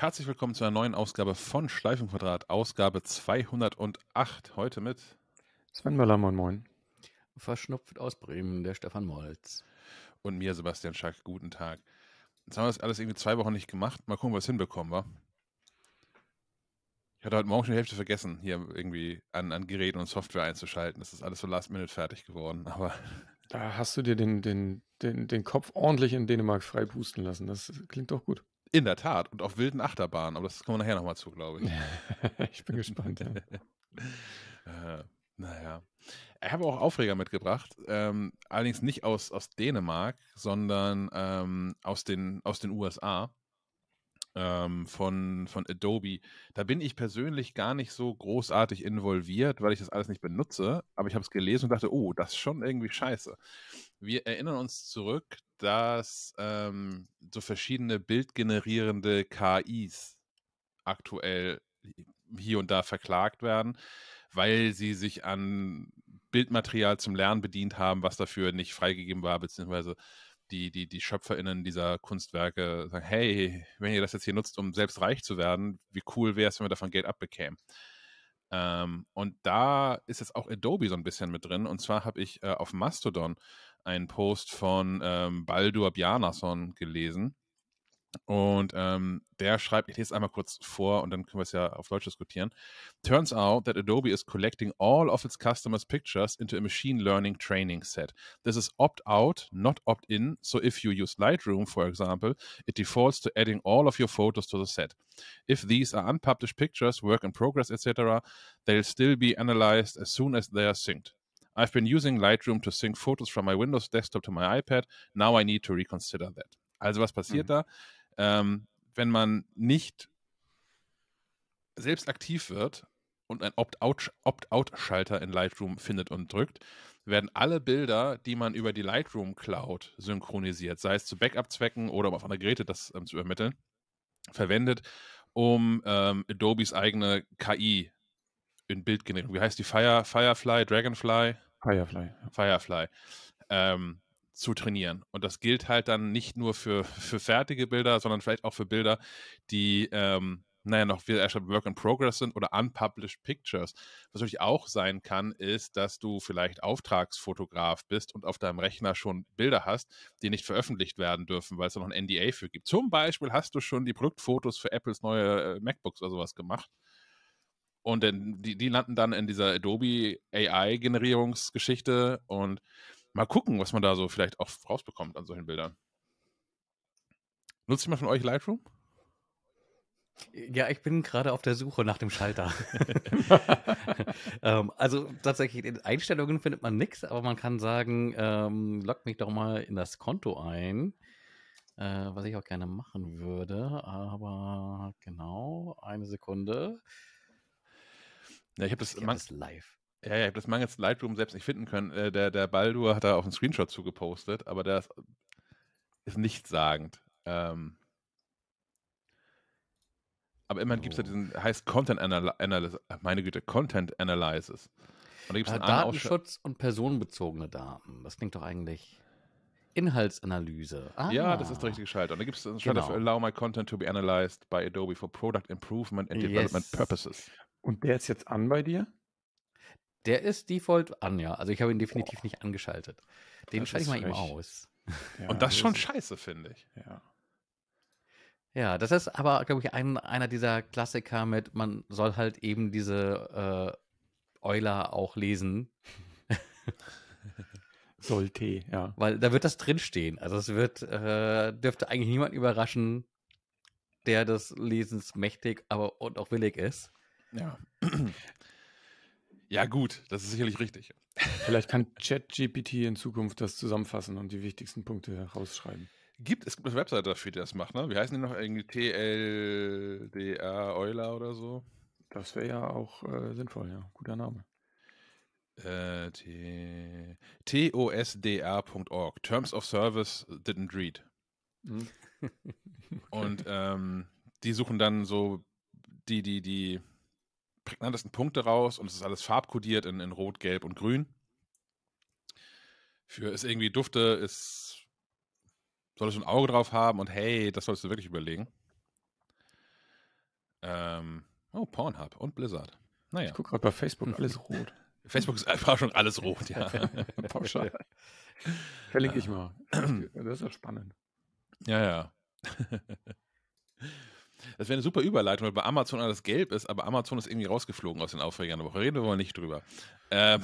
Herzlich willkommen zu einer neuen Ausgabe von Schleifenquadrat, Ausgabe 208. Heute mit Sven Möller, moin moin. Verschnupft aus Bremen, der Stefan Molz. Und mir, Sebastian Schack, guten Tag. Jetzt haben wir das alles irgendwie zwei Wochen nicht gemacht. Mal gucken, was hinbekommen war. Ich hatte heute Morgen schon die Hälfte vergessen, hier irgendwie an, an Geräten und Software einzuschalten. Das ist alles so last minute fertig geworden, aber da hast du dir den, den, den, den Kopf ordentlich in Dänemark frei pusten lassen. Das klingt doch gut. In der Tat. Und auf wilden Achterbahnen. Aber das kommen wir nachher nochmal zu, glaube ich. ich bin gespannt. Ja. äh, naja. Ich habe auch Aufreger mitgebracht. Ähm, allerdings nicht aus, aus Dänemark, sondern ähm, aus, den, aus den USA. Ähm, von, von Adobe. Da bin ich persönlich gar nicht so großartig involviert, weil ich das alles nicht benutze. Aber ich habe es gelesen und dachte, oh, das ist schon irgendwie scheiße. Wir erinnern uns zurück, dass ähm, so verschiedene bildgenerierende KIs aktuell hier und da verklagt werden, weil sie sich an Bildmaterial zum Lernen bedient haben, was dafür nicht freigegeben war, beziehungsweise die, die, die SchöpferInnen dieser Kunstwerke sagen, hey, wenn ihr das jetzt hier nutzt, um selbst reich zu werden, wie cool wäre es, wenn wir davon Geld abbekämen. Ähm, und da ist jetzt auch Adobe so ein bisschen mit drin. Und zwar habe ich äh, auf Mastodon einen Post von ähm, Baldur Bjarnason gelesen. Und ähm, der schreibt, ich lese es einmal kurz vor und dann können wir es ja auf Deutsch diskutieren. Turns out that Adobe is collecting all of its customers' pictures into a machine learning training set. This is opt-out, not opt-in. So if you use Lightroom, for example, it defaults to adding all of your photos to the set. If these are unpublished pictures, work in progress, etc., they'll still be analyzed as soon as they are synced. I've been using Lightroom to sync photos from my Windows desktop to my iPad. Now I need to reconsider that. Also was passiert mhm. da? Ähm, wenn man nicht selbst aktiv wird und ein Opt-out-Schalter Opt in Lightroom findet und drückt, werden alle Bilder, die man über die Lightroom Cloud synchronisiert, sei es zu Backup-Zwecken oder um auf andere Geräte das ähm, zu übermitteln, verwendet, um ähm, Adobes eigene KI in Bildgenerierung. Wie heißt die? Fire, Firefly, Dragonfly? Firefly. Firefly. Ähm, zu trainieren. Und das gilt halt dann nicht nur für, für fertige Bilder, sondern vielleicht auch für Bilder, die, ähm, naja, noch viel erstmal Work in Progress sind oder Unpublished Pictures. Was natürlich auch sein kann, ist, dass du vielleicht Auftragsfotograf bist und auf deinem Rechner schon Bilder hast, die nicht veröffentlicht werden dürfen, weil es da noch ein NDA für gibt. Zum Beispiel hast du schon die Produktfotos für Apples neue äh, MacBooks oder sowas gemacht. Und dann, die, die landen dann in dieser Adobe AI-Generierungsgeschichte und mal gucken, was man da so vielleicht auch rausbekommt an solchen Bildern. Nutzt jemand von euch Lightroom? Ja, ich bin gerade auf der Suche nach dem Schalter. ähm, also tatsächlich in Einstellungen findet man nichts, aber man kann sagen, ähm, log mich doch mal in das Konto ein, äh, was ich auch gerne machen würde. Aber genau, eine Sekunde. Ja, ich habe das, hab das live. Ja, ja, ich habe das mangels Lightroom selbst nicht finden können. Äh, der, der Baldur hat da auch einen Screenshot zugepostet, aber das ist nichtssagend. Ähm, aber immerhin oh. gibt es ja diesen, heißt Content Analysis, meine Güte, Content Analysis. Und da gibt's ja, ah, Datenschutz und personenbezogene Daten. Das klingt doch eigentlich Inhaltsanalyse. Ah. Ja, das ist der richtige Schalter. Und da gibt es einen Schalter genau. für Allow My Content to be Analyzed by Adobe for Product Improvement and Development yes. Purposes. Und der ist jetzt an bei dir? Der ist Default an, ja. Also ich habe ihn definitiv Boah. nicht angeschaltet. Den schalte ich mal frech. eben aus. Ja, Und das ist schon also scheiße, finde ich. Ja. Ja, das ist aber, glaube ich, ein, einer dieser Klassiker mit, man soll halt eben diese äh, Euler auch lesen. Sollte, ja. Weil da wird das drinstehen. Also es wird, äh, dürfte eigentlich niemand überraschen, der des Lesens mächtig aber und auch willig ist. Ja. Ja, gut, das ist sicherlich richtig. Vielleicht kann ChatGPT in Zukunft das zusammenfassen und die wichtigsten Punkte rausschreiben. Gibt, es gibt eine Webseite dafür, die das macht, ne? Wie heißen die noch? Irgendwie TLDR Euler oder so? Das wäre ja auch äh, sinnvoll, ja. Guter Name. Äh, TOSDR.org. Terms of Service Didn't Read. Hm. und ähm, die suchen dann so die, die, die prägnantesten Punkte raus und es ist alles farbkodiert in, in Rot, Gelb und Grün. Für ist irgendwie Dufte, ist. Solltest du ein Auge drauf haben und hey, das solltest du wirklich überlegen. Ähm, oh, Pornhub und Blizzard. Naja. Ich gucke gerade bei Facebook, alles rot. Facebook ist einfach schon alles rot, ja. Pauschal. Verlinke ich mal. Das ist ja spannend. Ja, ja. Das wäre eine super Überleitung, weil bei Amazon alles gelb ist, aber Amazon ist irgendwie rausgeflogen aus den Aufregern. der Woche. reden wir mal nicht drüber. Ähm,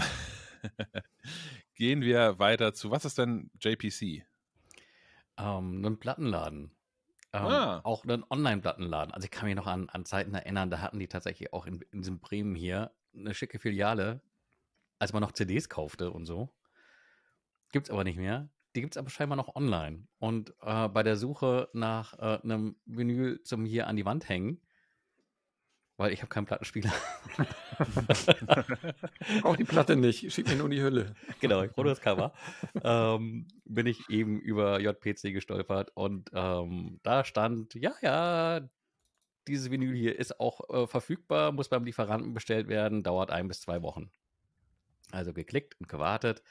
gehen wir weiter zu, was ist denn JPC? Ähm, ein Plattenladen. Ähm, ah. Auch ein Online-Plattenladen. Also ich kann mich noch an, an Zeiten erinnern, da hatten die tatsächlich auch in, in diesem Bremen hier eine schicke Filiale, als man noch CDs kaufte und so. Gibt's aber nicht mehr. Die gibt es aber scheinbar noch online. Und äh, bei der Suche nach äh, einem Vinyl zum hier an die Wand hängen, weil ich habe keinen Plattenspieler. Auch die Platte nicht, schieb mir nur die Hülle. Genau, ich brauche das Cover. ähm, bin ich eben über JPC gestolpert und ähm, da stand, ja, ja, dieses Vinyl hier ist auch äh, verfügbar, muss beim Lieferanten bestellt werden, dauert ein bis zwei Wochen. Also geklickt und gewartet.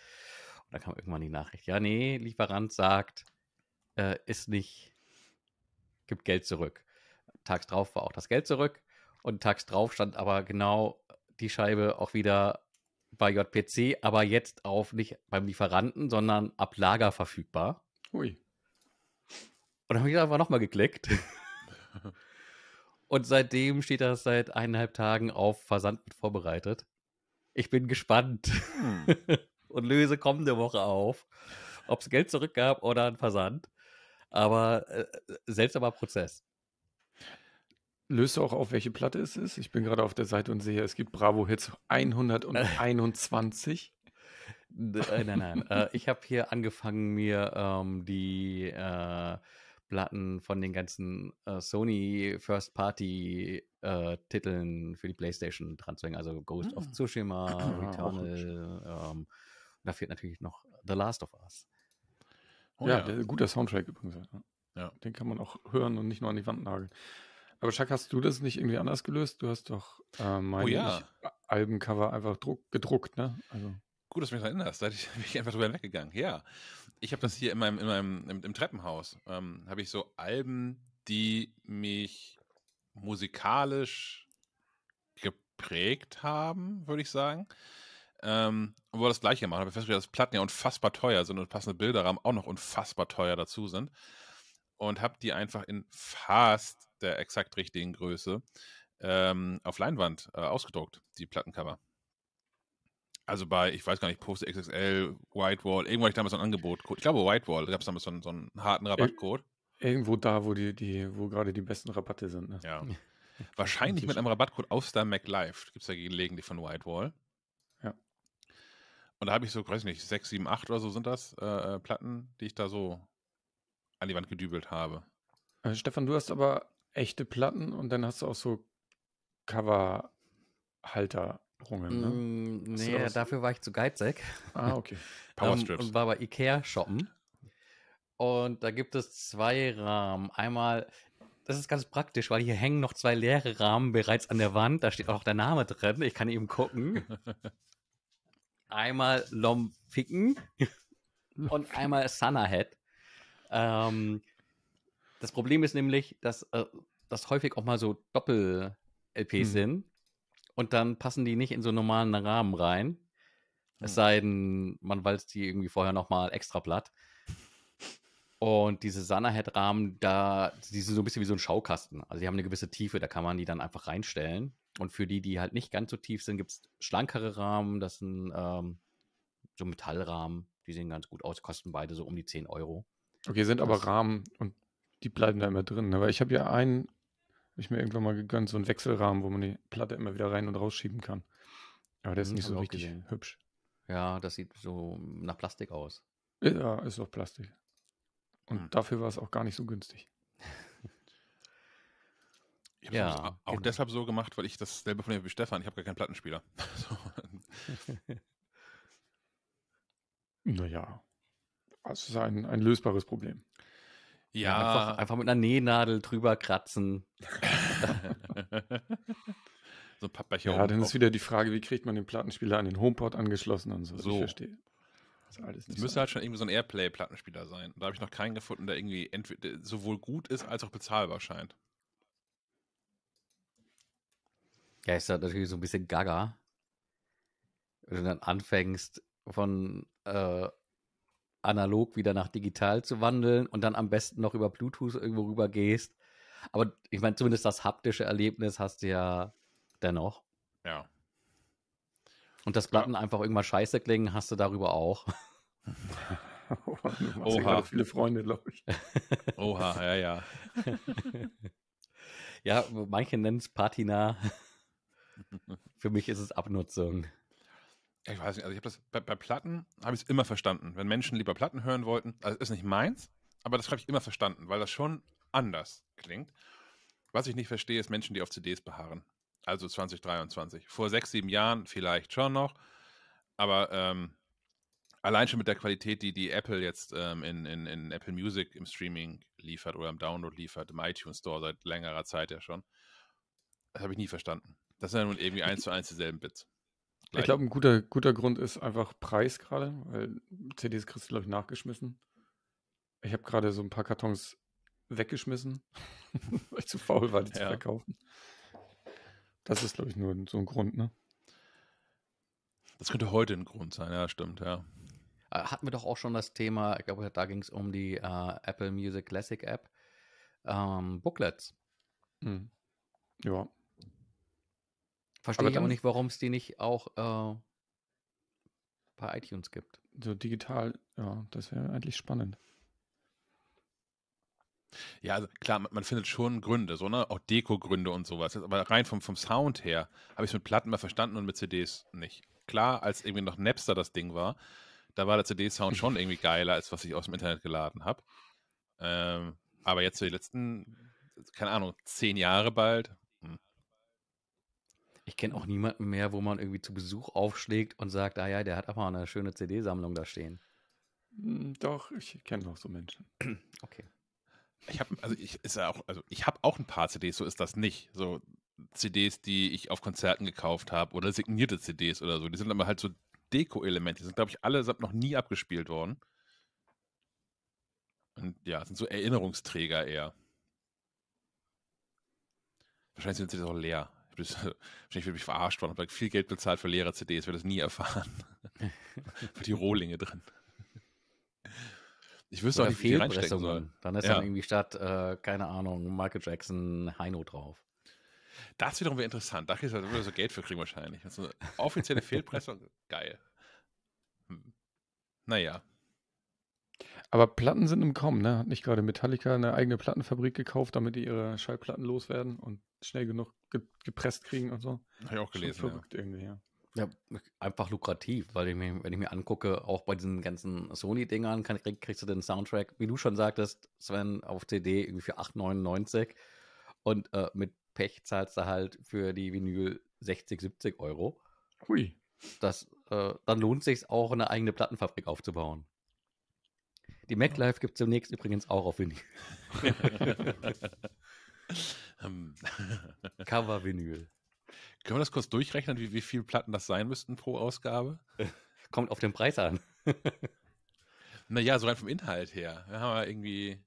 Da kam irgendwann die Nachricht, ja, nee, Lieferant sagt, äh, ist nicht, gibt Geld zurück. Tags drauf war auch das Geld zurück und tags drauf stand aber genau die Scheibe auch wieder bei JPC, aber jetzt auf nicht beim Lieferanten, sondern ab Lager verfügbar. Hui. Und dann habe ich einfach nochmal geklickt. und seitdem steht das seit eineinhalb Tagen auf Versand mit vorbereitet. Ich bin gespannt. Hm. und löse kommende Woche auf, ob es Geld zurückgab oder ein Versand. Aber äh, äh, seltsamer Prozess. Löst du auch auf, welche Platte es ist? Ich bin gerade auf der Seite und sehe, es gibt Bravo Hits 121. Äh, nein, nein, nein. Äh, ich habe hier angefangen, mir ähm, die äh, Platten von den ganzen äh, Sony First Party Titeln für die PlayStation dran zu hängen. Also Ghost ah. of Tsushima, Returnal, ähm, da fehlt natürlich noch The Last of Us. Oh, ja, ja. guter Soundtrack übrigens. Ja. Den kann man auch hören und nicht nur an die Wand nageln. Aber Chuck, hast du das nicht irgendwie anders gelöst? Du hast doch äh, mein oh, ja. Albencover einfach druck, gedruckt, ne? Also. Gut, dass du mich daran erinnerst. Da bin ich einfach drüber weggegangen. Ja. Ich habe das hier in meinem, in meinem im, im Treppenhaus. Ähm, habe ich so Alben, die mich musikalisch geprägt haben, würde ich sagen. Ähm, wo wir das gleiche machen. Ich festgestellt, dass Platten ja unfassbar teuer sind und passende Bilderrahmen auch noch unfassbar teuer dazu sind. Und habe die einfach in fast der exakt richtigen Größe ähm, auf Leinwand äh, ausgedruckt, die Plattencover. Also bei, ich weiß gar nicht, Post XXL, Whitewall, irgendwo hatte ich damals so ein Angebot. Ich glaube, Whitewall, da gab es damals so einen, so einen harten Rabattcode. Irgendwo da, wo die, die, wo gerade die besten Rabatte sind. Ne? Ja. Wahrscheinlich mit einem Rabattcode aus der Mac Live. Gibt es ja gelegentlich von Whitewall. Und da habe ich so, weiß nicht, sechs, sieben, acht oder so sind das äh, äh, Platten, die ich da so an die Wand gedübelt habe. Äh, Stefan, du hast aber echte Platten und dann hast du auch so Coverhalter. Ne? Mm, nee, dafür war ich zu geizig. Ah, okay. Power ähm, Powerstrips. und war bei Ikea shoppen. Und da gibt es zwei Rahmen. Einmal, das ist ganz praktisch, weil hier hängen noch zwei leere Rahmen bereits an der Wand. Da steht auch der Name drin. Ich kann eben gucken. einmal Lom Ficken und einmal Sunahead. Ähm, das Problem ist nämlich, dass äh, das häufig auch mal so Doppel-LPs hm. sind und dann passen die nicht in so einen normalen Rahmen rein. Es hm. sei denn, man walzt die irgendwie vorher nochmal extra platt. Und diese Sunahead-Rahmen, die sind so ein bisschen wie so ein Schaukasten. Also die haben eine gewisse Tiefe, da kann man die dann einfach reinstellen. Und für die, die halt nicht ganz so tief sind, gibt es schlankere Rahmen. Das sind ähm, so Metallrahmen. Die sehen ganz gut aus, kosten beide so um die 10 Euro. Okay, sind das aber Rahmen und die bleiben da immer drin. Aber ne? ich habe ja einen, habe ich mir irgendwann mal gegönnt, so einen Wechselrahmen, wo man die Platte immer wieder rein und rausschieben kann. Aber der ist mhm, nicht so richtig gesehen. hübsch. Ja, das sieht so nach Plastik aus. Ja, ist doch Plastik. Und hm. dafür war es auch gar nicht so günstig. Ich habe ja, auch genau. deshalb so gemacht, weil ich dasselbe von dem wie Stefan, ich habe gar keinen Plattenspieler. naja, es ist ein, ein lösbares Problem. Ja. ja einfach, einfach, mit einer Nähnadel drüber kratzen. so ein Pappbecher. Ja, dann ist wieder die Frage, wie kriegt man den Plattenspieler an den Homeport angeschlossen und so. so. Ich verstehe. Das ist alles das müsste halt schon irgendwie so ein Airplay-Plattenspieler sein. Da habe ich noch keinen gefunden, der irgendwie sowohl gut ist als auch bezahlbar scheint. Ja, ist das natürlich so ein bisschen gaga. Wenn du dann anfängst, von äh, analog wieder nach digital zu wandeln und dann am besten noch über Bluetooth irgendwo rüber gehst. Aber ich meine, zumindest das haptische Erlebnis hast du ja dennoch. Ja. Und das Platten ja. einfach irgendwann scheiße klingen, hast du darüber auch. Oha, du Oha. Ja viele Freunde, glaube ich. Oha, ja, ja. ja, manche nennen es Patina. Für mich ist es Abnutzung. Ich weiß nicht, also ich habe das bei, bei Platten habe ich es immer verstanden. Wenn Menschen lieber Platten hören wollten, also ist nicht meins, aber das habe ich immer verstanden, weil das schon anders klingt. Was ich nicht verstehe, ist Menschen, die auf CDs beharren. Also 2023. Vor sechs, sieben Jahren vielleicht schon noch, aber ähm, allein schon mit der Qualität, die, die Apple jetzt ähm, in, in, in Apple Music im Streaming liefert oder im Download liefert, im iTunes Store seit längerer Zeit ja schon, das habe ich nie verstanden. Das sind ja nun irgendwie eins zu eins dieselben Bits. Gleich. Ich glaube, ein guter, guter Grund ist einfach Preis gerade, weil CDs kriegst du, glaube ich, nachgeschmissen. Ich habe gerade so ein paar Kartons weggeschmissen, weil ich zu faul war, die ja. zu verkaufen. Das ist, glaube ich, nur so ein Grund, ne? Das könnte heute ein Grund sein, ja, stimmt, ja. Äh, hatten wir doch auch schon das Thema, ich glaube, da ging es um die äh, Apple Music Classic App, ähm, Booklets. Hm. Ja, Verstehe ich auch nicht, warum es die nicht auch äh, bei iTunes gibt. So digital, ja, das wäre eigentlich spannend. Ja, also klar, man, findet schon Gründe, so, ne? Auch Deko-Gründe und sowas. aber rein vom, vom Sound her habe ich es mit Platten mal verstanden und mit CDs nicht. Klar, als irgendwie noch Napster das Ding war, da war der CD-Sound schon irgendwie geiler, als was ich aus dem Internet geladen habe. Ähm, aber jetzt so die letzten, keine Ahnung, zehn Jahre bald, ich kenne auch niemanden mehr, wo man irgendwie zu Besuch aufschlägt und sagt, ah ja, der hat aber eine schöne CD-Sammlung da stehen. Hm, doch, ich kenne noch so Menschen. Okay. Ich habe also ich ist auch also ich habe auch ein paar CDs, so ist das nicht. So CDs, die ich auf Konzerten gekauft habe oder signierte CDs oder so, die sind aber halt so Deko-Elemente, die sind glaube ich allesamt noch nie abgespielt worden. Und ja, sind so Erinnerungsträger eher. Wahrscheinlich sind sie auch leer. ich würde mich verarscht worden, habe viel Geld bezahlt für leere cds würde das nie erfahren. für die Rohlinge drin. Ich wüsste Oder auch nicht, wie die reinstecken sollen. Dann ist ja. dann irgendwie statt, äh, keine Ahnung, Michael Jackson Heino drauf. Das wiederum wäre interessant. Da würde ich halt so Geld für kriegen wahrscheinlich. Also offizielle Fehlpressung, geil. Hm. Naja. Aber Platten sind im Kommen, ne? Hat nicht gerade Metallica eine eigene Plattenfabrik gekauft, damit die ihre Schallplatten loswerden und schnell genug ge gepresst kriegen und so? Habe ich auch gelesen. Schon verrückt ja. irgendwie, ja. Ja, einfach lukrativ, weil ich mir, wenn ich mir angucke, auch bei diesen ganzen Sony-Dingern krieg, kriegst du den Soundtrack, wie du schon sagtest, Sven, auf CD irgendwie für 8,99 und äh, mit Pech zahlst du halt für die Vinyl 60, 70 Euro. Hui. Das, äh, dann lohnt sich auch, eine eigene Plattenfabrik aufzubauen. Die MacLife gibt es demnächst übrigens auch auf Vinyl. Ähm. Cover-Vinyl. Können wir das kurz durchrechnen, wie, wie viele Platten das sein müssten pro Ausgabe? Kommt auf den Preis an. naja, so rein vom Inhalt her. Wir haben ja irgendwie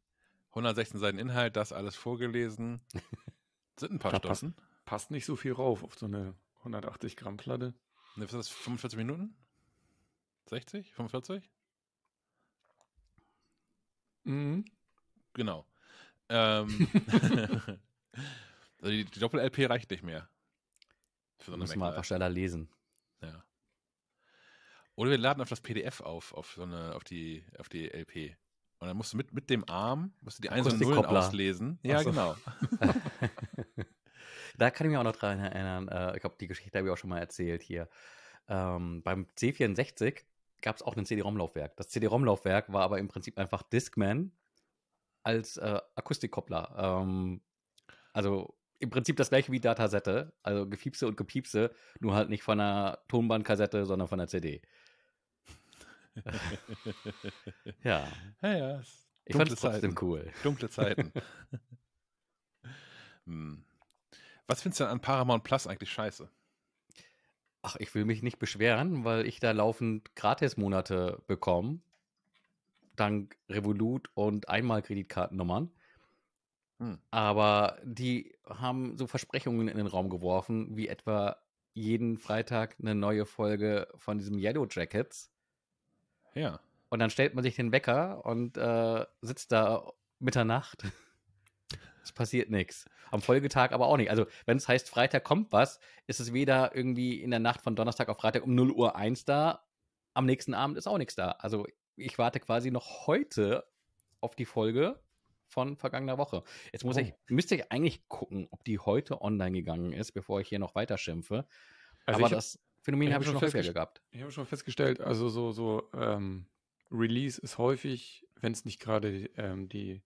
116 Seiten Inhalt, das alles vorgelesen. Sind ein paar da Stoffen. Passt, passt nicht so viel rauf auf so eine 180 Gramm Platte. Ne, was ist das? 45 Minuten? 60? 45? Mhm. Genau. Ähm, also die, die Doppel-LP reicht nicht mehr. Für so Muss man einfach schneller lesen. Ja. Oder wir laden auf das PDF auf, auf, so eine, auf, die, auf die LP. Und dann musst du mit, mit dem Arm, musst du die einzelnen Nullen auslesen. Ja, so. genau. da kann ich mich auch noch dran erinnern. Äh, ich glaube, die Geschichte habe ich auch schon mal erzählt hier. Ähm, beim C64 gab es auch ein CD-ROM-Laufwerk. Das CD-ROM-Laufwerk war aber im Prinzip einfach Discman als äh, Akustikkoppler. Ähm, also im Prinzip das gleiche wie Datasette, also Gefiepse und Gepiepse, nur halt nicht von einer Tonbandkassette, sondern von einer CD. ja. Ja, ja. Ich fand es trotzdem Zeiten. cool. Dunkle Zeiten. hm. Was findest du denn an Paramount Plus eigentlich scheiße? Ach, ich will mich nicht beschweren, weil ich da laufend Gratismonate bekomme. Dank Revolut und einmal Kreditkartennummern. Hm. Aber die haben so Versprechungen in den Raum geworfen, wie etwa jeden Freitag eine neue Folge von diesem Yellow Jackets. Ja. Und dann stellt man sich den Wecker und äh, sitzt da Mitternacht. es passiert nichts am Folgetag aber auch nicht. Also, wenn es heißt, Freitag kommt was, ist es weder irgendwie in der Nacht von Donnerstag auf Freitag um 0 Uhr 1 da, am nächsten Abend ist auch nichts da. Also, ich warte quasi noch heute auf die Folge von vergangener Woche. Jetzt muss oh. ich, müsste ich eigentlich gucken, ob die heute online gegangen ist, bevor ich hier noch weiter schimpfe. Also aber das hab, Phänomen habe ich schon häufiger gehabt. Ich habe schon festgestellt, also so, so ähm, Release ist häufig, wenn es nicht gerade ähm, die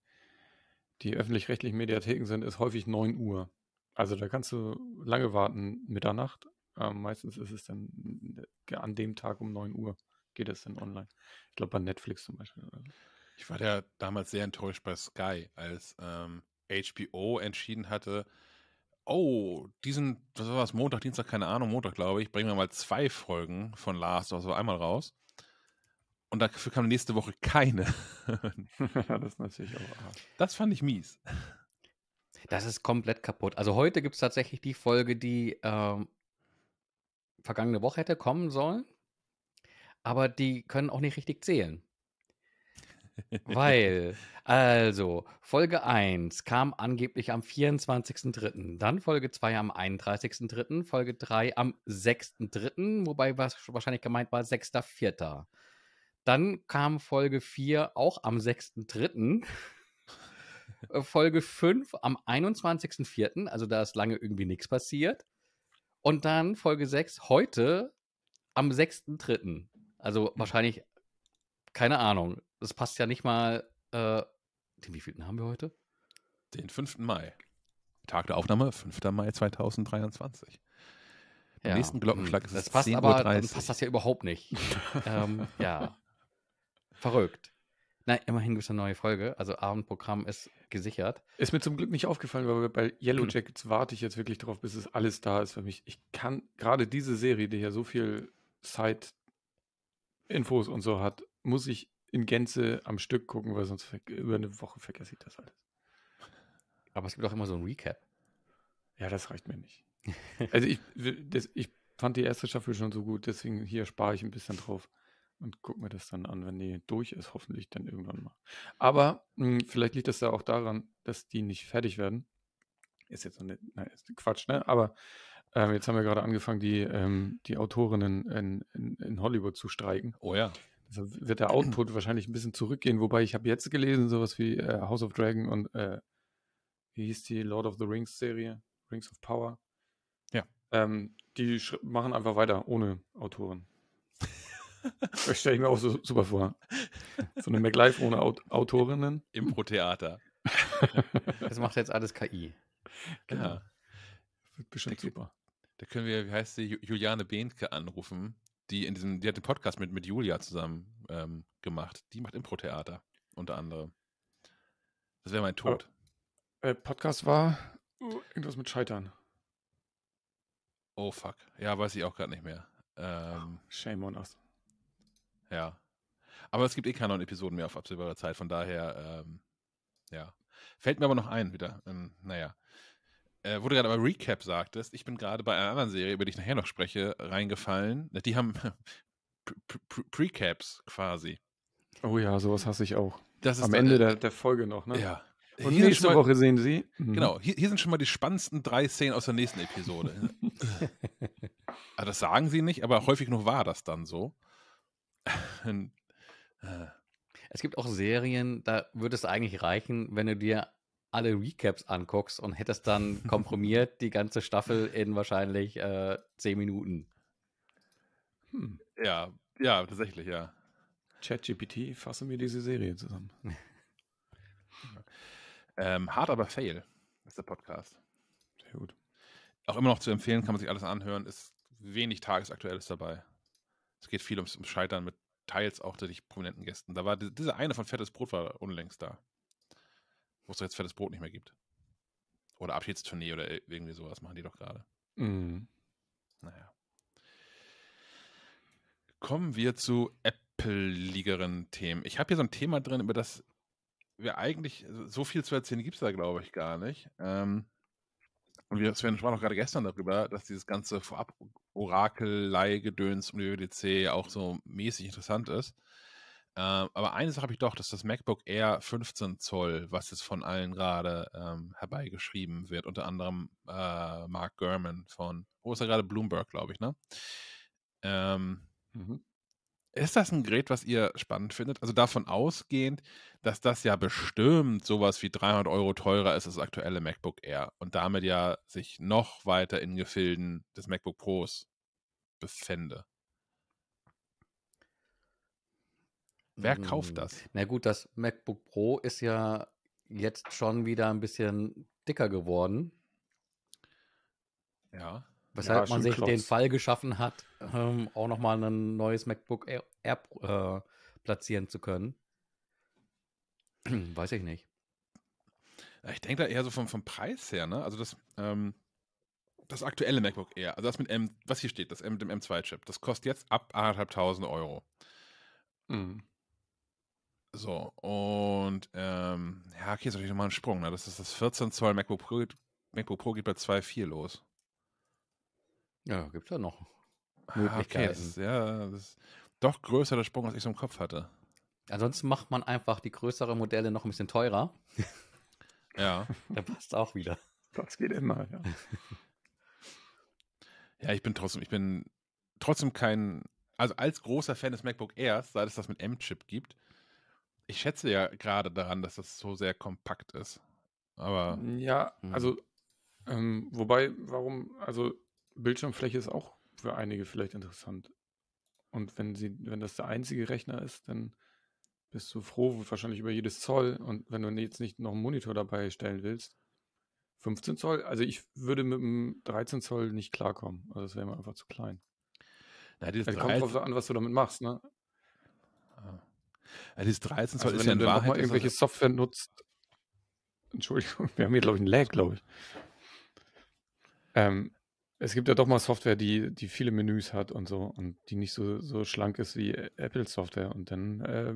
die öffentlich-rechtlichen Mediatheken sind, ist häufig 9 Uhr. Also da kannst du lange warten, Mitternacht. Ähm, meistens ist es dann äh, an dem Tag um 9 Uhr geht es dann online. Ich glaube bei Netflix zum Beispiel. Ich war ja damals sehr enttäuscht bei Sky, als ähm, HBO entschieden hatte, oh, diesen, was war das, Montag, Dienstag, keine Ahnung, Montag glaube ich, bringen wir mal zwei Folgen von Last of also einmal raus. Und dafür kam nächste Woche keine. das ist natürlich auch arsch. Das fand ich mies. Das ist komplett kaputt. Also heute gibt es tatsächlich die Folge, die ähm, vergangene Woche hätte kommen sollen. Aber die können auch nicht richtig zählen. Weil, also, Folge 1 kam angeblich am 24.3., dann Folge 2 am 31.3., Folge 3 am 6.3., wobei wahrscheinlich gemeint war 6.4. Dann kam Folge 4 auch am 6.3. Äh, Folge 5 am 21.4. also da ist lange irgendwie nichts passiert. Und dann Folge 6 heute am 6.3. Also hm. wahrscheinlich, keine Ahnung, das passt ja nicht mal. Äh, den wievielten haben wir heute? Den 5. Mai. Tag der Aufnahme, 5. Mai 2023. Im ja. nächsten Glockenschlag hm, ist das es passt aber, passt das ja überhaupt nicht. ähm, ja. Verrückt. Nein, immerhin gibt es eine neue Folge. Also Abendprogramm ist gesichert. Ist mir zum Glück nicht aufgefallen, weil bei Yellow hm. Jackets hm. warte ich jetzt wirklich darauf, bis es alles da ist für mich. Ich kann gerade diese Serie, die ja so viel Side-Infos und so hat, muss ich in Gänze am Stück gucken, weil sonst über eine Woche vergesse ich das alles. Aber es gibt auch immer so ein Recap. Ja, das reicht mir nicht. also ich, das, ich fand die erste Staffel schon so gut, deswegen hier spare ich ein bisschen drauf und guck mir das dann an, wenn die durch ist, hoffentlich dann irgendwann mal. Aber mh, hm, vielleicht liegt das ja auch daran, dass die nicht fertig werden. Ist jetzt so eine, na, Quatsch, ne? Aber ähm, jetzt haben wir gerade angefangen, die, ähm, die Autorinnen in, in, in, Hollywood zu streiken. Oh ja. Also wird der Output wahrscheinlich ein bisschen zurückgehen, wobei ich habe jetzt gelesen, sowas wie äh, House of Dragon und äh, wie hieß die Lord of the Rings Serie? Rings of Power. Ja. Ähm, die machen einfach weiter ohne Autoren. Das stelle ich mir auch so super vor. So eine MacLife ohne Aut Autorinnen. Impro-Theater. Das macht jetzt alles KI. Genau. Wird bestimmt da, super. Da können wir, wie heißt sie, Juliane Behnke anrufen. Die, in diesem, die hat den Podcast mit, mit Julia zusammen ähm, gemacht. Die macht Impro-Theater, unter anderem. Das wäre mein Tod. Aber, äh, Podcast war uh, irgendwas mit Scheitern. Oh fuck. Ja, weiß ich auch gerade nicht mehr. Ähm, Shame on us. Ja. Aber es gibt eh keine neuen Episoden mehr auf absehbare Zeit, von daher, ähm, ja. Fällt mir aber noch ein wieder. Ähm, naja. Äh, wo du gerade aber Recap sagtest, ich bin gerade bei einer anderen Serie, über die ich nachher noch spreche, reingefallen. Die haben Precaps quasi. Oh ja, sowas hasse ich auch. Am Ende äh, der, der Folge noch, ne? Ja, und hier nächste mal, Woche sehen Sie. Mhm. Genau, hier, hier, sind schon mal die spannendsten drei Szenen aus der nächsten Episode. also das sagen sie nicht, aber häufig genug war das dann so es gibt auch Serien, da würde es eigentlich reichen, wenn du dir alle Recaps anguckst und hättest dann komprimiert die ganze Staffel in wahrscheinlich äh, zehn Minuten. Hm. Ja, ja, tatsächlich, ja. ChatGPT, fasse mir diese Serie zusammen. ähm, Hard aber fail ist der Podcast. Sehr gut. Auch immer noch zu empfehlen, kann man sich alles anhören, ist wenig Tagesaktuelles dabei es geht viel ums, ums Scheitern mit teils auch nicht prominenten Gästen. Da war die, diese eine von Fettes Brot war unlängst da. Wo es jetzt Fettes Brot nicht mehr gibt. Oder Abschiedstournee oder irgendwie sowas machen die doch gerade. Mhm. Naja. Kommen wir zu apple appeligeren Themen. Ich habe hier so ein Thema drin, über das wir eigentlich so viel zu erzählen gibt es da, glaube ich, gar nicht. Ähm, und wir Sven sprachen auch gerade gestern darüber, dass dieses ganze Vorab-Orakelei-Gedöns um die WDC auch so mäßig interessant ist. Ähm, aber eine Sache habe ich doch, dass das MacBook Air 15 Zoll, was jetzt von allen gerade ähm, herbeigeschrieben wird, unter anderem äh, Mark Gurman von, wo ist er gerade? Bloomberg, glaube ich, ne? Ähm, mhm. Ist das ein Gerät, was ihr spannend findet? Also davon ausgehend, dass das ja bestimmt sowas wie 300 Euro teurer ist als das aktuelle MacBook Air und damit ja sich noch weiter in Gefilden des MacBook Pros befände. Wer hm. kauft mm. das? Na gut, das MacBook Pro ist ja jetzt schon wieder ein bisschen dicker geworden. Ja. Weshalb ja, man sich den Fall geschaffen hat, ähm, auch nochmal ein neues MacBook Air, Air äh, platzieren zu können. Weiß ich nicht. Äh, ich denke da eher so vom, vom Preis her, ne? Also das, ähm, das aktuelle MacBook Air, also das mit M, was hier steht, das M mit dem M2-Chip, das kostet jetzt ab 1.500 Euro. Mhm. So, und ähm, ja, okay, ist natürlich nochmal ein Sprung. Ne? Das ist das 14 Zoll MacBook Pro, MacBook Pro geht bei 2,4 los. Ja, gibt es ja noch ah, Möglichkeiten. Okay, das ja, das ist doch größer der Sprung, als ich so im Kopf hatte. Ansonsten macht man einfach die größeren Modelle noch ein bisschen teurer. Ja. Dann passt auch wieder. Das geht immer, ja. ja, ich bin trotzdem, ich bin trotzdem kein, also als großer Fan des MacBook Airs, seit es das mit M-Chip gibt, ich schätze ja gerade daran, dass das so sehr kompakt ist. Aber. Ja, hm. also, ähm, wobei, warum, also Bildschirmfläche ist auch für einige vielleicht interessant. Und wenn sie, wenn das der einzige Rechner ist, dann bist du froh wahrscheinlich über jedes Zoll. Und wenn du jetzt nicht noch einen Monitor dabei stellen willst, 15 Zoll, also ich würde mit einem 13 Zoll nicht klarkommen. Also das wäre mir einfach zu klein. Na, das also kommt drauf an, was du damit machst, ne? Ah. Ja, dieses 13 Zoll also ist ja in Wahrheit. Wenn du irgendwelche Software nutzt. Entschuldigung, wir haben hier, glaube ich, einen Lag, glaube ich. Ähm, es gibt ja doch mal Software, die, die viele Menüs hat und so und die nicht so, so schlank ist wie Apple-Software und dann äh,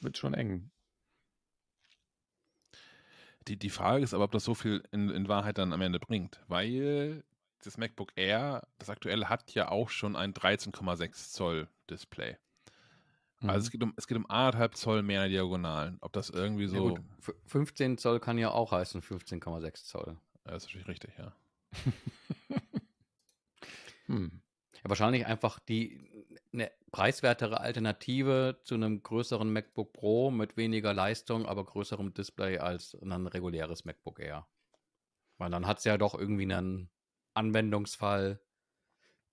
wird schon eng. Die, die Frage ist aber, ob das so viel in, in Wahrheit dann am Ende bringt, weil das MacBook Air, das aktuelle, hat ja auch schon ein 13,6 Zoll Display. Also es mhm. geht um, es um Zoll mehr Diagonalen. Ob das irgendwie so. Ja 15 Zoll kann ja auch heißen 15,6 Zoll. Das ist natürlich richtig, ja. Hm. Ja, wahrscheinlich einfach die eine äh, preiswertere Alternative zu einem größeren MacBook Pro mit weniger Leistung, aber größerem Display als ein reguläres MacBook Air. Weil dann hat es ja doch irgendwie einen Anwendungsfall.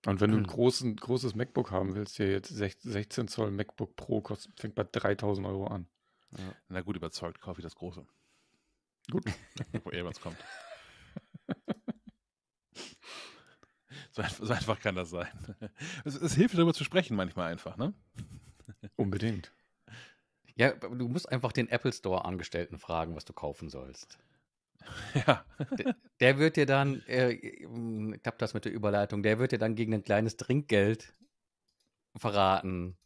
Und wenn du ein hm. großen, großes MacBook haben willst, hier jetzt 16 Zoll MacBook Pro kostet, fängt bei 3000 Euro an. Ja. Na gut, überzeugt, kaufe ich das große. Gut. Wo eher was kommt. So, so einfach kann das sein. Es, es hilft darüber zu sprechen manchmal einfach, ne? Unbedingt. Ja, du musst einfach den Apple Store-Angestellten fragen, was du kaufen sollst. Ja. Der, der wird dir dann, äh, ich das mit der Überleitung, der wird dir dann gegen ein kleines Trinkgeld verraten,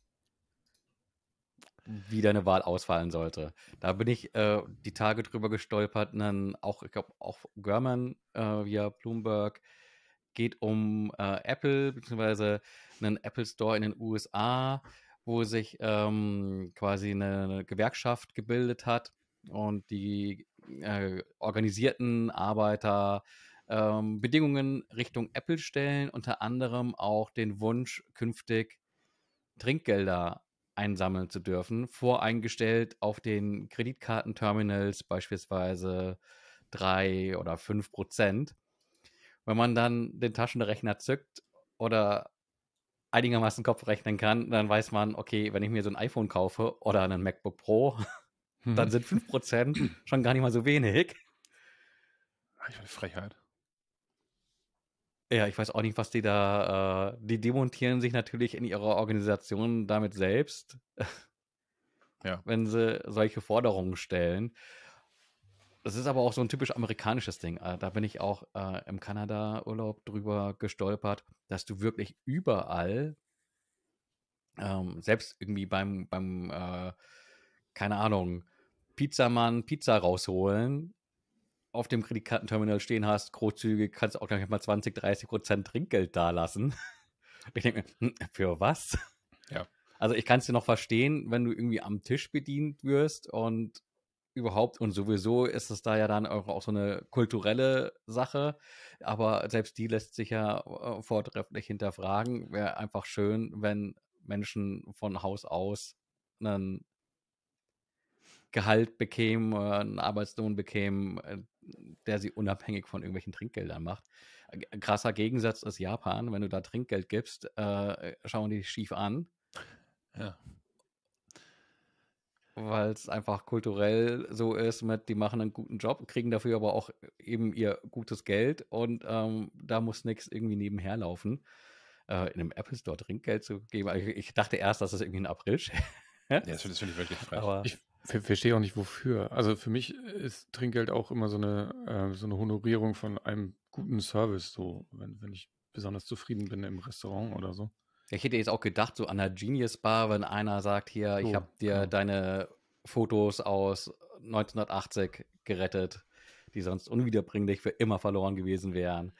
wie deine Wahl ausfallen sollte. Da bin ich äh, die Tage drüber gestolpert, dann auch, ich glaube, auch German äh, via Bloomberg geht um äh, Apple bzw. einen Apple Store in den USA, wo sich ähm, quasi eine, eine, Gewerkschaft gebildet hat und die äh, organisierten Arbeiter ähm, Bedingungen Richtung Apple stellen, unter anderem auch den Wunsch, künftig Trinkgelder einsammeln zu dürfen, voreingestellt auf den Kreditkartenterminals beispielsweise drei oder fünf Prozent wenn man dann den Taschenrechner zückt oder einigermaßen Kopf rechnen kann, dann weiß man, okay, wenn ich mir so ein iPhone kaufe oder einen MacBook Pro, dann mhm. sind 5% schon gar nicht mal so wenig. Ah, ich meine, Frechheit. Ja, ich weiß auch nicht, was die da. Äh, die demontieren sich natürlich in ihrer Organisation damit selbst, ja. wenn sie solche Forderungen stellen. Das ist aber auch so ein typisch amerikanisches Ding. Äh, da bin ich auch äh, im Kanada-Urlaub drüber gestolpert, dass du wirklich überall, ähm, selbst irgendwie beim, beim äh, keine Ahnung, Pizzamann Pizza rausholen, auf dem Kreditkartenterminal stehen hast, großzügig, kannst du auch gleich mal 20, 30 Prozent Trinkgeld dalassen. Ich denke mir, hm, für was? Ja. Also ich kann es dir noch verstehen, wenn du irgendwie am Tisch bedient wirst und überhaupt und sowieso ist es da ja dann auch, auch so eine kulturelle Sache, aber selbst die lässt sich ja äh, vortrefflich hinterfragen. Wäre einfach schön, wenn Menschen von Haus aus einen Gehalt bekämen, einen Arbeitslohn bekämen, äh, der sie unabhängig von irgendwelchen Trinkgeldern macht. Ein äh, krasser Gegensatz ist Japan. Wenn du da Trinkgeld gibst, äh, schauen die schief an. Ja weil es einfach kulturell so ist mit, die machen einen guten Job, kriegen dafür aber auch eben ihr gutes Geld und ähm, da muss nichts irgendwie nebenher laufen. Äh, in einem Apple Store Trinkgeld zu geben. Also ich, dachte erst, dass das irgendwie ein April-Scherz ja, das finde find ich wirklich frech. Aber ich verstehe auch nicht, wofür. Also für mich ist Trinkgeld auch immer so eine, äh, so eine Honorierung von einem guten Service, so wenn, wenn ich besonders zufrieden bin im Restaurant oder so. Ich hätte jetzt auch gedacht, so an der Genius Bar, wenn einer sagt, hier, so, ich habe dir genau. deine Fotos aus 1980 gerettet, die sonst unwiederbringlich für immer verloren gewesen wären.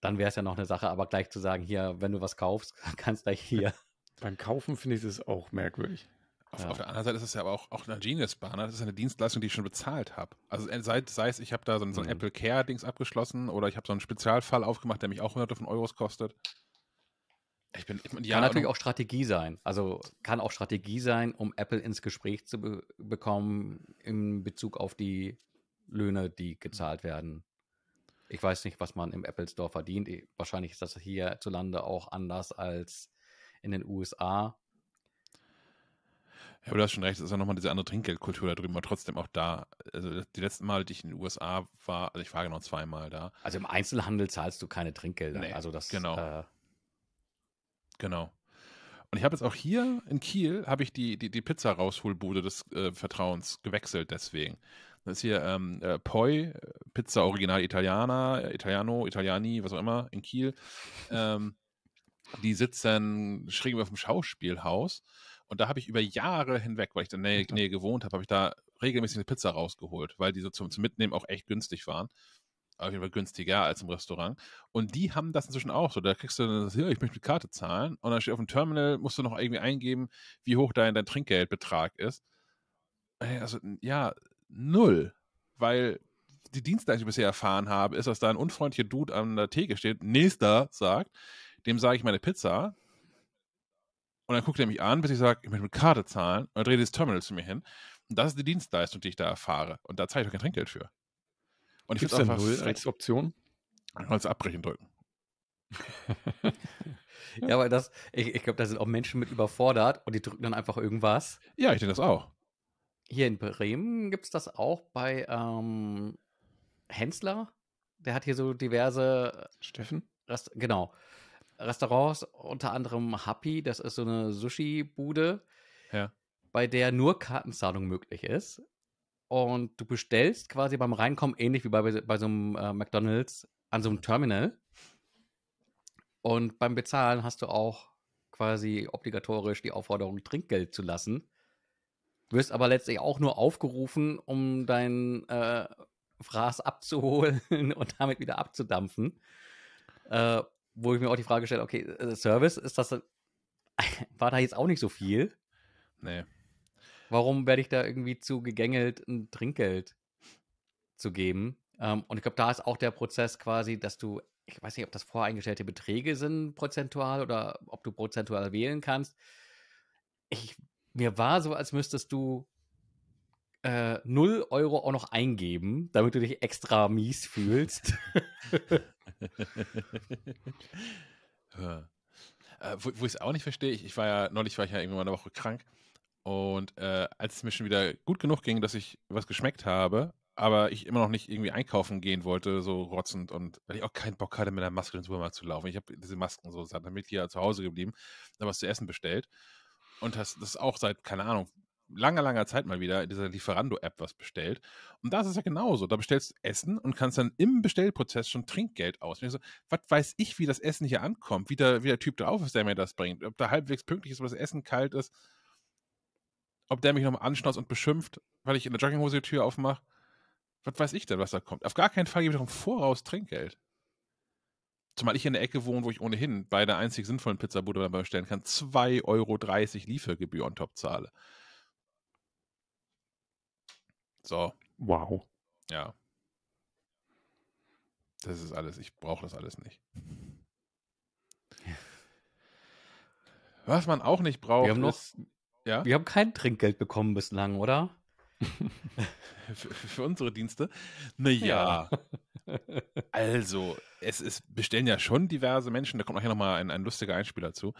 Dann wäre es ja noch eine Sache, aber gleich zu sagen, hier, wenn du was kaufst, kannst gleich hier. Beim Kaufen finde ich es auch merkwürdig. Auf, ja. auf, der anderen Seite ist es ja aber auch, auch eine Genius Bar, ne? das ist eine Dienstleistung, die ich schon bezahlt habe. Also äh, sei, sei es, ich habe da so ein, so ein mhm. Apple Care-Dings abgeschlossen oder ich habe so einen Spezialfall aufgemacht, der mich auch hunderte von Euros kostet. Ich bin, ich bin, kann natürlich auch Strategie sein. Also kann auch Strategie sein, um Apple ins Gespräch zu be bekommen in Bezug auf die Löhne, die gezahlt werden. Ich weiß nicht, was man im Apple Store verdient. Eh, wahrscheinlich ist das hierzulande auch anders als in den USA. Ja, aber du hast schon recht, es ist ja nochmal diese andere Trinkgeldkultur da drüben, aber trotzdem auch da. Also die letzten Mal, die ich in den USA war, also ich war genau zweimal da. Also im Einzelhandel zahlst du keine Trinkgelder. Nee, also das genau. Äh, Genau. Und ich habe jetzt auch hier in Kiel habe ich die, die, die Pizza-Rausholbude des äh, Vertrauens gewechselt deswegen. Das ist hier ähm, äh, Poi, Pizza Original Italiana, Italiano, Italiani, was auch immer, in Kiel. Ähm, die sitzen schräg auf dem Schauspielhaus. Und da habe ich über Jahre hinweg, weil ich in der Nähe, Nähe gewohnt habe, habe ich da regelmäßig eine Pizza rausgeholt, weil die so zum, zum Mitnehmen auch echt günstig waren auf jeden Fall günstiger als im Restaurant. Und die haben das inzwischen auch so. Da kriegst du dann, ja, ich möchte mit Karte zahlen. Und dann steht auf dem Terminal, musst du noch irgendwie eingeben, wie hoch dein, dein Trinkgeldbetrag ist. Also, ja, null. Weil die Dienstleistung, die ich bisher erfahren habe, ist, dass da ein unfreundlicher Dude an der Theke steht, nächster sagt, dem sage ich meine Pizza. Und dann guckt er mich an, bis ich sage, ich möchte mit Karte zahlen. Und dann dreht das Terminal zu mir hin. Und das ist die Dienstleistung, die ich da erfahre. Und da zahle ich doch kein Trinkgeld für. Und ich finde es einfach Null als Option als abbrechen drücken. ja, weil das, ich, ich glaube, da sind auch Menschen mit überfordert und die drücken dann einfach irgendwas. Ja, ich denke das auch. Hier in Bremen gibt es das auch bei ähm, Hensler. Der hat hier so diverse. Steffen? Rest, genau. Restaurants, unter anderem Happy, das ist so eine Sushi-Bude, ja. bei der nur Kartenzahlung möglich ist und du bestellst quasi beim Reinkommen, ähnlich wie bei, bei so einem äh, McDonalds, an so einem Terminal. Und beim Bezahlen hast du auch quasi obligatorisch die Aufforderung, Trinkgeld zu lassen. wirst aber letztlich auch nur aufgerufen, um dein äh, Fraß abzuholen und damit wieder abzudampfen. Äh, wo ich mir auch die Frage stelle, okay, äh, Service, ist das, war da jetzt auch nicht so viel? Nee. Warum werde ich da irgendwie zu gegängelt, ein Trinkgeld zu geben? Ähm, und ich glaube, da ist auch der Prozess quasi, dass du, ich weiß nicht, ob das voreingestellte Beträge sind prozentual oder ob du prozentual wählen kannst. Ich, mir war so, als müsstest du äh, 0 Euro auch noch eingeben, damit du dich extra mies fühlst. ja. Äh, wo, wo ich es auch nicht verstehe, ich, war ja, neulich war ich ja irgendwann eine Woche krank und äh, als es mir schon wieder gut genug ging, dass ich was geschmeckt habe, aber ich immer noch nicht irgendwie einkaufen gehen wollte, so rotzend und weil ich auch keinen Bock hatte, mit einer Maske in den Supermarkt zu laufen. Ich habe diese Masken so satt, damit hier zu Hause geblieben, da was zu essen bestellt und das, das auch seit, keine Ahnung, langer, langer Zeit mal wieder in dieser Lieferando-App was bestellt. Und da ist es ja genauso. Da bestellst du Essen und kannst dann im Bestellprozess schon Trinkgeld aus. So, was weiß ich, wie das Essen hier ankommt, wie der, wie der Typ drauf ist, der mir das bringt, ob da halbwegs pünktlich ist, ob das Essen kalt ist ob der mich nochmal anschnauzt und beschimpft, weil ich in der Jogginghose die Tür aufmache. Was weiß ich denn, was da kommt? Auf gar keinen Fall gebe ich doch im Voraus Trinkgeld. Zumal ich in der Ecke wohne, wo ich ohnehin bei der einzig sinnvollen Pizzabude dabei bestellen kann, 2,30 Euro Liefergebühr on top zahle. So. Wow. Ja. Das ist alles. Ich brauche das alles nicht. Was man auch nicht braucht, wir haben ist ja? Wir haben kein Trinkgeld bekommen bislang, oder? für, für, unsere Dienste? Naja. Ja. also, es, ist, bestellen ja schon diverse Menschen, da kommt nachher nochmal ein, ein lustiger Einspieler zu.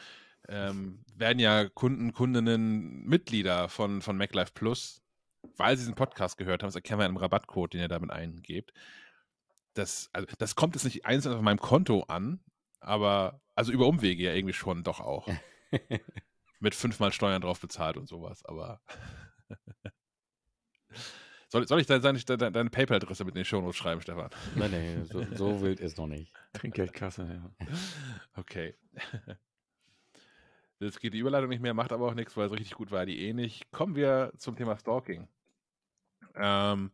Ähm, werden ja Kunden, Kundinnen, Mitglieder von, von MacLife Plus, weil sie diesen Podcast gehört haben. Das erkennen wir in einem Rabattcode, den ihr damit eingebt. Das, also, das kommt jetzt nicht einzeln auf meinem Konto an, aber also über Umwege ja irgendwie schon doch auch. mit fünfmal Steuern drauf bezahlt und sowas, aber. soll, soll, ich deine, deine, deine PayPal-Adresse mit in die Shownotes schreiben, Stefan? Nein, nein, so, so wild ist noch nicht. Trinkgeldkasse, ja. Okay. Jetzt geht die Überleitung nicht mehr, macht aber auch nichts, weil es richtig gut war, die eh nicht. Kommen wir zum Thema Stalking. Ähm,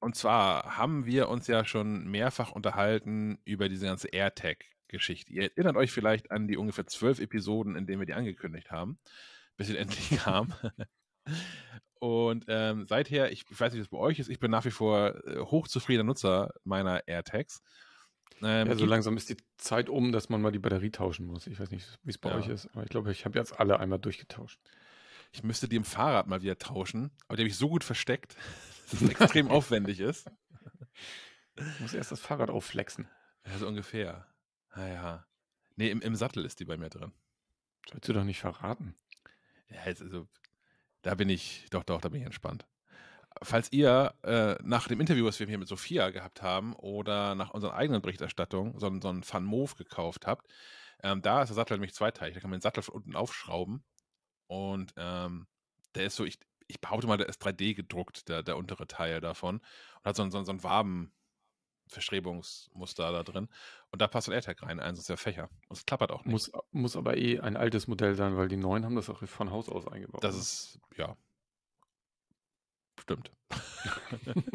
und zwar haben wir uns ja schon mehrfach unterhalten über diese ganze AirTag Geschichte. Ihr erinnert euch vielleicht an die ungefähr zwölf Episoden, in denen wir die angekündigt haben, bis sie endlich kam. Und ähm, seither, ich, weiß nicht, wie es bei euch ist, ich bin nach wie vor äh, hochzufriedener Nutzer meiner AirTags. Ähm, ja, so langsam ist die Zeit um, dass man mal die Batterie tauschen muss. Ich weiß nicht, wie es bei ja. euch ist, aber ich glaube, ich habe jetzt alle einmal durchgetauscht. Ich müsste die im Fahrrad mal wieder tauschen, aber die habe ich so gut versteckt, dass es extrem aufwendig ist. Ich muss erst das Fahrrad aufflexen. Ja, so ungefähr. Naja. Ah, nee, im, im Sattel ist die bei mir drin. Sollst du doch nicht verraten. Ja, also, da bin ich, doch, doch, da bin ich entspannt. Falls ihr äh, nach dem Interview, was wir hier mit Sophia gehabt haben, oder nach unserer eigenen Berichterstattung so, so einen Van Move gekauft habt, ähm, da ist der Sattel nämlich zweiteilig. Da kann man den Sattel von unten aufschrauben. Und ähm, der ist so, ich, ich behaupte mal, der ist 3D gedruckt, der, der untere Teil davon. Und hat so, so, so einen Waben, Verstrebungsmuster da drin. Und da passt ein AirTag rein, eins also ist ja Fächer. Und es klappert auch nicht. Muss, muss aber eh ein altes Modell sein, weil die neuen haben das auch von Haus aus eingebaut. Das ne? ist, ja. Stimmt.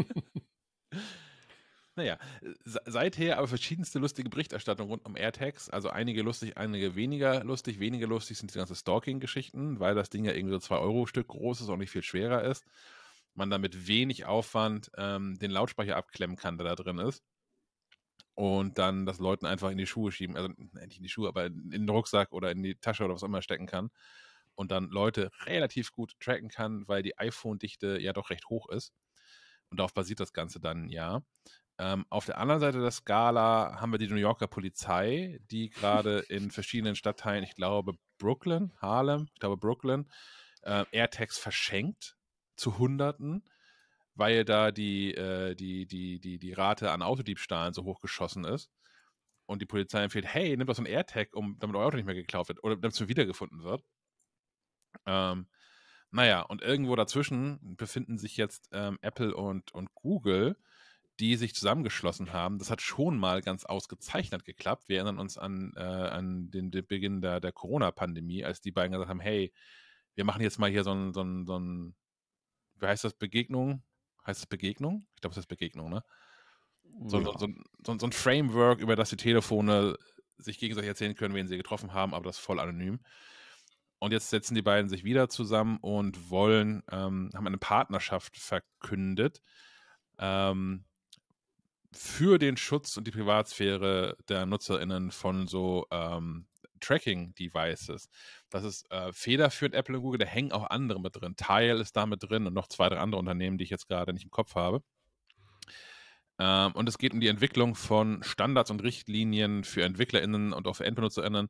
naja, seither aber verschiedenste lustige Berichterstattungen rund um AirTags. Also einige lustig, einige weniger lustig. Weniger lustig sind die ganzen Stalking-Geschichten, weil das Ding ja irgendwie so 2-Euro-Stück groß ist und nicht viel schwerer ist man damit wenig Aufwand ähm, den Lautsprecher abklemmen kann, der da drin ist. Und dann das Leuten einfach in die Schuhe schieben, also nicht in die Schuhe, aber in den Rucksack oder in die Tasche oder was auch immer stecken kann. Und dann Leute relativ gut tracken kann, weil die iPhone-Dichte ja doch recht hoch ist. Und darauf basiert das Ganze dann, ja. Ähm, auf der anderen Seite der Skala haben wir die New Yorker Polizei, die gerade in verschiedenen Stadtteilen, ich glaube Brooklyn, Harlem, ich glaube Brooklyn, äh, AirTags verschenkt zu Hunderten, weil da die, äh, die, die, die, die Rate an Autodiebstahlen so hoch geschossen ist. Und die Polizei empfiehlt, hey, nimm doch so ein AirTag, um, damit euer Auto nicht mehr geklaut wird oder damit es wiedergefunden wird. Ähm, naja, und irgendwo dazwischen befinden sich jetzt ähm, Apple und, und Google, die sich zusammengeschlossen haben. Das hat schon mal ganz ausgezeichnet geklappt. Wir erinnern uns an, äh, an den, den, Beginn der, der Corona-Pandemie, als die beiden gesagt haben, hey, wir machen jetzt mal hier so ein, so ein, so ein wie heißt das, Begegnung? Heißt das Begegnung? Ich glaube, es ist Begegnung, ne? So, ja. so, so, so, ein Framework, über das die Telefone sich gegenseitig erzählen können, wen sie getroffen haben, aber das voll anonym. Und jetzt setzen die beiden sich wieder zusammen und wollen, ähm, haben eine Partnerschaft verkündet ähm, für den Schutz und die Privatsphäre der NutzerInnen von so ähm, Tracking-Devices. Das ist äh, federführend Apple und Google, da hängen auch andere mit drin. Tile ist da mit drin und noch zwei, drei andere Unternehmen, die ich jetzt gerade nicht im Kopf habe. Ähm, und es geht um die Entwicklung von Standards und Richtlinien für EntwicklerInnen und auch für EndbenutzerInnen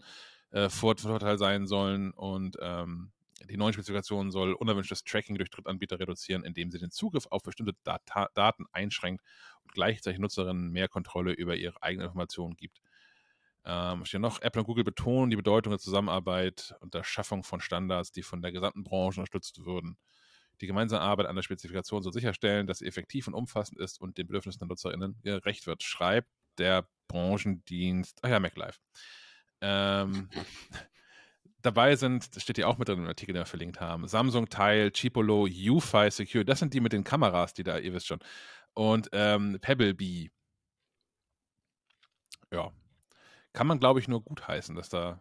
äh, Vorteil sein sollen und ähm, die neuen Spezifikationen soll unerwünschtes Tracking durch Drittanbieter reduzieren, indem sie den Zugriff auf bestimmte Data Daten einschränkt und gleichzeitig Nutzerinnen mehr Kontrolle über ihre eigenen Informationen gibt. Ähm, steht noch, Apple und Google betonen die Bedeutung der Zusammenarbeit und der Schaffung von Standards, die von der gesamten Branche unterstützt würden. Die gemeinsame Arbeit an der Spezifikation soll sicherstellen, dass sie effektiv und umfassend ist und den Bedürfnissen der NutzerInnen gerecht wird, schreibt der Branchendienst, ach ja, MacLife. Ähm, dabei sind, das steht hier auch mit drin im Artikel, den wir verlinkt haben, Samsung Teil, Chipolo, UFi Secure, das sind die mit den Kameras, die da, ihr wisst schon, und ähm, Pebble Bee. Ja, kann man, glaube ich, nur gut heißen, dass da.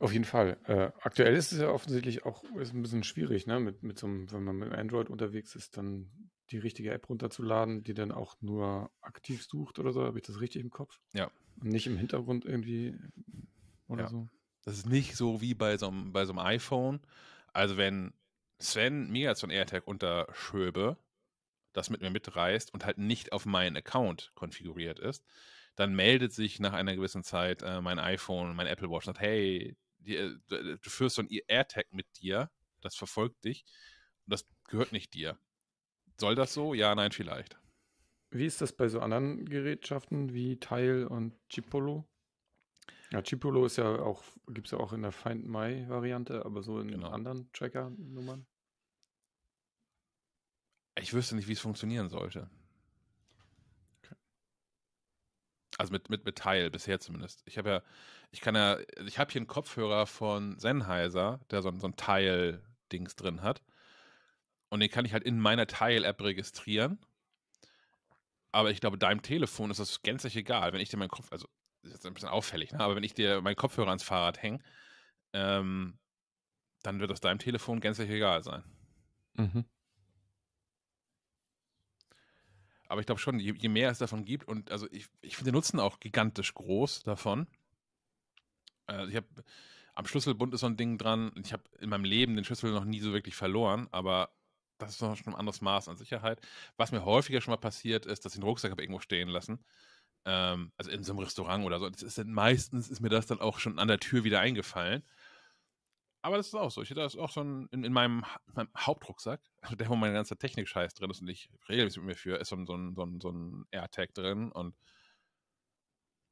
Auf jeden Fall. Äh, aktuell ist es ja offensichtlich auch ist ein bisschen schwierig, ne? mit, mit so einem, wenn man mit Android unterwegs ist, dann die richtige App runterzuladen, die dann auch nur aktiv sucht oder so. Habe ich das richtig im Kopf? Ja. Und nicht im Hintergrund irgendwie äh, oder ja. so. Das ist nicht so wie bei so einem, bei so einem iPhone. Also wenn Sven mir jetzt von AirTag unterschöbe, das mit mir mitreißt und halt nicht auf meinen Account konfiguriert ist, dann meldet sich nach einer gewissen Zeit äh, mein iPhone, mein Apple Watch und sagt, hey, die, äh, du, äh, du führst so ein AirTag mit dir, das verfolgt dich und das gehört nicht dir. Soll das so? Ja, nein, vielleicht. Wie ist das bei so anderen Gerätschaften wie Tile und Chipolo? Ja, Chipolo ist ja auch, gibt es ja auch in der Find My-Variante, aber so in genau. anderen Tracker-Nummern. Ich wüsste nicht, wie es funktionieren sollte. Also mit, mit, mit Teil, bisher zumindest. Ich habe ja, ich kann ja, ich habe hier einen Kopfhörer von Sennheiser, der so, so ein Teil-Dings drin hat. Und den kann ich halt in meiner Teil-App registrieren. Aber ich glaube, deinem Telefon ist das gänzlich egal. Wenn ich dir meinen Kopf, also ist jetzt ein bisschen auffällig, ne? aber wenn ich dir meinen Kopfhörer ans Fahrrad hänge, ähm, dann wird das deinem Telefon gänzlich egal sein. Mhm. aber ich glaube schon, je, je, mehr es davon gibt und also ich, ich finde den Nutzen auch gigantisch groß davon. Also ich habe am Schlüsselbund ist so ein Ding dran. Ich habe in meinem Leben den Schlüssel noch nie so wirklich verloren, aber das ist noch schon ein anderes Maß an Sicherheit. Was mir häufiger schon mal passiert ist, dass ich einen Rucksack habe irgendwo stehen lassen. Ähm, also in so einem Restaurant oder so. Ist, meistens ist mir das dann auch schon an der Tür wieder eingefallen. Aber das ist auch so. Ich hätte das auch schon in, in, meinem, meinem, Hauptrucksack, also der, wo meine ganze Technik-Scheiß drin ist und ich regelmäßig mit mir für, ist so ein, so ein, so ein, so ein AirTag drin. Und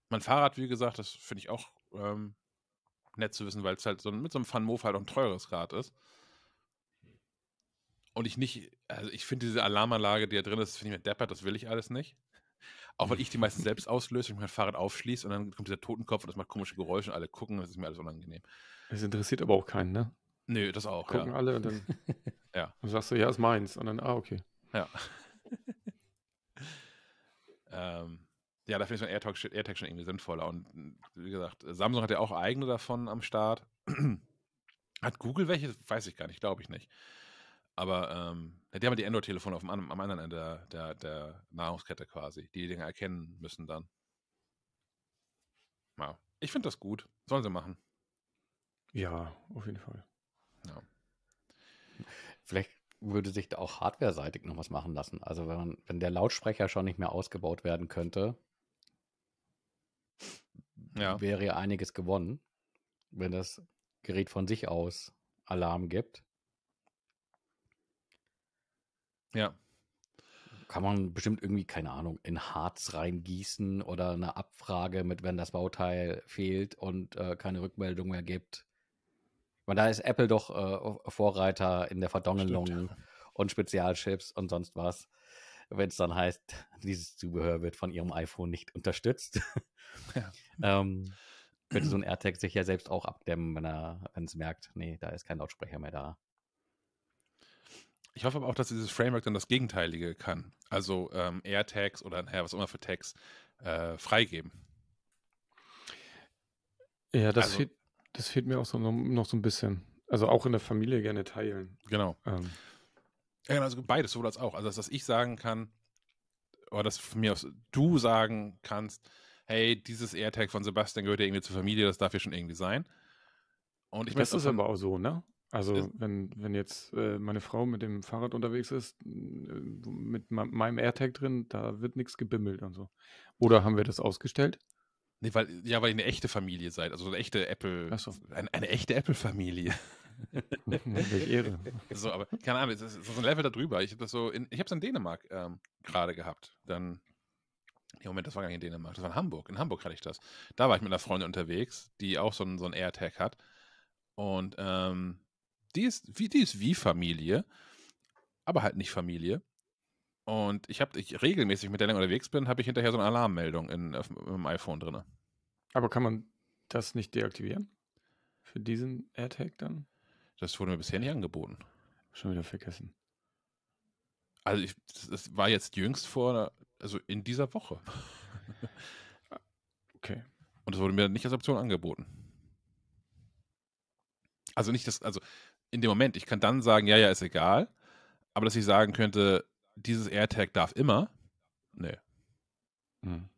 mein Fahrrad, wie gesagt, das finde ich auch ähm, nett zu wissen, weil es halt so mit so einem Fun Move halt auch ein teures Rad ist. Und ich nicht, also ich finde diese Alarmanlage, die da drin ist, finde ich mir deppert, das will ich alles nicht. Auch weil ich die meistens selbst auslöse, wenn ich mein Fahrrad aufschließe und dann kommt dieser Totenkopf und das macht komische Geräusche und alle gucken, das ist mir alles unangenehm. Es interessiert aber auch keinen, ne? Nö, das auch. Gucken ja. alle und dann, ja. dann sagst du, ja, ist meins. Und dann, ah, okay. Ja. ähm, ja, da finde ich so ein AirTag, AirTag schon irgendwie sinnvoller. Und wie gesagt, Samsung hat ja auch eigene davon am Start. hat Google welche? Weiß ich gar nicht, glaube ich nicht. Aber ähm, die haben halt die Android-Telefone am, am, anderen Ende der, der, der Nahrungskette quasi, die die Dinge erkennen müssen dann. Ja. Ich finde das gut. Sollen sie machen. Ja, auf jeden Fall. Ja. Vielleicht würde sich da auch hardware-seitig noch was machen lassen. Also wenn, man, wenn der Lautsprecher schon nicht mehr ausgebaut werden könnte, ja. wäre ja einiges gewonnen, wenn das Gerät von sich aus Alarm gibt. Ja. Kann man bestimmt irgendwie, keine Ahnung, in Harz reingießen oder eine Abfrage mit, wenn das Bauteil fehlt und äh, keine Rückmeldung mehr gibt. Und da ist Apple doch äh, Vorreiter in der Verdongelung Stimmt. und Spezialchips und sonst was. Wenn es dann heißt, dieses Zubehör wird von ihrem iPhone nicht unterstützt. Ja. ähm, könnte so ein AirTag sich ja selbst auch abdämmen, wenn er es merkt, nee, da ist kein Lautsprecher mehr da. Ich hoffe aber auch, dass dieses Framework dann das Gegenteilige kann. Also ähm, AirTags oder naja, was immer für Tags äh, freigeben. Ja, das also, das fehlt mir auch so noch, noch so ein bisschen. Also auch in der Familie gerne teilen. Genau. Ähm. Ja, genau, also beides, sowohl als auch. Also, dass ich sagen kann, oder dass von mir aus du sagen kannst, hey, dieses AirTag von Sebastian gehört ja irgendwie zur Familie, das darf ja schon irgendwie sein. Und ich das ist aber auch so, ne? Also wenn, wenn jetzt äh, meine Frau mit dem Fahrrad unterwegs ist, äh, mit meinem AirTag drin, da wird nichts gebimmelt und so. Oder haben wir das ausgestellt? Nee, weil, ja, weil ihr eine echte Familie seid, also eine echte Apple, so. eine, eine, echte Apple-Familie. Welche Ehre. So, aber keine Ahnung, es ist so ein Level da drüber. Ich habe das so, in, ich habe es in Dänemark ähm, gerade gehabt. Dann, nee, Moment, das war gar nicht in Dänemark, das war in Hamburg. In Hamburg hatte ich das. Da war ich mit einer Freundin unterwegs, die auch so ein, so ein AirTag hat. Und ähm, die, ist, die ist wie Familie, aber halt nicht Familie. Und ich habe, ich regelmäßig mit der Länge unterwegs bin, habe ich hinterher so eine Alarmmeldung in, im iPhone drin. Aber kann man das nicht deaktivieren? Für diesen AirTag dann? Das wurde mir bisher nicht angeboten. Schon wieder vergessen. Also ich, das, das war jetzt jüngst vor, also in dieser Woche. okay. Und es wurde mir nicht als Option angeboten. Also nicht das, also in dem Moment, ich kann dann sagen, ja, ja, ist egal, aber dass ich sagen könnte, dieses AirTag darf immer? Nee. Hm.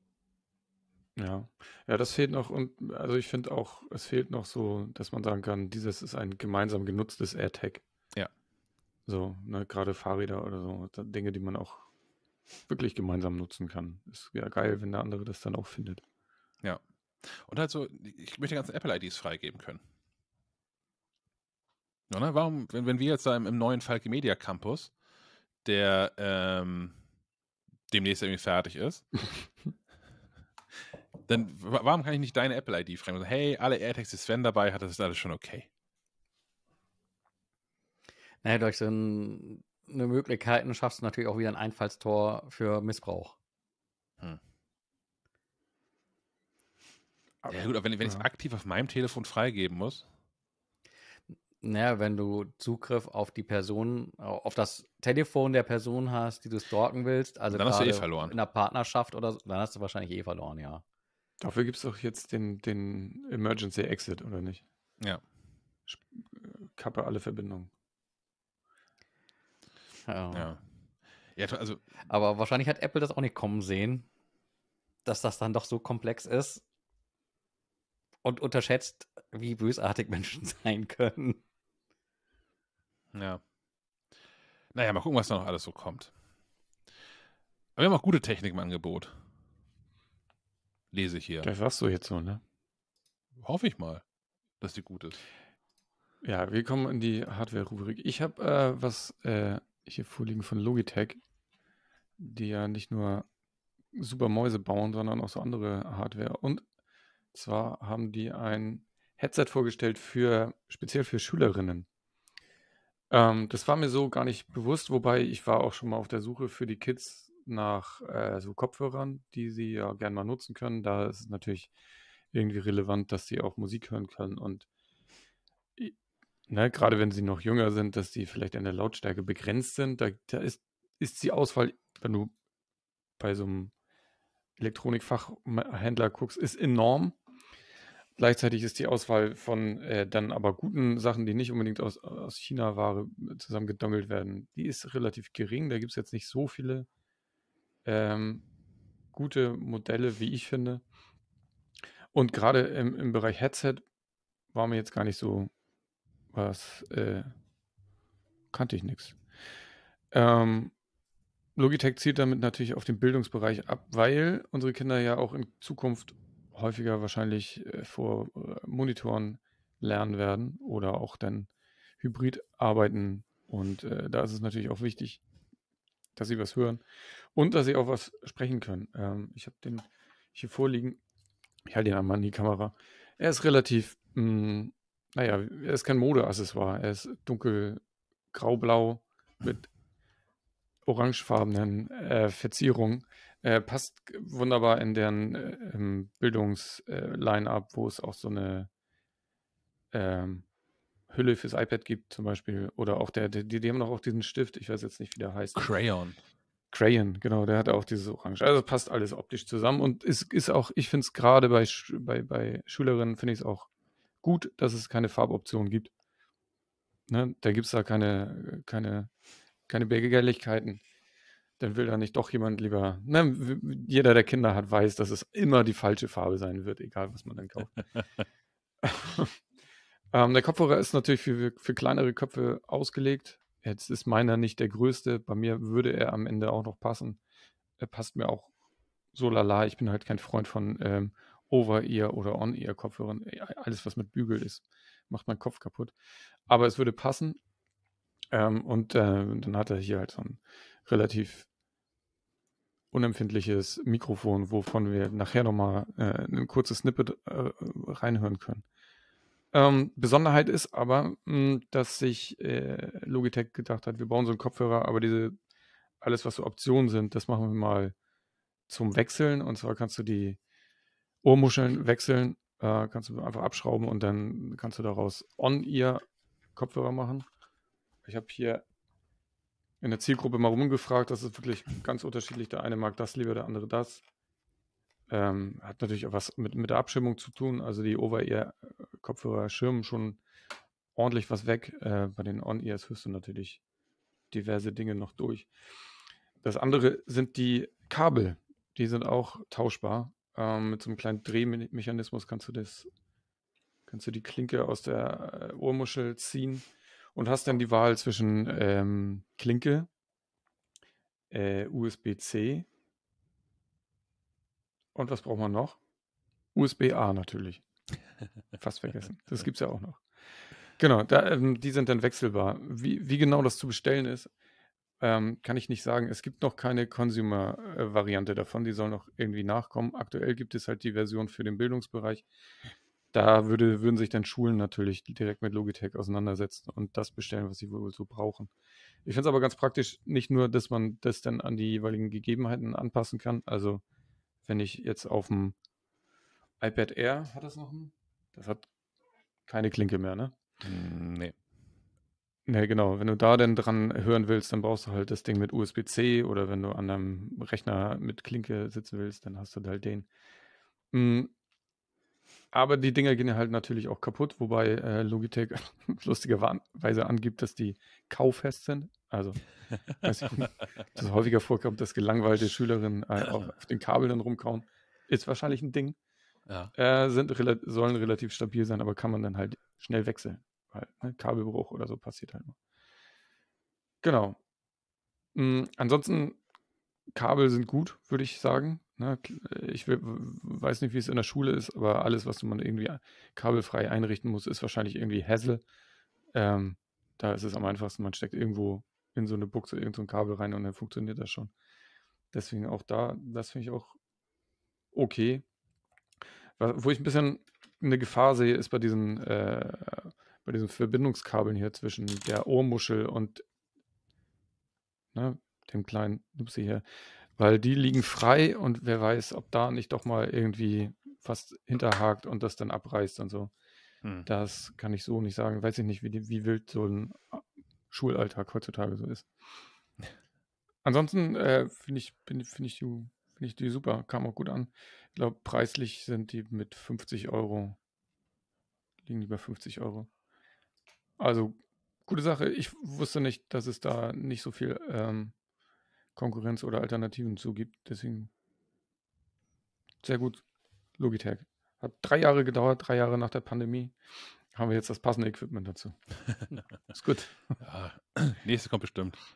Ja, ja, das fehlt noch und also ich finde auch, es fehlt noch so, dass man sagen kann, dieses ist ein gemeinsam genutztes AirTag. Ja. So, ne, gerade Fahrräder oder so, Dinge, die man auch wirklich gemeinsam nutzen kann. Ist ja geil, wenn der andere das dann auch findet. Ja. Und halt so, ich möchte ganzen Apple-IDs freigeben können. Ja, ne? Warum, wenn, wenn wir jetzt da im, im neuen Falke Media Campus der ähm, demnächst irgendwie fertig ist. Dann warum kann ich nicht deine Apple-ID fragen? Hey, alle AirTags, die Sven dabei hat, das ist alles schon okay. Naja, durch so eine Möglichkeiten ne, schaffst du natürlich auch wieder ein Einfallstor für Missbrauch. Hm. Ah, ja gut, aber wenn, wenn ja. ich es aktiv auf meinem Telefon freigeben muss. Naja, ne, wenn du Zugriff auf die Person, auf das Telefon der Person hast, die du stalken willst, also dann hast du eh verloren. in einer Partnerschaft oder so, dann hast du wahrscheinlich eh verloren, ja. Dafür gibt es doch jetzt den, den Emergency Exit, oder nicht? Ja. Äh, kappe alle Verbindungen. Ja. ja. ja also, Aber wahrscheinlich hat Apple das auch nicht kommen sehen, dass das dann doch so komplex ist und unterschätzt, wie bösartig Menschen sein können. Ja. Naja, mal gucken, was da noch alles so kommt. Aber wir haben auch gute Technik im Angebot. Lese ich hier. Das warst du jetzt so, ne? Hoffe ich mal, dass die gut ist. Ja, wir kommen in die Hardware-Rubrik. Ich habe äh, was äh, hier vorliegen von Logitech, die ja nicht nur super Mäuse bauen, sondern auch so andere Hardware. Und zwar haben die ein Headset vorgestellt für speziell für Schülerinnen. Ähm, das war mir so gar nicht bewusst, wobei ich war auch schon mal auf der Suche für die Kids nach äh, so Kopfhörern, die sie ja gerne mal nutzen können. Da ist es natürlich irgendwie relevant, dass sie auch Musik hören können und ne, gerade wenn sie noch jünger sind, dass sie vielleicht in der Lautstärke begrenzt sind. Da, da ist, ist die Auswahl, wenn du bei so einem Elektronikfachhändler guckst, ist enorm. Gleichzeitig ist die Auswahl von äh, dann aber guten Sachen, die nicht unbedingt aus, aus China-Ware äh, zusammengedongelt werden, die ist relativ gering. Da gibt es jetzt nicht so viele ähm, gute Modelle, wie ich finde. Und gerade im, im, Bereich Headset war mir jetzt gar nicht so was, äh, kannte ich nichts. Ähm, Logitech zielt damit natürlich auf den Bildungsbereich ab, weil unsere Kinder ja auch in Zukunft häufiger wahrscheinlich äh, vor äh, Monitoren lernen werden oder auch dann hybrid arbeiten. Und äh, da ist es natürlich auch wichtig, dass sie was hören und dass sie auch was sprechen können. Ähm, ich habe den hier vorliegen. Ich halte ihn einmal an die Kamera. Er ist relativ, mh, mm, naja, er ist kein Modeaccessoire. Er ist dunkel graublau mit orangefarbenen äh, Verzierungen. Äh, passt wunderbar in deren äh, Bildungs-Line-Up, wo es auch so eine ähm, Hülle fürs iPad gibt, zum Beispiel. Oder auch der, die, die haben noch auch diesen Stift, ich weiß jetzt nicht, wie der heißt. Crayon. Crayon, genau, der hat auch dieses Orange. Also passt alles optisch zusammen und ist, ist auch, ich finde es gerade bei, bei, bei Schülerinnen, finde ich es auch gut, dass es keine Farboption gibt. Ne? Da gibt es da keine, keine, keine Begehrlichkeiten dann will da nicht doch jemand lieber. Ne, jeder, der Kinder hat, weiß, dass es immer die falsche Farbe sein wird, egal was man dann kauft. ähm, der Kopfhörer ist natürlich für, für kleinere Köpfe ausgelegt. Jetzt ist meiner nicht der größte. Bei mir würde er am Ende auch noch passen. Er passt mir auch so lala. Ich bin halt kein Freund von ähm, Over-Ear oder On-Ear-Kopfhörern. E, e, alles, was mit Bügel ist, macht meinen Kopf kaputt. Aber es würde passen. Ähm, und äh, dann hat er hier halt so einen relativ unempfindliches Mikrofon, wovon wir nachher nochmal äh, ein kurzes Snippet äh, reinhören können. Ähm, Besonderheit ist aber, mh, hm, dass sich äh, Logitech gedacht hat, wir bauen so einen Kopfhörer, aber diese, alles was so Optionen sind, das machen wir mal zum Wechseln. Und zwar kannst du die Ohrmuscheln wechseln, äh, kannst du einfach abschrauben und dann kannst du daraus On-Ear Kopfhörer machen. Ich habe hier in der Zielgruppe mal rumgefragt. Das ist wirklich ganz unterschiedlich. Der eine mag das lieber, der andere das. Ähm, hat natürlich auch was mit, mit der Abschirmung zu tun. Also die Over-Ear-Kopfhörer schirmen schon ordentlich was weg. Äh, bei den On-Ears hörst du natürlich diverse Dinge noch durch. Das andere sind die Kabel. Die sind auch tauschbar. Ähm, mit so einem kleinen Drehmechanismus kannst du das, kannst du die Klinke aus der äh, Ohrmuschel ziehen und hast dann die Wahl zwischen ähm, Klinke, äh, USB-C und was braucht man noch? USB-A natürlich. Fast vergessen. Das gibt es ja auch noch. Genau, da, ähm, die sind dann wechselbar. Wie, wie genau das zu bestellen ist, ähm, kann ich nicht sagen. Es gibt noch keine Consumer-Variante davon, die soll noch irgendwie nachkommen. Aktuell gibt es halt die Version für den Bildungsbereich da würde, würden sich dann Schulen natürlich direkt mit Logitech auseinandersetzen und das bestellen, was sie wohl so brauchen. Ich finde es aber ganz praktisch, nicht nur, dass man das dann an die jeweiligen Gegebenheiten anpassen kann. Also, wenn ich jetzt auf dem iPad Air, hat das noch ein? Das hat keine Klinke mehr, ne? Hm, nee. Nee, genau. Wenn du da denn dran hören willst, dann brauchst du halt das Ding mit USB-C oder wenn du an einem Rechner mit Klinke sitzen willst, dann hast du halt den. Hm, aber die Dinger gehen ja halt natürlich auch kaputt, wobei äh, Logitech lustigerweise angibt, dass die kauffest sind. Also, dass häufiger vorkommt, dass gelangweilte Schülerinnen äh, auf den Kabeln rumkauen. Ist wahrscheinlich ein Ding. Ja. Äh, sind, sollen relativ stabil sein, aber kann man dann halt schnell wechseln. Weil halt, ne, Kabelbruch oder so passiert halt mal. Genau. Mhm, ansonsten, Kabel sind gut, würde ich sagen. Ne? Ich weiß nicht, wie es in der Schule ist, aber alles, was man irgendwie kabelfrei einrichten muss, ist wahrscheinlich irgendwie Hassel. Ähm, da ist es am einfachsten, man steckt irgendwo in so eine Buchse irgend so ein Kabel rein und dann funktioniert das schon. Deswegen auch da, das finde ich auch okay. Wo ich ein bisschen eine Gefahr sehe, ist bei diesen, äh, bei diesen Verbindungskabeln hier zwischen der Ohrmuschel und ne, dem kleinen Nupsi hier. Weil die liegen frei und wer weiß, ob da nicht doch mal irgendwie was hinterhakt und das dann abreißt und so. Hm. Das kann ich so nicht sagen. Weiß ich nicht, wie, wie wild so ein äh, Schulalltag heutzutage so ist. Ansonsten äh, finde ich, find, ich, die, find ich die super, kam auch gut an. Ich glaube, preislich sind die mit 50 Euro, liegen die bei 50 Euro. Also, gute Sache. Ich wusste nicht, dass es da nicht so viel ähm, Konkurrenz oder Alternativen zugibt. Deswegen sehr gut. Logitech. Hat drei Jahre gedauert, drei Jahre nach der Pandemie haben wir jetzt das passende Equipment dazu. ist gut. Ja, nächste kommt bestimmt.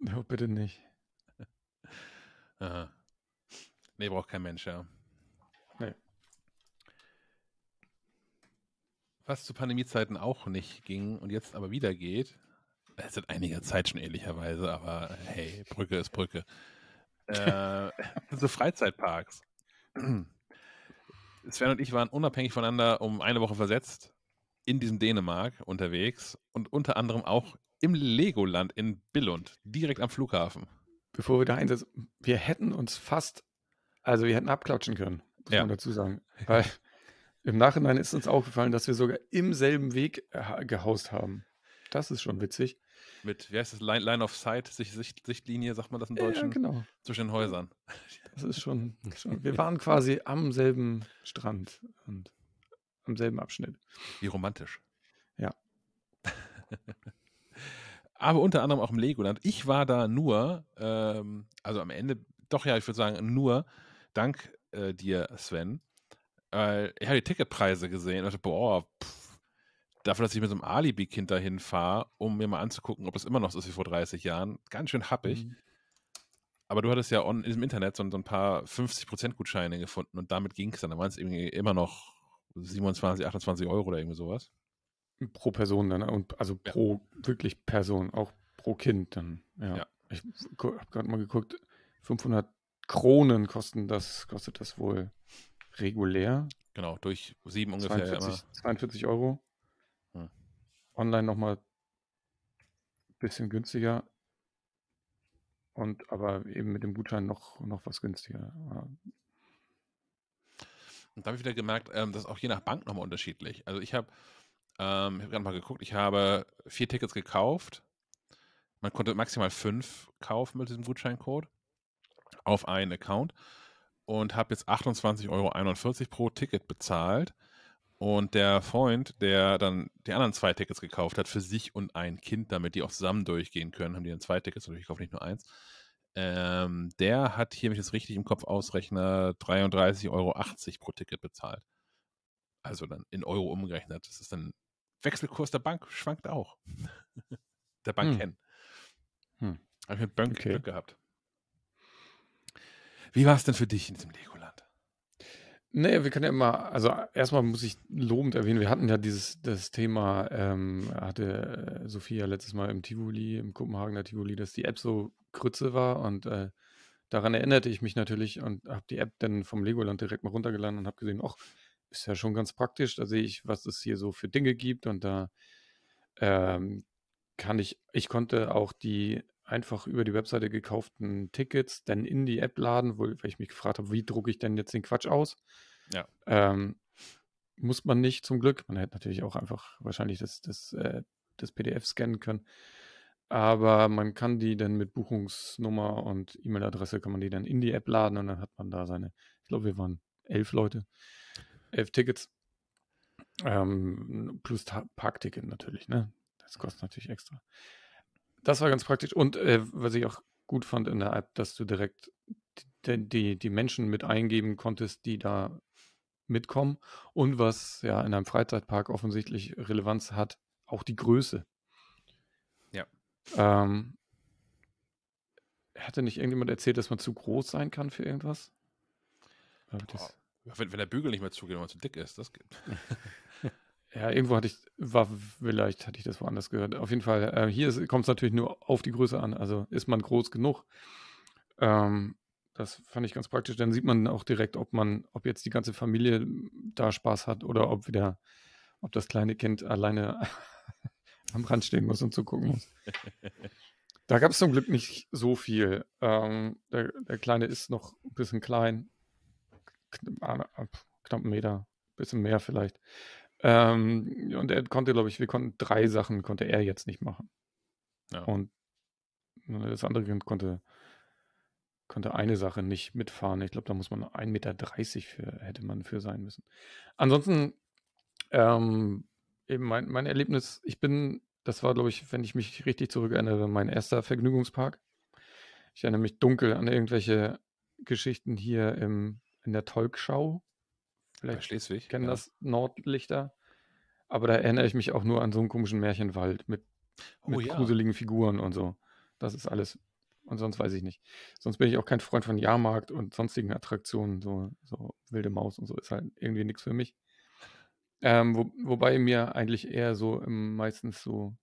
No, bitte nicht. Aha. Nee, braucht kein Mensch, ja. Nee. Was zu Pandemiezeiten auch nicht ging und jetzt aber wieder geht, Seit einiger Zeit schon ehrlicherweise, aber hey, Brücke ist Brücke. äh, so Freizeitparks. Sven und ich waren unabhängig voneinander um eine Woche versetzt in diesem Dänemark unterwegs und unter anderem auch im Legoland in Billund, direkt am Flughafen. Bevor wir da einsetzen, wir hätten uns fast, also wir hätten abklatschen können, muss ja. man dazu sagen. Weil im Nachhinein ist uns aufgefallen, dass wir sogar im selben Weg äh, gehaust haben. Das ist schon witzig mit, wie heißt das, Line, Line of Sight, Sicht, Sichtlinie, sagt man das im Deutschen? Ja, genau. Zwischen den Häusern. Das ist schon, schon wir waren quasi am selben Strand und am selben Abschnitt. Wie romantisch. Ja. Aber unter anderem auch im Legoland. Ich war da nur, ähm, also am Ende, doch ja, ich würde sagen, nur dank äh, dir, Sven. Äh, ich habe die Ticketpreise gesehen und dachte, boah, pff, dafür, dass ich mit so einem Alibi-Kind dahin fahre, um mir mal anzugucken, ob das immer noch so ist wie vor 30 Jahren, ganz schön happig. Mhm. Aber du hattest ja on, in diesem Internet so, so ein paar 50%-Gutscheine gefunden und damit ging es dann. Da waren es immer noch 27, 28 Euro oder irgendwie sowas. Pro Person dann, ne? und also ja. pro wirklich Person, auch pro Kind dann. Ja. ja. Ich habe gerade mal geguckt, 500 Kronen kosten das, kostet das wohl regulär. Genau, durch sieben ungefähr 42, immer. 42 Euro online nochmal ein bisschen günstiger. Und aber eben mit dem Gutschein noch, noch was günstiger. Und da habe ich wieder gemerkt, ähm, das ist auch je nach Bank nochmal unterschiedlich. Also ich habe, ähm, ich habe gerade mal geguckt, ich habe vier Tickets gekauft. Man konnte maximal fünf kaufen mit diesem Gutscheincode auf einen Account und habe jetzt 28,41 Euro pro Ticket bezahlt. Und der Freund, der dann die anderen zwei Tickets gekauft hat für sich und ein Kind, damit die auch zusammen durchgehen können, haben die dann zwei Tickets, natürlich kaufe nicht nur eins. Ähm, der hat hier, wenn ich das richtig im Kopf ausrechne, 33,80 Euro pro Ticket bezahlt. Also dann in Euro umgerechnet. Das ist dann Wechselkurs der Bank, schwankt auch. der Bank hm. Hm. Habe ich mit Bank okay. Glück gehabt. Wie war es denn für dich in diesem Legoland? Nee, wir können ja immer, also erstmal muss ich lobend erwähnen, wir hatten ja dieses das Thema, ähm, hatte ja äh, letztes Mal im Tivoli, im Kopenhagener Tivoli, dass die App so krütze war und äh, daran erinnerte ich mich natürlich und habe die App dann vom Legoland direkt mal runtergeladen und habe gesehen, ach, ist ja schon ganz praktisch, da sehe ich, was es hier so für Dinge gibt und da ähm, kann ich, ich konnte auch die einfach über die Webseite gekauften Tickets dann in die App laden, wo, weil ich mich gefragt habe, wie drucke ich denn jetzt den Quatsch aus? Ja. Ähm, muss man nicht zum Glück. Man hätte natürlich auch einfach wahrscheinlich das, das, äh, das PDF scannen können. Aber man kann die dann mit Buchungsnummer und E-Mail-Adresse kann man die dann in die App laden und dann hat man da seine, ich glaube, wir waren elf Leute, elf Tickets. Ähm, plus Parkticket natürlich, ne? Das kostet natürlich extra. Das war ganz praktisch. Und äh, was ich auch gut fand in der App, dass du direkt die, die, die Menschen mit eingeben konntest, die da mitkommen. Und was ja in einem Freizeitpark offensichtlich Relevanz hat, auch die Größe. Ja. Ähm, hatte nicht irgendjemand erzählt, dass man zu groß sein kann für irgendwas? wenn, wenn, der Bügel nicht mehr zugeht, wenn man zu dick ist, das gibt. Ja, irgendwo hatte ich, war vielleicht hatte ich das woanders gehört. Auf jeden Fall, äh, hier kommt es natürlich nur auf die Größe an. Also ist man groß genug. Ähm, das fand ich ganz praktisch. Dann sieht man auch direkt, ob man, ob jetzt die ganze Familie da Spaß hat oder ob wieder, ob das kleine Kind alleine am Rand stehen muss und zugucken muss. Da gab es zum Glück nicht so viel. Ähm, der, der, Kleine ist noch ein bisschen klein, knapp, ah, knapp einen Meter, ein bisschen mehr vielleicht. Ähm, und er konnte, glaube ich, wir konnten drei Sachen konnte er jetzt nicht machen. Ja. Und äh, das andere Kind konnte, konnte eine Sache nicht mitfahren. Ich glaube, da muss man 1,30 Meter für, hätte man für sein müssen. Ansonsten, ähm, eben mein, mein Erlebnis, ich bin, das war, glaube ich, wenn ich mich richtig zurückerinnere, mein erster Vergnügungspark. Ich erinnere mich dunkel an irgendwelche Geschichten hier im, in der Tolkschau. Vielleicht Bei Schleswig. Kennen ja. das Nordlichter. Aber da erinnere ich mich auch nur an so einen komischen Märchenwald mit, oh, ja. gruseligen Figuren und so. Das ist alles. Und sonst weiß ich nicht. Sonst bin ich auch kein Freund von Jahrmarkt und sonstigen Attraktionen. So, so wilde Maus und so ist halt irgendwie nichts für mich. Ähm, wo, wobei mir eigentlich eher so im, meistens so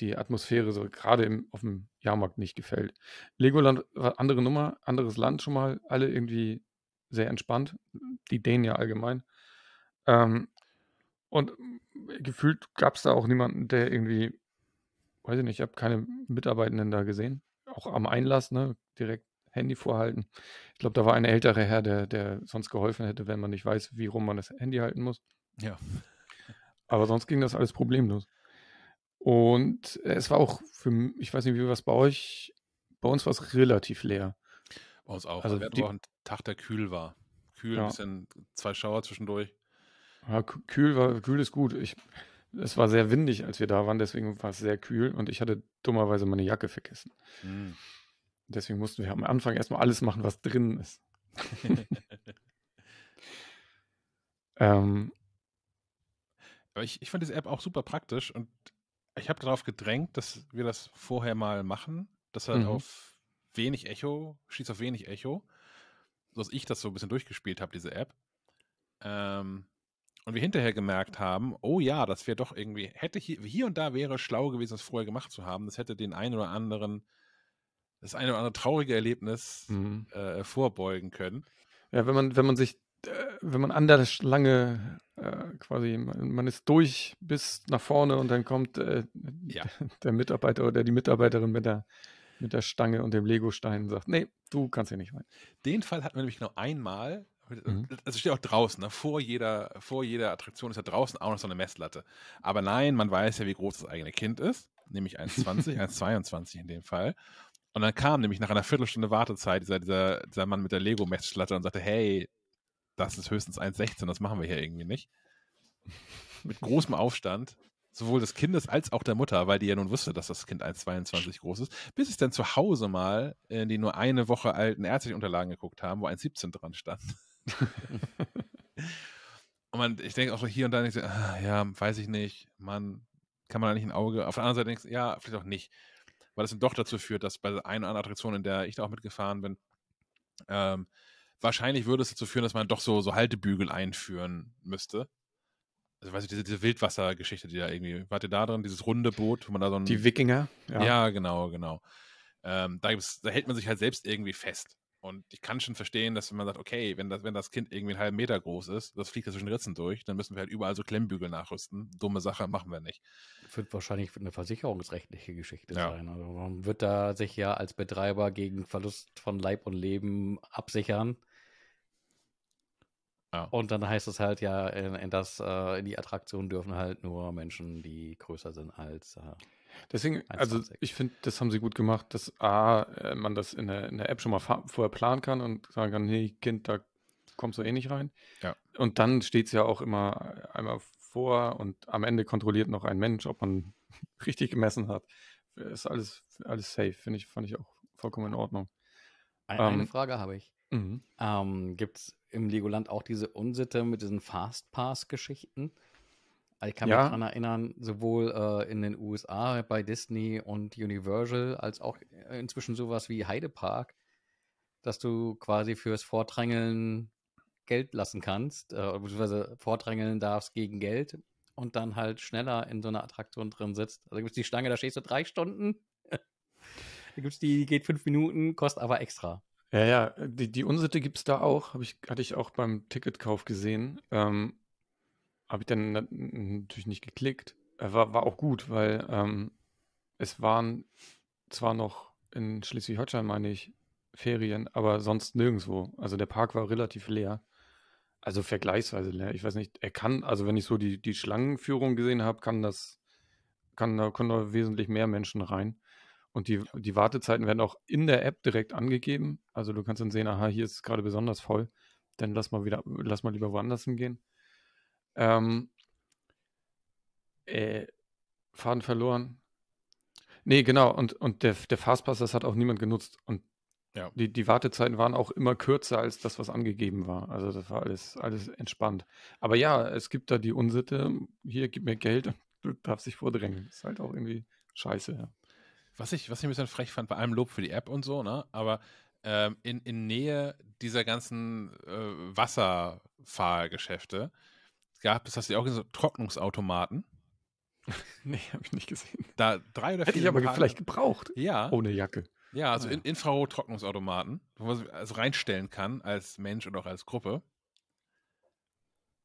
die Atmosphäre so gerade auf dem Jahrmarkt nicht gefällt. Legoland war andere Nummer, anderes Land schon mal, alle irgendwie sehr entspannt. Die Dänen ja allgemein. Ähm, und gefühlt gab es da auch niemanden, der irgendwie, weiß ich nicht, ich habe keine Mitarbeitenden da gesehen. Auch am Einlass, ne? Direkt Handy vorhalten. Ich glaube, da war ein älterer Herr, der, der sonst geholfen hätte, wenn man nicht weiß, wie rum man das Handy halten muss. Ja. Aber sonst ging das alles problemlos. Und es war auch für, ich weiß nicht, wie war es bei euch, bei uns war es relativ leer. Bei uns auch. Also wir hatten die, auch einen Tag, der kühl war. Kühl, ja. ein bisschen zwei Schauer zwischendurch. Ja, kühl war, kühl ist gut. Ich, es war sehr windig, als wir da waren, deswegen war es sehr kühl und ich hatte dummerweise meine Jacke vergessen. Mhm. Deswegen mussten wir am Anfang erstmal alles machen, was drin ist. ähm, Aber ich, ich fand diese App auch super praktisch und ich habe darauf gedrängt, dass wir das vorher mal machen, dass halt mhm. auf wenig Echo, schießt auf wenig Echo dass ich das so ein bisschen durchgespielt habe, diese App. Ähm, und wir hinterher gemerkt haben, oh ja, das wäre doch irgendwie, hätte hier, hier und da wäre schlau gewesen, das vorher gemacht zu haben. Das hätte den einen oder anderen, das eine oder andere traurige Erlebnis mhm. äh, vorbeugen können. Ja, wenn man, wenn man sich, äh, wenn man an der Schlange äh, quasi, man, man, ist durch bis nach vorne und dann kommt äh, ja. der Mitarbeiter oder die Mitarbeiterin mit der mit der Stange und dem Legostein sagt, nee, du kannst hier nicht rein. Den Fall hatten wir nämlich genau einmal. Mhm. Also steht auch draußen, ne? vor, jeder, vor jeder Attraktion ist ja draußen auch noch so eine Messlatte. Aber nein, man weiß ja, wie groß das eigene Kind ist, nämlich 1,20, 1,22 in dem Fall. Und dann kam nämlich nach einer Viertelstunde Wartezeit dieser, dieser, dieser Mann mit der Lego-Messlatte und sagte, hey, das ist höchstens 1,16, das machen wir hier irgendwie nicht. Mit großem Aufstand sowohl des Kindes als auch der Mutter, weil die ja nun wusste, dass das Kind 1,22 groß ist, bis es dann zu Hause mal in die nur eine Woche alten ärztlichen Unterlagen geguckt haben, wo 1,17 dran stand. und man, ich denke auch so hier und da, ich so, ah, ja, weiß ich nicht, man, kann man da nicht ein Auge. Auf der anderen Seite denkst ja, vielleicht auch nicht. Weil das dann doch dazu führt, dass bei der einen oder anderen Attraktion, in der ich da auch mitgefahren bin, ähm, wahrscheinlich würde es dazu führen, dass man doch so, so Haltebügel einführen müsste, also weiß ich, diese, diese wildwasser die da irgendwie, wart ihr da drin, dieses runde Boot, wo man da so ein. Die Wikinger? Ja, ja genau, genau. Ähm, da, da, hält man sich halt selbst irgendwie fest. Und ich kann schon verstehen, dass wenn man sagt, okay, wenn das, wenn das Kind irgendwie einen halben Meter groß ist, das fliegt zwischen Ritzen durch, dann müssen wir halt überall so Klemmbügel nachrüsten. Dumme Sache, machen wir nicht. Wird wahrscheinlich eine versicherungsrechtliche Geschichte ja. sein. Also man wird da sich ja als Betreiber gegen Verlust von Leib und Leben absichern. Und dann heißt es halt ja, in, in das, äh, in die Attraktion dürfen halt nur Menschen, die größer sind als. Äh, Deswegen, 1, also 20. ich finde, das haben sie gut gemacht, dass A, äh, man das in der, in der App schon mal vorher planen kann und sagen kann, nee, Kind, da kommst du eh nicht rein. Ja. Und dann steht es ja auch immer einmal vor und am Ende kontrolliert noch ein Mensch, ob man richtig gemessen hat. Ist alles, alles safe, finde ich, fand ich auch vollkommen in Ordnung. Eine, ähm, Frage habe ich. Mhm. Ähm, Gibt es im Legoland auch diese Unsitte mit diesen Fastpass-Geschichten? Also ich kann mich daran erinnern, sowohl äh, in den USA bei Disney und Universal als auch äh, inzwischen sowas wie Heidepark, dass du quasi fürs Vordrängeln Geld lassen kannst, äh, beziehungsweise vordrängeln darfst gegen Geld und dann halt schneller in so einer Attraktion drin sitzt. Also gibt es die Stange, da stehst du drei Stunden. da gibt es die, die geht fünf Minuten, kostet aber extra. Ja, ja, die, die Unsitte gibt es da auch, hab ich, hatte ich auch beim Ticketkauf gesehen. Ähm, habe ich dann natürlich nicht geklickt. Äh, war, war auch gut, weil ähm, es waren zwar noch in Schleswig-Holstein, meine ich, Ferien, aber sonst nirgendwo. Also der Park war relativ leer. Also vergleichsweise leer. Ich weiß nicht, er kann, also wenn ich so die, die Schlangenführung gesehen habe, kann das, kann da, können da wesentlich mehr Menschen rein. Und die, die Wartezeiten werden auch in der App direkt angegeben. Also du kannst dann sehen, aha, hier ist es gerade besonders voll. Dann lass mal wieder, lass mal lieber woanders hingehen. Ähm, äh, Faden verloren. Nee, genau. Und, und der, der Fastpass, das hat auch niemand genutzt. Und ja. die, die Wartezeiten waren auch immer kürzer als das, was angegeben war. Also das war alles, alles entspannt. Aber ja, es gibt da die Unsitte, hier gib mir Geld und du darfst dich vordrängen. Ist halt auch irgendwie scheiße, ja. Was ich, was ich ein bisschen frech fand, bei allem Lob für die App und so, ne? Aber ähm, in, in Nähe dieser ganzen äh, Wasserfahrgeschäfte gab es, hast du auch gesehen, so Trocknungsautomaten. nee, habe ich nicht gesehen. Da drei oder vier. Hätte ich aber Parten, vielleicht gebraucht. Ja. Ohne Jacke. Ja, also ah, ja. In, Infrarot-Trocknungsautomaten, wo man sich also reinstellen kann als Mensch und auch als Gruppe.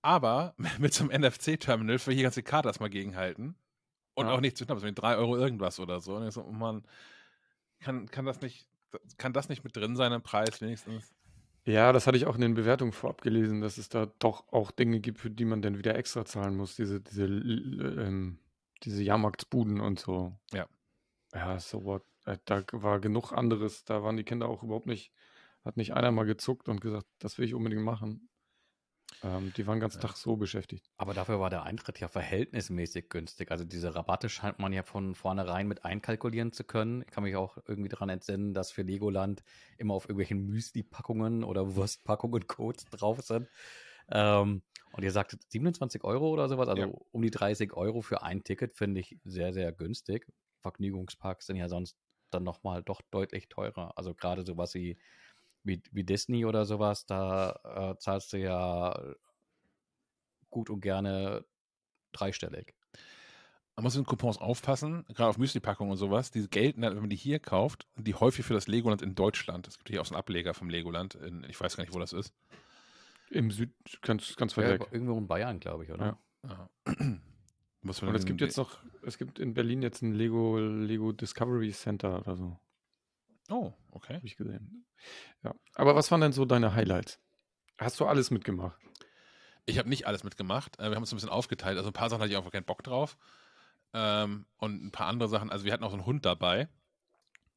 Aber mit so einem NFC-Terminal für hier ganze Karte erstmal gegenhalten und ja. auch nicht zu knapp, mit 3 Euro irgendwas oder so. Und ich so, oh Mann, kann, kann, das nicht, kann das nicht mit drin sein im Preis wenigstens? Ja, das hatte ich auch in den Bewertungen vorab gelesen, dass es da doch auch Dinge gibt, für die man dann wieder extra zahlen muss. Diese, diese, äh, ähm, diese Jahrmarktsbuden und so. Ja. Ja, so what. Äh, da war genug anderes. Da waren die Kinder auch überhaupt nicht, hat nicht einer mal gezuckt und gesagt, das will ich unbedingt machen. Ähm, die waren den ganzen äh. Tag so beschäftigt. Aber dafür war der Eintritt ja verhältnismäßig günstig. Also diese Rabatte scheint man ja von vornherein mit einkalkulieren zu können. Ich kann mich auch irgendwie daran entsinnen, dass für Legoland immer auf irgendwelchen Müsli-Packungen oder Wurstpackungen Codes drauf sind. Ähm, und ihr sagtet 27 Euro oder sowas, also ja. um die 30 Euro für ein Ticket finde ich sehr, sehr günstig. Vergnügungsparks sind ja sonst dann nochmal doch deutlich teurer. Also gerade sowas wie wie, wie Disney oder sowas, da äh, zahlst du ja gut und gerne dreistellig. Man muss mit Coupons aufpassen, gerade auf Müsli-Packungen und sowas. Die gelten dann, wenn man die hier kauft, die häufig für das Legoland in Deutschland. Es gibt hier auch so einen Ableger vom Legoland. In, ich weiß gar nicht, wo das ist. Im Süd, ganz, ganz weit ja, weg. Irgendwo in Bayern, glaube ich, oder? Ja. und es gibt jetzt noch, es gibt in Berlin jetzt ein Lego, Lego Discovery Center oder so. Oh, okay. Habe ich gesehen. Ja. Aber was waren denn so deine Highlights? Hast du alles mitgemacht? Ich habe nicht alles mitgemacht. Äh, wir haben uns ein bisschen aufgeteilt. Also ein paar Sachen hatte ich einfach keinen Bock drauf. Ähm, und ein paar andere Sachen. Also wir hatten auch so einen Hund dabei.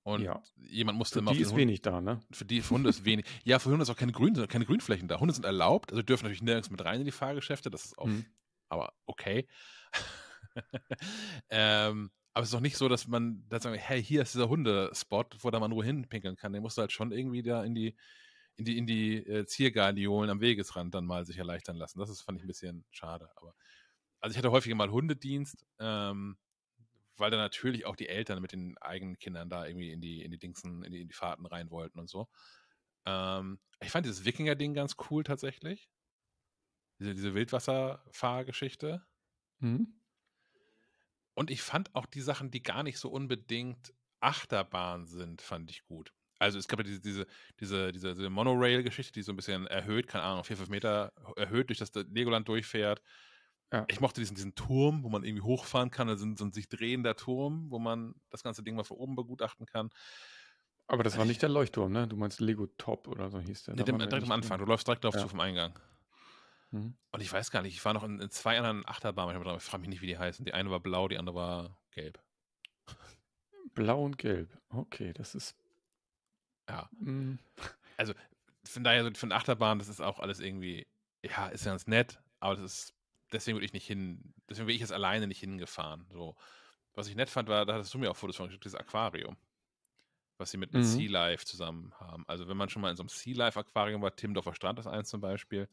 Und ja. jemand musste für immer. Für die ist Hund, wenig da, ne? Für die für Hunde ist wenig. Ja, für Hunde ist auch keine, Grün, keine Grünflächen da. Hunde sind erlaubt, also dürfen natürlich nirgends mit rein in die Fahrgeschäfte. Das ist auch, mhm. aber okay. ähm, aber es ist doch nicht so, dass man da sagt, hey, hier ist dieser Hundespot, wo da man Ruhe hinpinkeln kann. Den musst du halt schon irgendwie da in die, in die, in die äh, Ziergardiolen am Wegesrand dann mal sich erleichtern lassen. Das ist, fand ich ein bisschen schade. Aber also ich hatte häufiger mal Hundedienst, ähm, weil dann natürlich auch die Eltern mit den eigenen Kindern da irgendwie in die, in die Dingsen, in die, in die Fahrten rein wollten und so. Ähm, ich fand dieses Wikinger-Ding ganz cool tatsächlich. Diese, diese Wildwasserfahrgeschichte. Mhm. Und ich fand auch die Sachen, die gar nicht so unbedingt Achterbahn sind, fand ich gut. Also es gab ja diese, diese, diese, diese Monorail-Geschichte, die so ein bisschen erhöht, keine Ahnung, vier, fünf Meter erhöht durch das Legoland durchfährt. Ja. Ich mochte diesen, diesen Turm, wo man irgendwie hochfahren kann, also so ein sich drehender Turm, wo man das ganze Ding mal von oben begutachten kann. Aber das also war nicht der Leuchtturm, ne? Du meinst Lego Top oder so hieß der. Nee, dem, direkt am Anfang. Du läufst direkt drauf ja. zu vom Eingang. Mhm. Und ich weiß gar nicht, ich war noch in, in zwei anderen Achterbahnen, ich ich frage mich nicht, wie die heißen. Die eine war blau, die andere war gelb. Blau und gelb, okay, das ist. Ja. Mhm. Also von daher, so von Achterbahn, das ist auch alles irgendwie, ja, ist ganz nett, aber das ist, deswegen würde ich nicht hin, deswegen wäre ich jetzt alleine nicht hingefahren. So. Was ich nett fand, war, da hattest du mir auch Fotos von geschickt, das Aquarium was sie mit mhm. Sea Life zusammen haben. Also wenn man schon mal in so einem Sea Life Aquarium war, Timdorfer Strand ist eins zum Beispiel,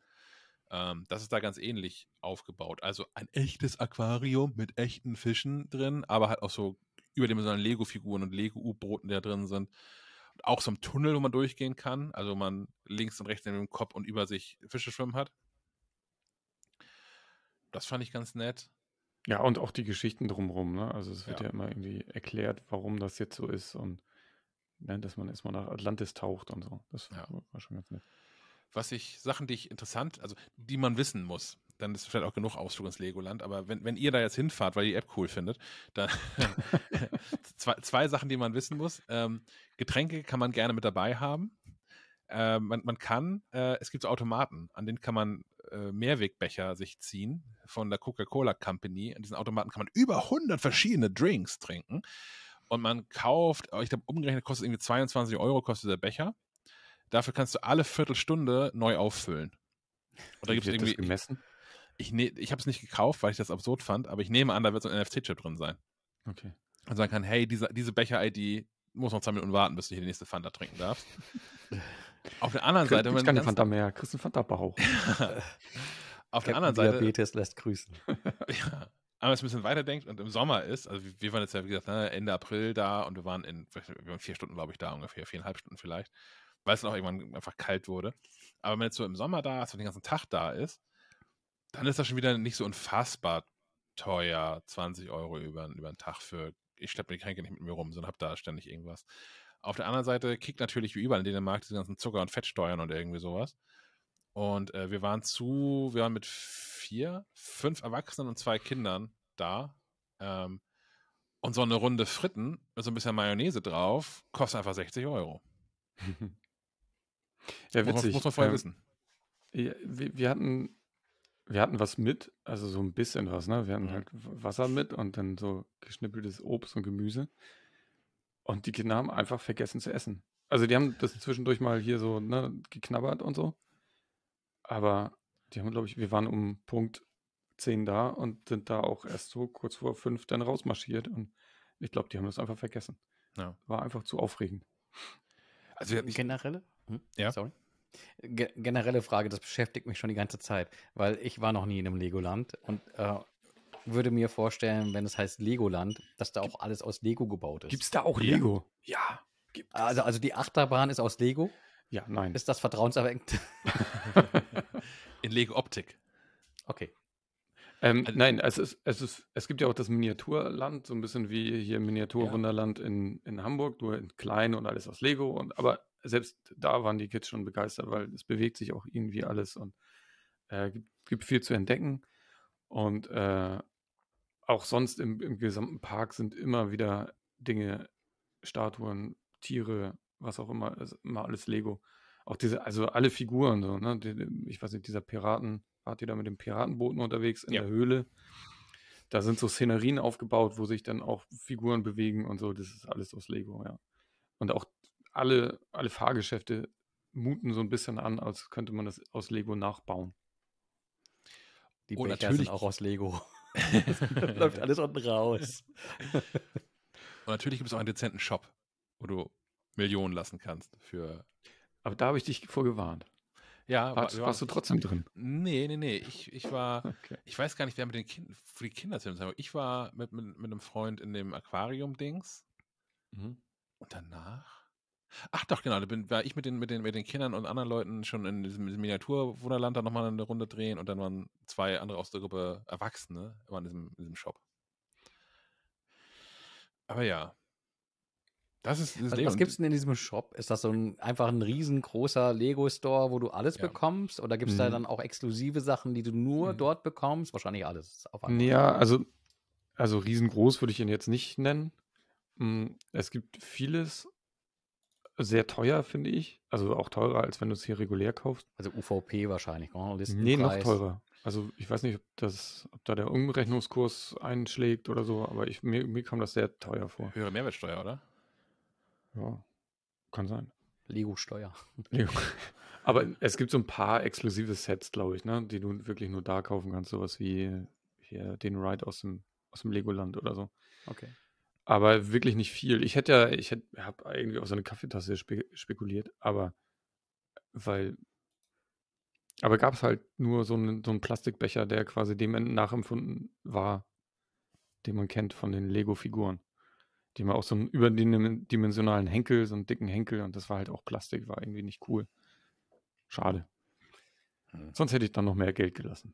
ähm, das ist da ganz ähnlich aufgebaut. Also ein echtes Aquarium mit echten Fischen drin, aber halt auch so überdimensionalen Lego-Figuren und Lego-U-Booten, die da drin sind. Und auch so ein Tunnel, wo man durchgehen kann. Also man links und rechts neben dem Kopf und über sich Fische schwimmen hat. Das fand ich ganz nett. Ja, und auch die Geschichten drumherum. Ne? Also es wird ja. ja. immer irgendwie erklärt, warum das jetzt so ist und ne, dass man erstmal nach Atlantis taucht und so. Das ja. war schon ganz nett was ich, Sachen, die ich interessant, also die man wissen muss. Dann ist vielleicht auch genug Ausflug ins Legoland, aber wenn, wenn ihr da jetzt hinfahrt, weil ihr die App cool findet, dann zwei, zwei Sachen, die man wissen muss. Ähm, Getränke kann man gerne mit dabei haben. Äh, man, man kann, äh, es gibt so Automaten, an denen kann man äh, Mehrwegbecher sich ziehen von der Coca-Cola Company. An diesen Automaten kann man über 100 verschiedene Drinks trinken. Und man kauft, ich glaube, umgerechnet kostet irgendwie 22 Euro, kostet der Becher. Dafür kannst du alle Viertelstunde neu auffüllen. Oder gibt es irgendwie. Das gemessen? Ich, ne, ich habe es nicht gekauft, weil ich das absurd fand, aber ich nehme an, da wird so ein NFC-Chip drin sein. Okay. Und sagen kann, hey, diese, diese Becher-ID muss noch zwei Minuten warten, bis du hier die nächste Fanta trinken darfst. Auf der anderen Seite, wenn man. keine Fanta mehr, kriegst einen Fanta-Bauch. Auf der anderen Seite. Diabetes lässt grüßen. ja. Aber wenn es ein bisschen weiterdenkt und im Sommer ist, also wir waren jetzt ja, wie gesagt, ne, Ende April da und wir waren in wir waren vier Stunden, glaube ich, da ungefähr, viereinhalb Stunden vielleicht weil es dann auch irgendwann einfach kalt wurde. Aber wenn man jetzt so im Sommer da ist und den ganzen Tag da ist, dann ist das schon wieder nicht so unfassbar teuer, 20 Euro über, über einen Tag für, ich schleppe die Kränke nicht mit mir rum, sondern habe da ständig irgendwas. Auf der anderen Seite kickt natürlich wie überall in Dänemark diese ganzen Zucker- und Fettsteuern und irgendwie sowas. Und äh, wir waren zu, wir waren mit vier, fünf Erwachsenen und zwei Kindern da. Ähm, und so eine Runde Fritten mit so ein bisschen Mayonnaise drauf kostet einfach 60 Euro. Ja, witzig. Muss man, muss man vorher ähm, wissen. Ja, wir, wir, hatten, wir hatten was mit, also so ein bisschen was, ne? Wir hatten mhm. halt Wasser mit und dann so geschnippeltes Obst und Gemüse. Und die Kinder haben einfach vergessen zu essen. Also die haben das zwischendurch mal hier so ne, geknabbert und so. Aber die haben, glaube ich, wir waren um Punkt 10 da und sind da auch erst so kurz vor 5 dann rausmarschiert. Und ich glaube, die haben das einfach vergessen. Ja. War einfach zu aufregend. Also ich, generell? Hm? Ja. Sorry. Ge generelle Frage, das beschäftigt mich schon die ganze Zeit, weil ich war noch nie in einem Legoland und äh, würde mir vorstellen, wenn es heißt Legoland, dass da auch alles aus Lego gebaut ist. Gibt es da auch Lego? Ja. ja gibt Also, also die Achterbahn ist aus Lego? Ja, nein. Ist das vertrauenserweckend? in Lego-Optik. Okay. Ähm, also, nein, es, ist, es, ist, es gibt ja auch das Miniaturland, so ein bisschen wie hier Miniaturwunderland ja. in, in Hamburg, nur in klein und alles aus Lego. Und, aber selbst da waren die Kids schon begeistert, weil es bewegt sich auch irgendwie alles und äh, gibt, gibt, viel zu entdecken. Und äh, auch sonst im, im, gesamten Park sind immer wieder Dinge, Statuen, Tiere, was auch immer, immer alles Lego. Auch diese, also alle Figuren, so, ne? ich weiß nicht, dieser Piraten, wart ihr da mit dem Piratenbooten unterwegs in ja. der Höhle? Da sind so Szenerien aufgebaut, wo sich dann auch Figuren bewegen und so. Das ist alles aus Lego, ja. Und auch alle, alle Fahrgeschäfte muten so ein bisschen an, als könnte man das aus Lego nachbauen. Die oh, natürlich. sind auch aus Lego. läuft alles unten raus. Und natürlich gibt es auch einen dezenten Shop, wo du Millionen lassen kannst für. Aber da habe ich dich vorgewarnt. Ja, war, warst, du trotzdem drin? Nee, nee, nee. Ich, ich war, okay. ich weiß gar nicht, wer mit den Kindern, für die Kinder zu Ich war mit, mit, mit einem Freund in dem Aquarium-Dings. Mhm. Und danach Ach doch, genau, da bin, war ich mit den, mit, den, mit den Kindern und anderen Leuten schon in diesem Miniaturwunderland da nochmal eine Runde drehen und dann waren zwei andere aus der Gruppe Erwachsene ne, immer in diesem, in diesem Shop. Aber ja. Das ist das also, Was es denn in diesem Shop? Ist das so ein einfach ein riesengroßer Lego-Store, wo du alles ja. bekommst? Oder gibt es mhm. da dann auch exklusive Sachen, die du nur mhm. dort bekommst? Wahrscheinlich alles. Auf ja, also, also riesengroß würde ich ihn jetzt nicht nennen. Hm, es gibt vieles, sehr teuer, finde ich. Also auch teurer, als wenn du es hier regulär kaufst. Also UVP wahrscheinlich, ne? Nee, noch teurer. Also ich weiß nicht, ob, das, ob da der Umrechnungskurs einschlägt oder so, aber ich, mir, mir kam das sehr teuer vor. Höhere Mehrwertsteuer, oder? Ja, kann sein. Lego-Steuer. Lego. Aber es gibt so ein paar exklusive Sets, glaube ich, ne? die du wirklich nur da kaufen kannst. Sowas wie hier den Ride aus dem, aus dem Legoland oder so. Okay. Aber wirklich nicht viel. Ich hätte ja, ich habe irgendwie auf so eine Kaffeetasse spekuliert, aber weil, aber gab es halt nur so einen, so einen Plastikbecher, der quasi dem nachempfunden war, den man kennt von den Lego-Figuren. Die man auch so einen überdimensionalen Henkel, so einen dicken Henkel und das war halt auch Plastik, war irgendwie nicht cool. Schade. Hm. Sonst hätte ich dann noch mehr Geld gelassen.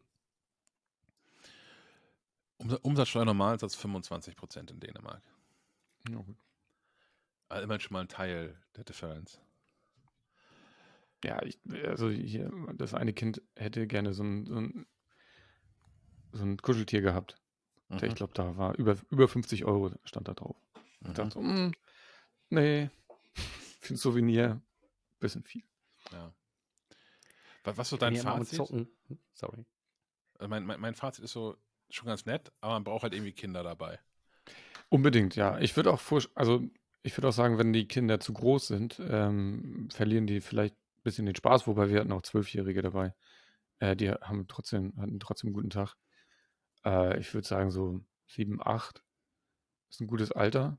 Umsatzsteuer normal ist 25 in Dänemark. Ja, gut. Also immerhin schon mal ein Teil der Differenz. Ja, ich, also hier, das eine Kind hätte gerne so ein, so ein, so ein Kuscheltier gehabt. Mhm. Ich glaube, da war über, über 50 Euro stand da drauf. Mhm. Ich dachte so, mh, hm, nee, für ein Souvenir bisschen viel. Ja. Was, was so dein Fazit? Sorry. Äh, mein, mein, mein Fazit ist so schon ganz nett, aber man braucht halt irgendwie Kinder dabei. Unbedingt, ja. Ich würde auch also ich würde auch sagen, wenn die Kinder zu groß sind, ähm, verlieren die vielleicht ein bisschen den Spaß, wobei wir hatten auch Zwölfjährige dabei. Äh, die haben trotzdem, hatten trotzdem einen guten Tag. Äh, ich würde sagen, so sieben, acht ist ein gutes Alter.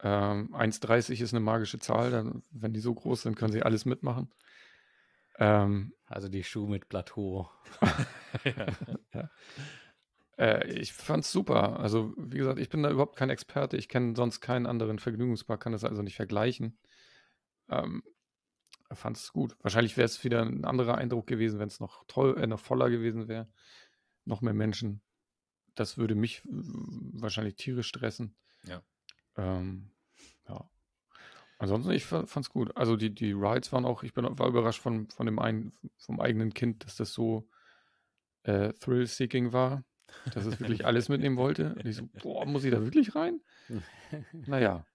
Ähm, 1,30 ist eine magische Zahl, dann, wenn die so groß sind, können sie alles mitmachen. Ähm, also die Schuhe mit Plateau. ja. ja. Äh, ich fand's super. Also, wie gesagt, ich bin da überhaupt kein Experte. Ich kenne sonst keinen anderen Vergnügungspark, kann das also nicht vergleichen. Ähm, fand's gut. Wahrscheinlich wäre es wieder ein anderer Eindruck gewesen, wenn es noch, toll, äh, noch voller gewesen wäre. Noch mehr Menschen. Das würde mich wahrscheinlich tierisch stressen. Ja. Ähm, ja. Ansonsten, ich fand's gut. Also die, die Rides waren auch, ich bin, war überrascht von, von dem einen, vom eigenen Kind, dass das so äh, Thrill-Seeking war dass es wirklich alles mitnehmen wollte. Und ich so, boah, muss ich da wirklich rein? Naja,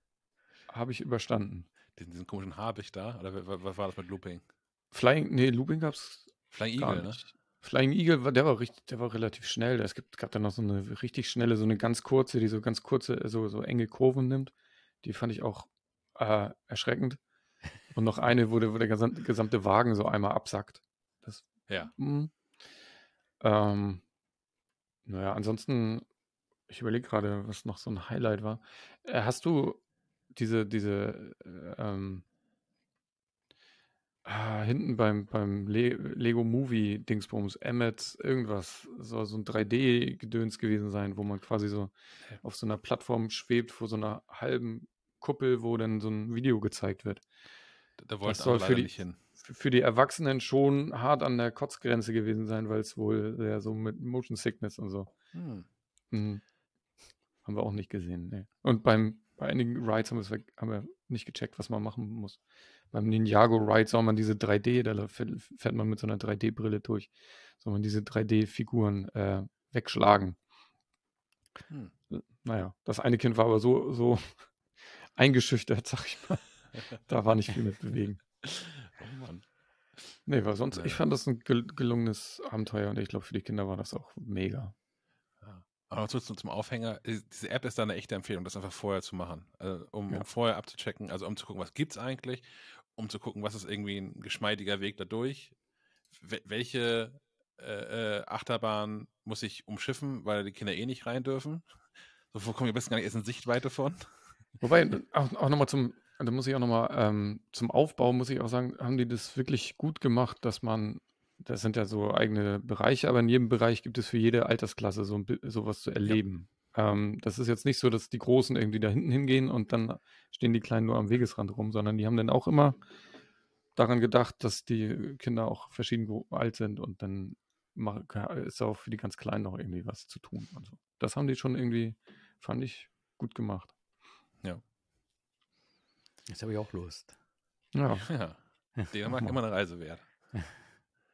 habe ich überstanden. Diesen, diesen komischen Habicht da? Oder was war das mit Looping? Flying, nee, Looping gab es. Ne? Flying Eagle, ne? Flying Eagle, der war richtig, der war relativ schnell. Es gibt, gab dann noch so eine richtig schnelle, so eine ganz kurze, die so ganz kurze, so, so enge Kurven nimmt. Die fand ich auch äh, erschreckend. Und noch eine, wo der, wo der gesamte, gesamte Wagen so einmal absackt. Das, ja. Hm. Ähm, naja, ansonsten, ich überlege gerade, was noch so ein Highlight war. Äh, Hast du diese, diese, äh, ähm, ah, hinten beim, beim Le Lego Movie Dingsbums, Emmet, irgendwas, soll so ein 3D-Gedöns gewesen sein, wo man quasi so auf so einer Plattform schwebt, vor so einer halben Kuppel, wo dann so ein Video gezeigt wird. Da wollten das soll die, nicht hin. Für die Erwachsenen schon hart an der Kotzgrenze gewesen sein, weil es wohl ja, so mit Motion Sickness und so. Hm. Mhm. Haben wir auch nicht gesehen. Nee. Und beim, bei einigen Rides haben, haben, wir nicht gecheckt, was man machen muss. Beim Ninjago Ride soll man diese 3D, da fährt man mit so einer 3D-Brille durch, soll man diese 3D-Figuren äh, wegschlagen. Hm. Naja, das eine Kind war aber so, so eingeschüchtert, sag ich mal da war nicht viel mit bewegen. Oh Mann. Nee, weil sonst, ja. ich fand das ein gelungenes Abenteuer und ich glaube, für die Kinder war das auch mega. Aber kurz zum Aufhänger, äh, diese App ist da eine echte Empfehlung, das einfach vorher zu machen. Also, um, ja. vorher abzuchecken, also um zu gucken, was gibt es eigentlich, um zu gucken, was ist irgendwie ein geschmeidiger Weg dadurch, welche äh, äh, Achterbahn muss ich umschiffen, weil die Kinder eh nicht rein dürfen. So, wo kommen wir am besten gar nicht erst in Sichtweite von? Wobei, auch, auch nochmal zum, da muss ich auch nochmal, ähm, zum Aufbau muss ich auch sagen, haben die das wirklich gut gemacht, dass man, das sind ja so eigene Bereiche, aber in jedem Bereich gibt es für jede Altersklasse so ein, sowas zu erleben. Ja. Ähm, das ist jetzt nicht so, dass die Großen irgendwie da hinten hingehen und dann stehen die Kleinen nur am Wegesrand rum, sondern die haben dann auch immer daran gedacht, dass die Kinder auch verschieden alt sind und dann ist auch für die ganz Kleinen noch irgendwie was zu tun. Und so. Das haben die schon irgendwie, fand ich, gut gemacht. Ja. Jetzt habe ich auch Lust. Ja. ja. Dänemark immer eine Reise wert.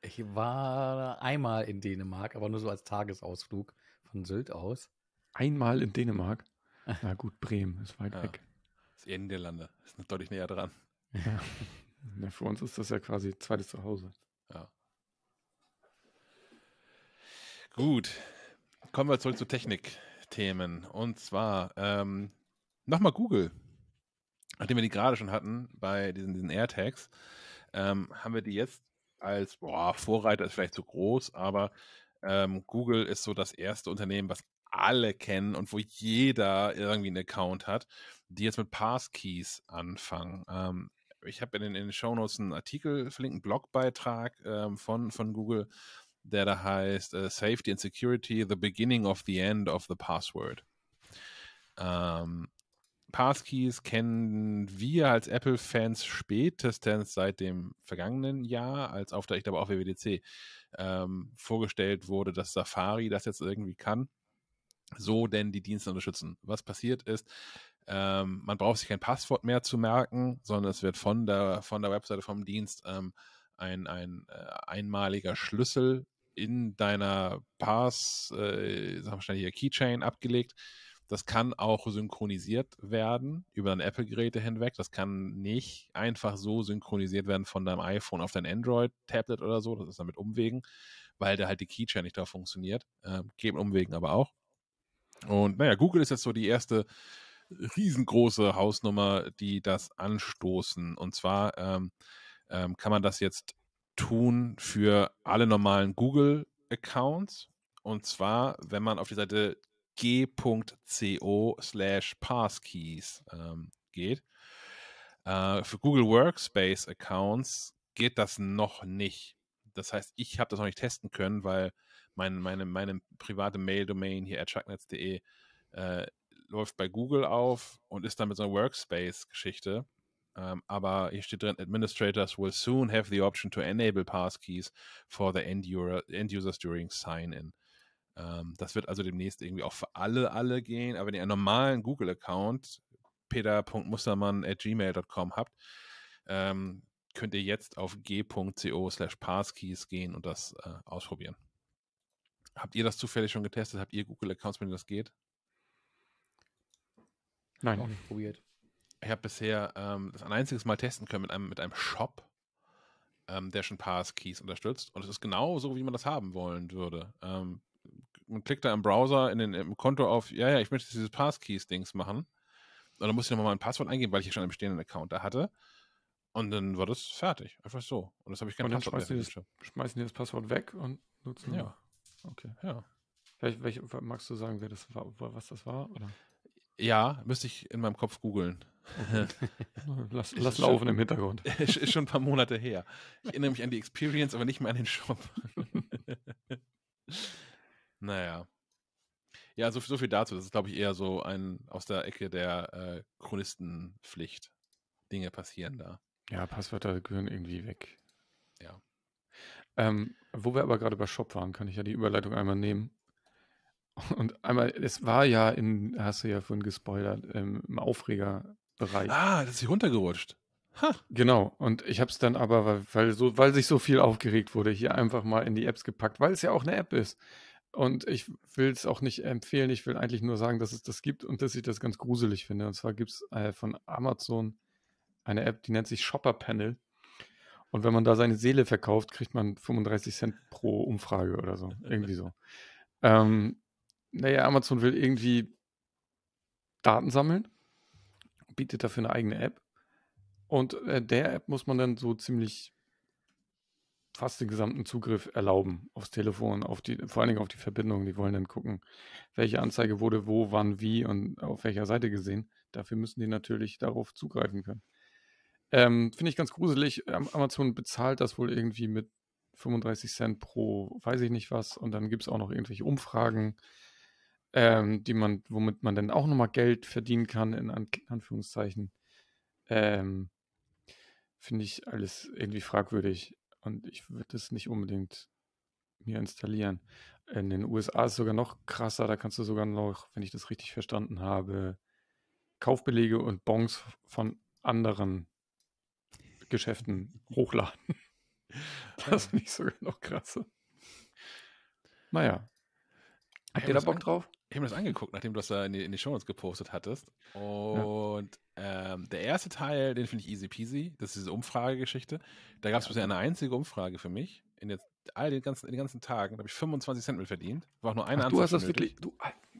Ich war einmal in Dänemark, aber nur so als Tagesausflug von Sylt aus. Einmal in Dänemark? Na gut, Bremen ist weit ja. weg. Das ist eh der Lande. Ist deutlich näher dran. Ja. für uns ist das ja quasi zweites Zuhause. Ja. Gut. Kommen wir zurück zu Technikthemen. Und zwar ähm, nochmal Google nachdem wir die gerade schon hatten bei diesen, diesen AirTags, ähm, haben wir die jetzt als boah, Vorreiter ist vielleicht zu groß, aber ähm, Google ist so das erste Unternehmen, was alle kennen und wo jeder irgendwie einen Account hat, die jetzt mit Passkeys anfangen. Ähm, ich habe in den, in den Shownotes einen Artikel verlinkt, einen Blogbeitrag ähm, von, von Google, der da heißt uh, Safety and Security, the beginning of the end of the password. Ähm, Passkeys kennen wir als Apple-Fans spätestens seit dem vergangenen Jahr, als auf der, ich glaube, auf WWDC ähm, vorgestellt wurde, dass Safari das jetzt irgendwie kann, so denn die Dienste unterstützen. Was passiert ist, ähm, man braucht sich kein Passwort mehr zu merken, sondern es wird von der, von der Webseite vom Dienst ähm, ein, ein äh, einmaliger Schlüssel in deiner Pass, äh, sagen wir schnell hier, Keychain abgelegt das kann auch synchronisiert werden über dein Apple-Geräte hinweg. Das kann nicht einfach so synchronisiert werden von deinem iPhone auf dein Android-Tablet oder so. Das ist dann mit Umwegen, weil da halt die Keychain nicht drauf funktioniert. Äh, geben Umwegen aber auch. Und naja, Google ist jetzt so die erste riesengroße Hausnummer, die das anstoßen. Und zwar ähm, ähm, kann man das jetzt tun für alle normalen Google-Accounts. Und zwar, wenn man auf die Seite g.co slash passkeys ähm, geht. Äh, für Google Workspace Accounts geht das noch nicht. Das heißt, ich habe das noch nicht testen können, weil mein, meine, meine private Mail-Domain hier at chucknetz.de äh, läuft bei Google auf und ist damit so eine Workspace-Geschichte. Ähm, aber hier steht drin, Administrators will soon have the option to enable passkeys for the end, user, end users during sign-in. Ähm, das wird also demnächst irgendwie auch für alle, alle gehen. Aber wenn ihr einen normalen Google-Account, peter.mustermann.gmail.com habt, ähm, könnt ihr jetzt auf g.co slash passkeys gehen und das äh, ausprobieren. Habt ihr das zufällig schon getestet? Habt ihr Google-Accounts, mit denen das geht? Nein, auch nicht probiert. Ich habe bisher ähm, das ein einziges Mal testen können mit einem, mit einem Shop, ähm, der schon Passkeys unterstützt. Und es ist genau so, wie man das haben wollen würde. Ähm, man klickt da im Browser in den, im Konto auf, ja, ja, ich möchte dieses Passkeys-Dings machen. Und dann musste ich nochmal mein Passwort eingeben, weil ich ja schon einen bestehenden Account da hatte. Und dann war das fertig. Einfach so. Und das habe ich kein und dann Passwort schmeißen die, das, schmeißen die das Passwort weg und nutzen. Ja. Okay. Ja. Welch, welch, magst du sagen, wer das war, was das war? Oder? Ja, müsste ich in meinem Kopf googeln. Okay. lass, lass laufen schon, im Hintergrund. Ist, schon ein paar Monate her. Ich erinnere mich an die Experience, aber nicht mehr an den Shop. Naja. Ja, so, so viel dazu. Das ist, glaube ich, eher so ein aus der Ecke der äh, Chronistenpflicht. Dinge passieren da. Ja, Passwörter gehören irgendwie weg. Ja. Ähm, wo wir aber gerade bei Shop waren, kann ich ja die Überleitung einmal nehmen. Und einmal, es war ja in, hast du ja vorhin gespoilert, im Aufregerbereich. Ah, das ist hier runtergerutscht. Ha. Genau, und ich habe es dann aber, weil, weil, so, weil sich so viel aufgeregt wurde, hier einfach mal in die Apps gepackt, weil es ja auch eine App ist. Und ich will es auch nicht empfehlen. Ich will eigentlich nur sagen, dass es das gibt und dass ich das ganz gruselig finde. Und zwar gibt es äh, von Amazon eine App, die nennt sich Shopper Panel. Und wenn man da seine Seele verkauft, kriegt man 35 Cent pro Umfrage oder so. Irgendwie so. Ähm, naja, Amazon will irgendwie Daten sammeln, bietet dafür eine eigene App. Und äh, der App muss man dann so ziemlich fast den gesamten Zugriff erlauben aufs Telefon, auf die, vor allen Dingen auf die Verbindung. Die wollen dann gucken, welche Anzeige wurde wo, wann, wie und auf welcher Seite gesehen. Dafür müssen die natürlich darauf zugreifen können. Ähm, Finde ich ganz gruselig. Amazon bezahlt das wohl irgendwie mit 35 Cent pro, weiß ich nicht was. Und dann gibt es auch noch irgendwelche Umfragen, ähm, die man, womit man dann auch nochmal Geld verdienen kann, in An Anführungszeichen. Ähm, Finde ich alles irgendwie fragwürdig. Und ich würde es nicht unbedingt mir installieren. In den USA ist es sogar noch krasser, da kannst du sogar noch, wenn ich das richtig verstanden habe, Kaufbelege und Bons von anderen Geschäften hochladen. Das finde ich sogar noch krasser. Naja. Habt ihr da Bock drauf? ich habe mir das angeguckt, nachdem du das da in die, in die Show Notes gepostet hattest. Und ja. ähm, der erste Teil, den finde ich easy peasy. Das ist diese Umfragegeschichte. Da gab es ja. bisher eine einzige Umfrage für mich. In, der, all den ganzen, in den ganzen Tagen habe ich 25 Cent mit verdient. War auch nur eine Ach, Antwort. Du hast das nötig. wirklich. Du,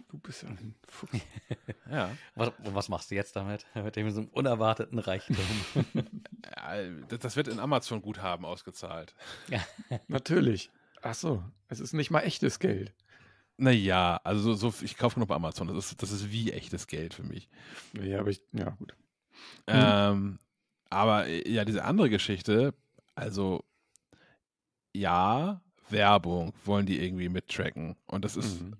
du bist ja ein Fuchs. ja. Was, was machst du jetzt damit? Mit dem so unerwarteten Reichtum. ja, das, das wird in Amazon Guthaben ausgezahlt. Ja. Natürlich. Ach so, es ist nicht mal echtes Geld. Naja, also so, ich kaufe nur bei Amazon. Das ist, das ist wie echtes Geld für mich. Ja, aber ich, ja, gut. Mhm. Ähm, aber äh, ja, diese andere Geschichte, also ja, Werbung wollen die irgendwie mittracken. Und das ist, mhm.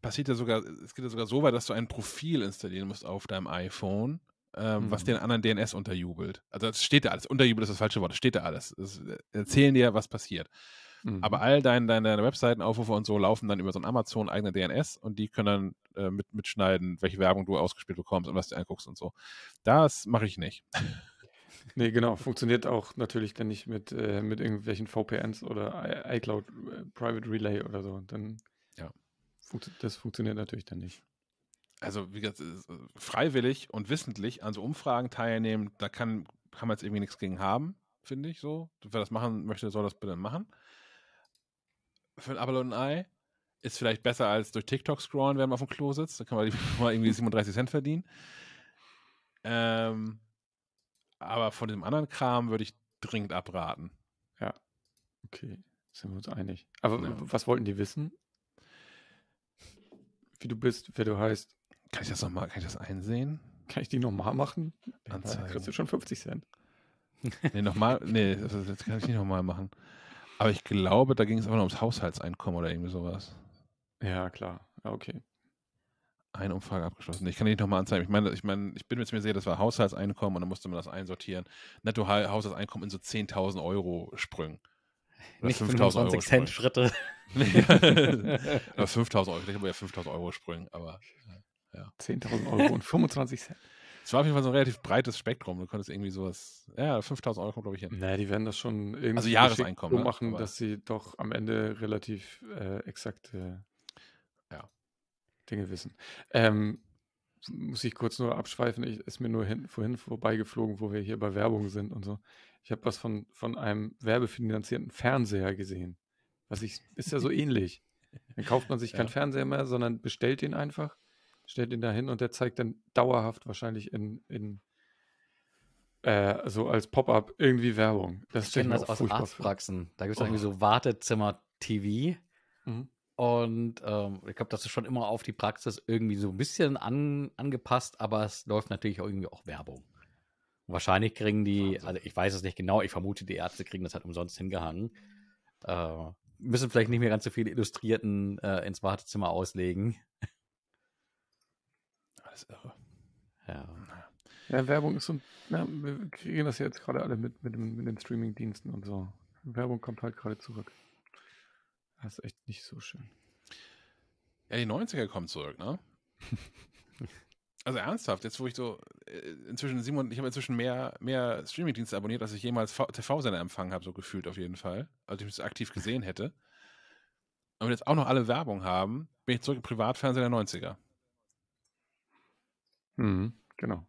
passiert ja sogar, es geht ja sogar so weit, dass du ein Profil installieren musst auf deinem iPhone, ähm, mhm. was den anderen DNS unterjubelt. Also es steht da alles. Unterjubelt ist das falsche Wort, es steht da alles. Es äh, erzählen dir, was passiert. Mhm. Aber all deine, deine, deine Webseitenaufrufe und so laufen dann über so ein amazon eigene DNS und die können dann äh, mit, mitschneiden, welche Werbung du ausgespielt bekommst und was du anguckst und so. Das mache ich nicht. Nee, genau. Funktioniert auch natürlich dann nicht mit, äh, mit irgendwelchen VPNs oder iCloud äh, Private Relay oder so. Dann ja. funktio das funktioniert natürlich dann nicht. Also, wie gesagt, äh, freiwillig und wissentlich an so Umfragen teilnehmen, da kann, kann man jetzt irgendwie nichts gegen haben, finde ich so. Wer das machen möchte, soll das bitte machen für ein und ein Ei ist vielleicht besser als durch TikTok scrollen, wenn man auf dem Klo sitzt. Da kann man mal irgendwie 37 Cent verdienen. Ähm, aber von dem anderen Kram würde ich dringend abraten. Ja. Okay, sind wir uns einig. Aber ja. was wollten die wissen? Wie du bist, wer du heißt. Kann ich das nochmal, kann ich das einsehen? Kann ich die nochmal machen? Dann kriegst du schon 50 Cent. Nee, nochmal, nee, das kann ich nicht nochmal machen. Aber ich glaube, da ging es einfach nur ums Haushaltseinkommen oder irgendwie sowas. Ja, klar. okay. Eine Umfrage abgeschlossen. Ich kann die nochmal anzeigen. Ich meine, ich meine, ich bin mir ziemlich sicher, das war Haushaltseinkommen und dann musste man das einsortieren. Netto Haushaltseinkommen in so 10.000 Euro Sprüngen. Oder Nicht 25 Cent Schritte. oder 5.000 Euro. Ich haben wir ja 5.000 Euro Sprüngen, aber ja. 10.000 Euro und 25 Cent. Es war auf jeden Fall so ein relativ breites Spektrum. Du konntest irgendwie sowas, ja, 5000 Euro kommt, glaube ich, hin. Naja, die werden das schon irgendwie also so machen, ne? dass sie doch am Ende relativ äh, exakte ja. Dinge wissen. Ähm, muss ich kurz nur abschweifen, ich, ist mir nur hin, vorhin vorbeigeflogen, wo wir hier bei Werbung sind und so. Ich habe was von, von einem werbefinanzierten Fernseher gesehen. Was ich, ist ja so ähnlich. Dann kauft man sich ja. keinen Fernseher mehr, sondern bestellt den einfach stellt ihn da hin und der zeigt dann dauerhaft wahrscheinlich in, in äh, so als Pop-up irgendwie Werbung. Das ich das aus Arztpraxen. Da gibt es oh. irgendwie so Wartezimmer-TV. Mhm. Und ähm, ich glaube, das ist schon immer auf die Praxis irgendwie so ein bisschen an, angepasst, aber es läuft natürlich auch irgendwie auch Werbung. wahrscheinlich kriegen die, also ich weiß es nicht genau, ich vermute, die Ärzte kriegen das halt umsonst hingehangen. Äh, müssen vielleicht nicht mehr ganz so viele Illustrierten äh, ins Wartezimmer auslegen. Das ist irre. Ja. ja Werbung ist so, na, wir kriegen das jetzt gerade alle mit, mit, dem, mit den Streaming-Diensten und so. Werbung kommt halt gerade zurück. Das ist echt nicht so schön. Ja, die 90er kommen zurück, ne? also ernsthaft, jetzt wo ich so äh, inzwischen Simon, ich habe inzwischen mehr, mehr Streamingdienste abonniert, als ich jemals TV-Sender empfangen habe, so gefühlt auf jeden Fall, als ich es aktiv gesehen hätte. Und jetzt auch noch alle Werbung haben, bin ich zurück im Privatfernsehen der 90er. Mhm, genau.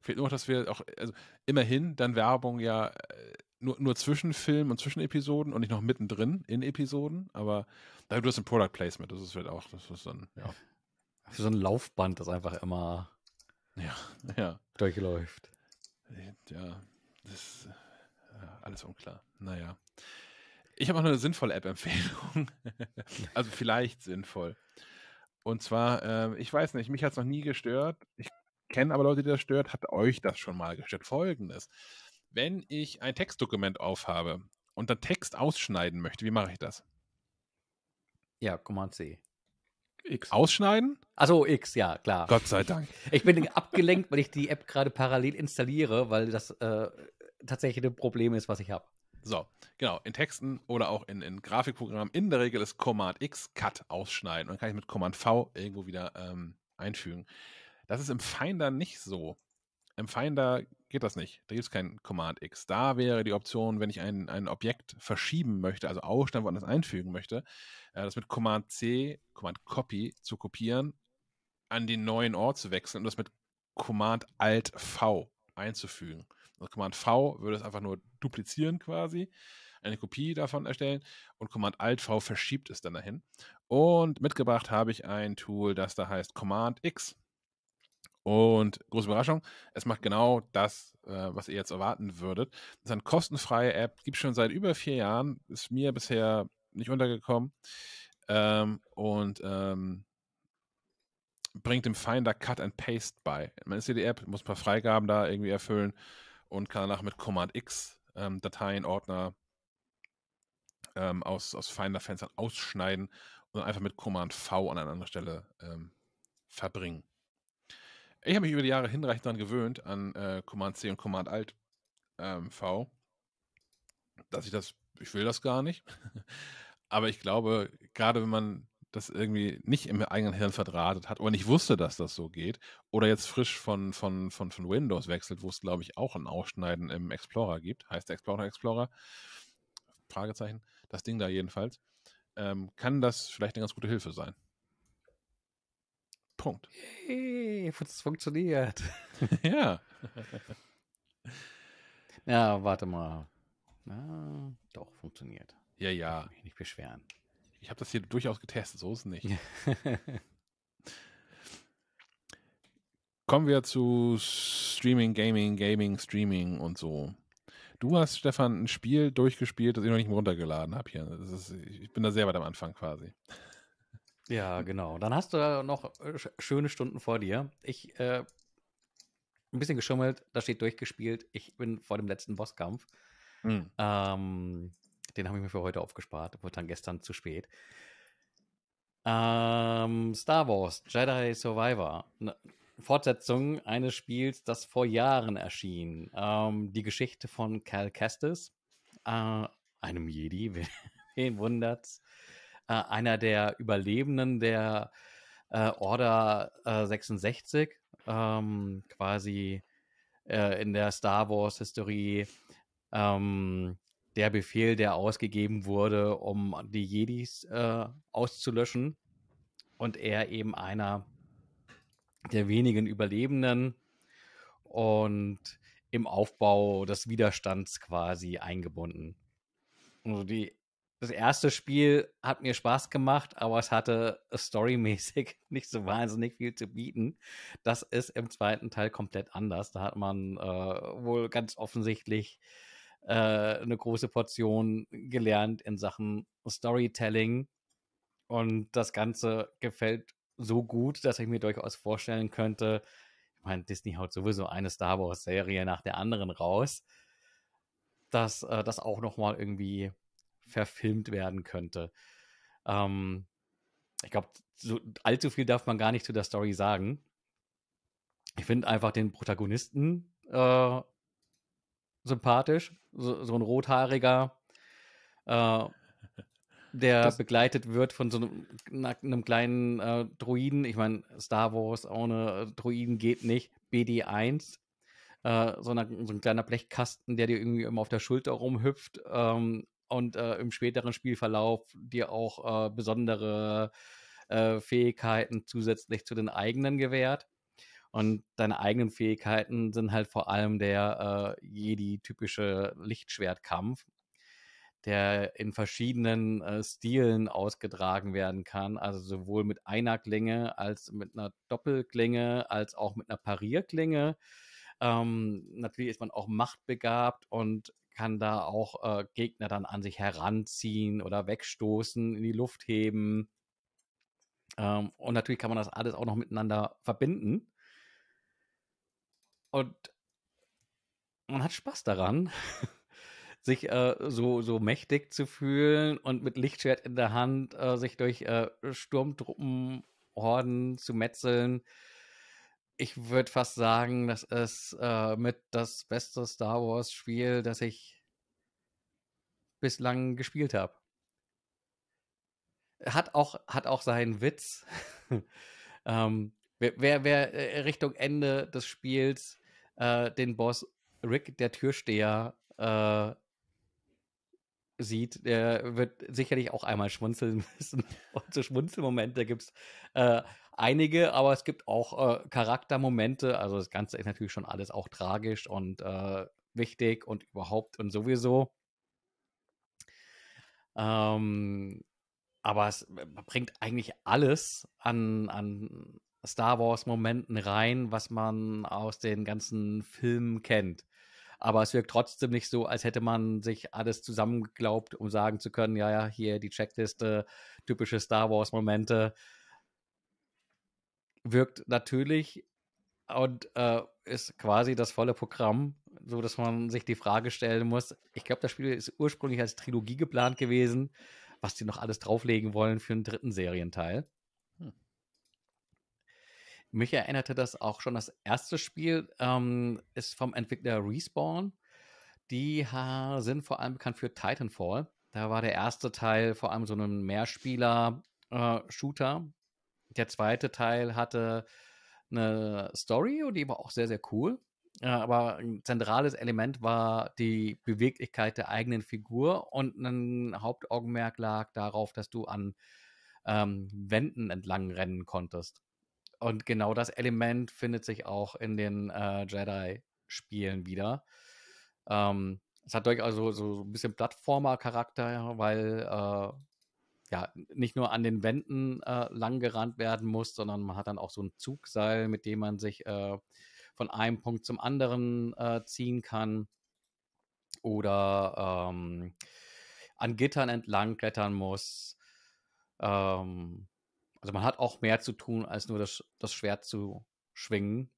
Fehlt nur noch, dass wir auch, also immerhin dann Werbung ja äh, nur, nur zwischen Filmen und zwischen Episoden und nicht noch mittendrin in Episoden, aber da du hast ein Product Placement, das ist halt auch, das ist dann, ja. Für so ein Laufband, das einfach immer ja, ja. durchläuft. Äh, ja, das ist äh, alles unklar. Naja. Ich habe auch noch eine sinnvolle App-Empfehlung. also vielleicht sinnvoll. Und zwar, äh, ich weiß nicht, mich hat es noch nie gestört. Ich kenne aber Leute, die das stört. Hat euch das schon mal gestört? Folgendes. Wenn ich ein Textdokument aufhabe und dann Text ausschneiden möchte, wie mache ich das? Ja, Command C. X. Ausschneiden? Achso, X, ja, klar. Gott sei Dank. Ich bin abgelenkt, weil ich die App gerade parallel installiere, weil das äh, tatsächlich ein Problem ist, was ich habe. So, genau, in Texten oder auch in, in Grafikprogrammen. In der Regel ist Command X Cut ausschneiden. Und dann kann ich mit Command V irgendwo wieder ähm, einfügen. Das ist im Finder nicht so. Im Finder geht das nicht. Da gibt es kein Command X. Da wäre die Option, wenn ich ein, ein Objekt verschieben möchte, also ausschneiden, woanders einfügen möchte, äh, das mit Command C, Command Copy zu kopieren, an den neuen Ort zu wechseln und das mit Command Alt V einzufügen. Also Command V würde es einfach nur duplizieren quasi, eine Kopie davon erstellen und Command Alt V verschiebt es dann dahin. Und mitgebracht habe ich ein Tool, das da heißt Command X. Und große Überraschung, es macht genau das, äh, was ihr jetzt erwarten würdet. Das ist eine kostenfreie App, gibt schon seit über vier Jahren, ist mir bisher nicht untergekommen ähm, und ähm, bringt dem Finder Cut and Paste bei. Man ist hier die App, muss ein paar Freigaben da irgendwie erfüllen und kann danach mit Command X ähm, Dateien, Ordner ähm, aus, aus Finder-Fenstern ausschneiden und einfach mit Command V an einer anderen Stelle ähm, verbringen. Ich habe mich über die Jahre hinreichend daran gewöhnt, an äh, Command C und Command Alt ähm, V, dass ich das, ich will das gar nicht. Aber ich glaube, gerade wenn man das irgendwie nicht im eigenen Hirn verdrahtet hat oder nicht wusste, dass das so geht oder jetzt frisch von, von, von, von Windows wechselt, wo es, glaube ich, auch ein Ausschneiden im Explorer gibt, heißt Explorer Explorer, Fragezeichen, das Ding da jedenfalls, ähm, kann das vielleicht eine ganz gute Hilfe sein. Punkt. Hey, es funktioniert. ja. ja, warte mal. Na, doch, funktioniert. Ja, ja. Ich kann mich nicht beschweren. Ich habe das hier durchaus getestet, so ist es nicht. Kommen wir zu Streaming, Gaming, Gaming, Streaming und so. Du hast, Stefan, ein Spiel durchgespielt, das ich noch nicht runtergeladen habe hier. Ist, ich bin da sehr weit am Anfang quasi. Ja, genau. Dann hast du da noch äh, schöne Stunden vor dir. Ich äh, ein bisschen geschummelt, da steht durchgespielt. Ich bin vor dem letzten Bosskampf. Mhm. Ähm, den habe ich mir für heute aufgespart. Wurde dann gestern zu spät. Ähm, Star Wars Jedi Survivor. Ne Fortsetzung eines Spiels, das vor Jahren erschien. Ähm, die Geschichte von Cal Kestis, äh, einem Jedi, wen wundert's? Äh, einer der Überlebenden der äh, Order 66, äh, ähm, quasi äh, in der Star Wars-Historie ähm, der Befehl, der ausgegeben wurde, um die Jedis äh, auszulöschen. Und er eben einer der wenigen Überlebenden und im Aufbau des Widerstands quasi eingebunden. Also die, das erste Spiel hat mir Spaß gemacht, aber es hatte äh, storymäßig nicht so wahnsinnig viel zu bieten. Das ist im zweiten Teil komplett anders. Da hat man äh, wohl ganz offensichtlich äh, eine große Portion gelernt in Sachen Storytelling. Und das Ganze gefällt so gut, dass ich mir durchaus vorstellen könnte, ich meine, Disney haut sowieso eine Star Wars-Serie nach der anderen raus, dass äh, das auch nochmal irgendwie verfilmt werden könnte. Ähm, ich glaube, so, allzu viel darf man gar nicht zu der Story sagen. Ich finde einfach den Protagonisten äh, sympathisch. So, so ein rothaariger, äh, der das begleitet wird von so einem, einem kleinen äh, Droiden. Ich meine, Star Wars ohne äh, Druiden geht nicht. BD1. Äh, sondern so ein kleiner Blechkasten, der dir irgendwie immer auf der Schulter rumhüpft ähm, und äh, im späteren Spielverlauf dir auch äh, besondere äh, Fähigkeiten zusätzlich zu den eigenen gewährt. Und deine eigenen Fähigkeiten sind halt vor allem der äh, Jedi-typische Lichtschwertkampf, der in verschiedenen äh, Stilen ausgetragen werden kann. Also sowohl mit einer Klinge als mit einer Doppelklinge, als auch mit einer Parierklinge. Ähm, natürlich ist man auch machtbegabt und kann da auch äh, Gegner dann an sich heranziehen oder wegstoßen, in die Luft heben. Ähm, und natürlich kann man das alles auch noch miteinander verbinden. Und man hat Spaß daran, sich äh, so, so mächtig zu fühlen und mit Lichtschwert in der Hand äh, sich durch äh, Sturmtruppenhorden zu metzeln. Ich würde fast sagen, das ist äh, mit das beste Star Wars-Spiel, das ich bislang gespielt habe. Hat auch, hat auch seinen Witz. ähm, wer, wer, wer äh, Richtung Ende des Spiels äh, den Boss Rick, der Türsteher, äh, sieht, der wird sicherlich auch einmal schmunzeln müssen. Und so Schmunzelmomente gibt es äh, einige, aber es gibt auch äh, Charaktermomente. Also das Ganze ist natürlich schon alles auch tragisch und äh, wichtig und überhaupt und sowieso. Ähm, aber es äh, bringt eigentlich alles an, an Star Wars-Momenten rein, was man aus den ganzen Filmen kennt. Aber es wirkt trotzdem nicht so, als hätte man sich alles zusammengeglaubt, um sagen zu können, ja, ja, hier die Checkliste, typische Star Wars-Momente. Wirkt natürlich und äh, ist quasi das volle Programm, so dass man sich die Frage stellen muss. Ich glaube, das Spiel ist ursprünglich als Trilogie geplant gewesen, was die noch alles drauflegen wollen für einen dritten Serienteil. Mich erinnerte das auch schon. Das erste Spiel ähm, ist vom Entwickler Respawn. Die sind vor allem bekannt für Titanfall. Da war der erste Teil vor allem so ein Mehrspieler-Shooter. Äh, der zweite Teil hatte eine Story und die war auch sehr, sehr cool. Äh, aber ein zentrales Element war die Beweglichkeit der eigenen Figur und ein Hauptaugenmerk lag darauf, dass du an ähm, Wänden entlang rennen konntest. Und genau das Element findet sich auch in den äh, Jedi-Spielen wieder. Ähm, es hat durchaus so, so ein bisschen Plattformer-Charakter, weil äh, ja nicht nur an den Wänden äh, lang gerannt werden muss, sondern man hat dann auch so ein Zugseil, mit dem man sich äh, von einem Punkt zum anderen äh, ziehen kann. Oder ähm, an Gittern entlang klettern muss. Ähm, also man hat auch mehr zu tun, als nur das, das Schwert zu schwingen.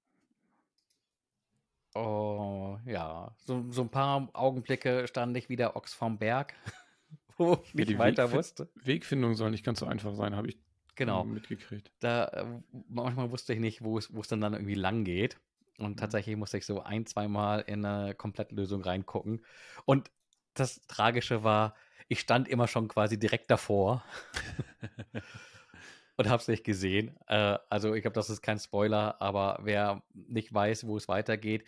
Oh, ja. So, so ein paar Augenblicke stand ich wieder Ochs vom Berg, wo ich ja, nicht weiter Wegf wusste. Wegfindung soll nicht ganz so einfach sein, habe ich genau. mitgekriegt. Da, manchmal wusste ich nicht, wo es, dann, dann irgendwie lang geht. Und mhm. tatsächlich musste ich so ein, zweimal in eine Komplettlösung reingucken. Und das Tragische war, ich stand immer schon quasi direkt davor. und habe es nicht gesehen. Äh, also ich glaube, das ist kein Spoiler, aber wer nicht weiß, wo es weitergeht,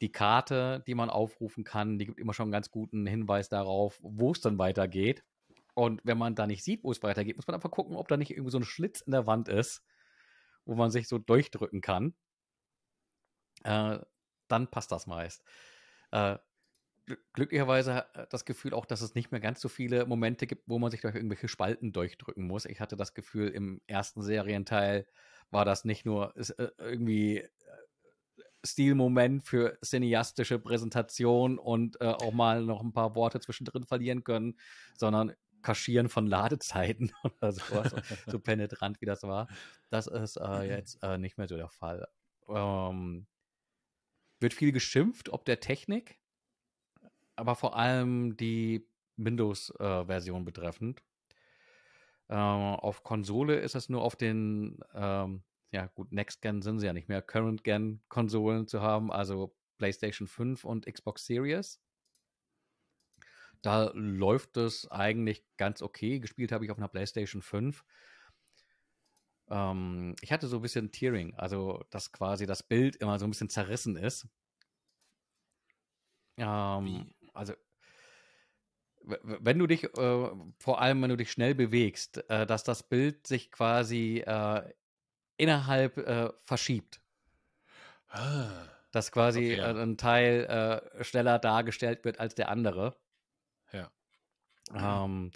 die Karte, die man aufrufen kann, die gibt immer schon einen ganz guten Hinweis darauf, wo es dann weitergeht. Und wenn man da nicht sieht, wo es weitergeht, muss man einfach gucken, ob da nicht irgendwie so ein Schlitz in der Wand ist, wo man sich so durchdrücken kann. Äh, dann passt das meist. Äh, glücklicherweise äh, das Gefühl auch, dass es nicht mehr ganz so viele Momente gibt, wo man sich durch irgendwelche Spalten durchdrücken muss. Ich hatte das Gefühl, im ersten Serienteil war das nicht nur äh, irgendwie äh, Stilmoment für cineastische Präsentation und äh, auch mal noch ein paar Worte zwischendrin verlieren können, sondern Kaschieren von Ladezeiten oder sowas, so, so penetrant wie das war. Das ist äh, jetzt nicht mehr so der Fall. Ähm, wird viel geschimpft, ob der Technik aber vor allem die Windows-Version äh, betreffend. Äh, auf Konsole ist es nur auf den, ähm, ja gut, Next Gen sind sie ja nicht mehr, Current Gen Konsolen zu haben, also PlayStation 5 und Xbox Series. Da läuft es eigentlich ganz okay. Gespielt habe ich auf einer PlayStation 5. Ähm, ich hatte so ein bisschen Tearing, also dass quasi das Bild immer so ein bisschen zerrissen ist. Ähm, also wenn du dich, äh, vor allem wenn du dich schnell bewegst, äh, dass das Bild sich quasi äh, innerhalb äh, verschiebt. Ah, dass quasi okay. Äh, ein Teil äh, schneller dargestellt wird als der andere. Ja. Ähm,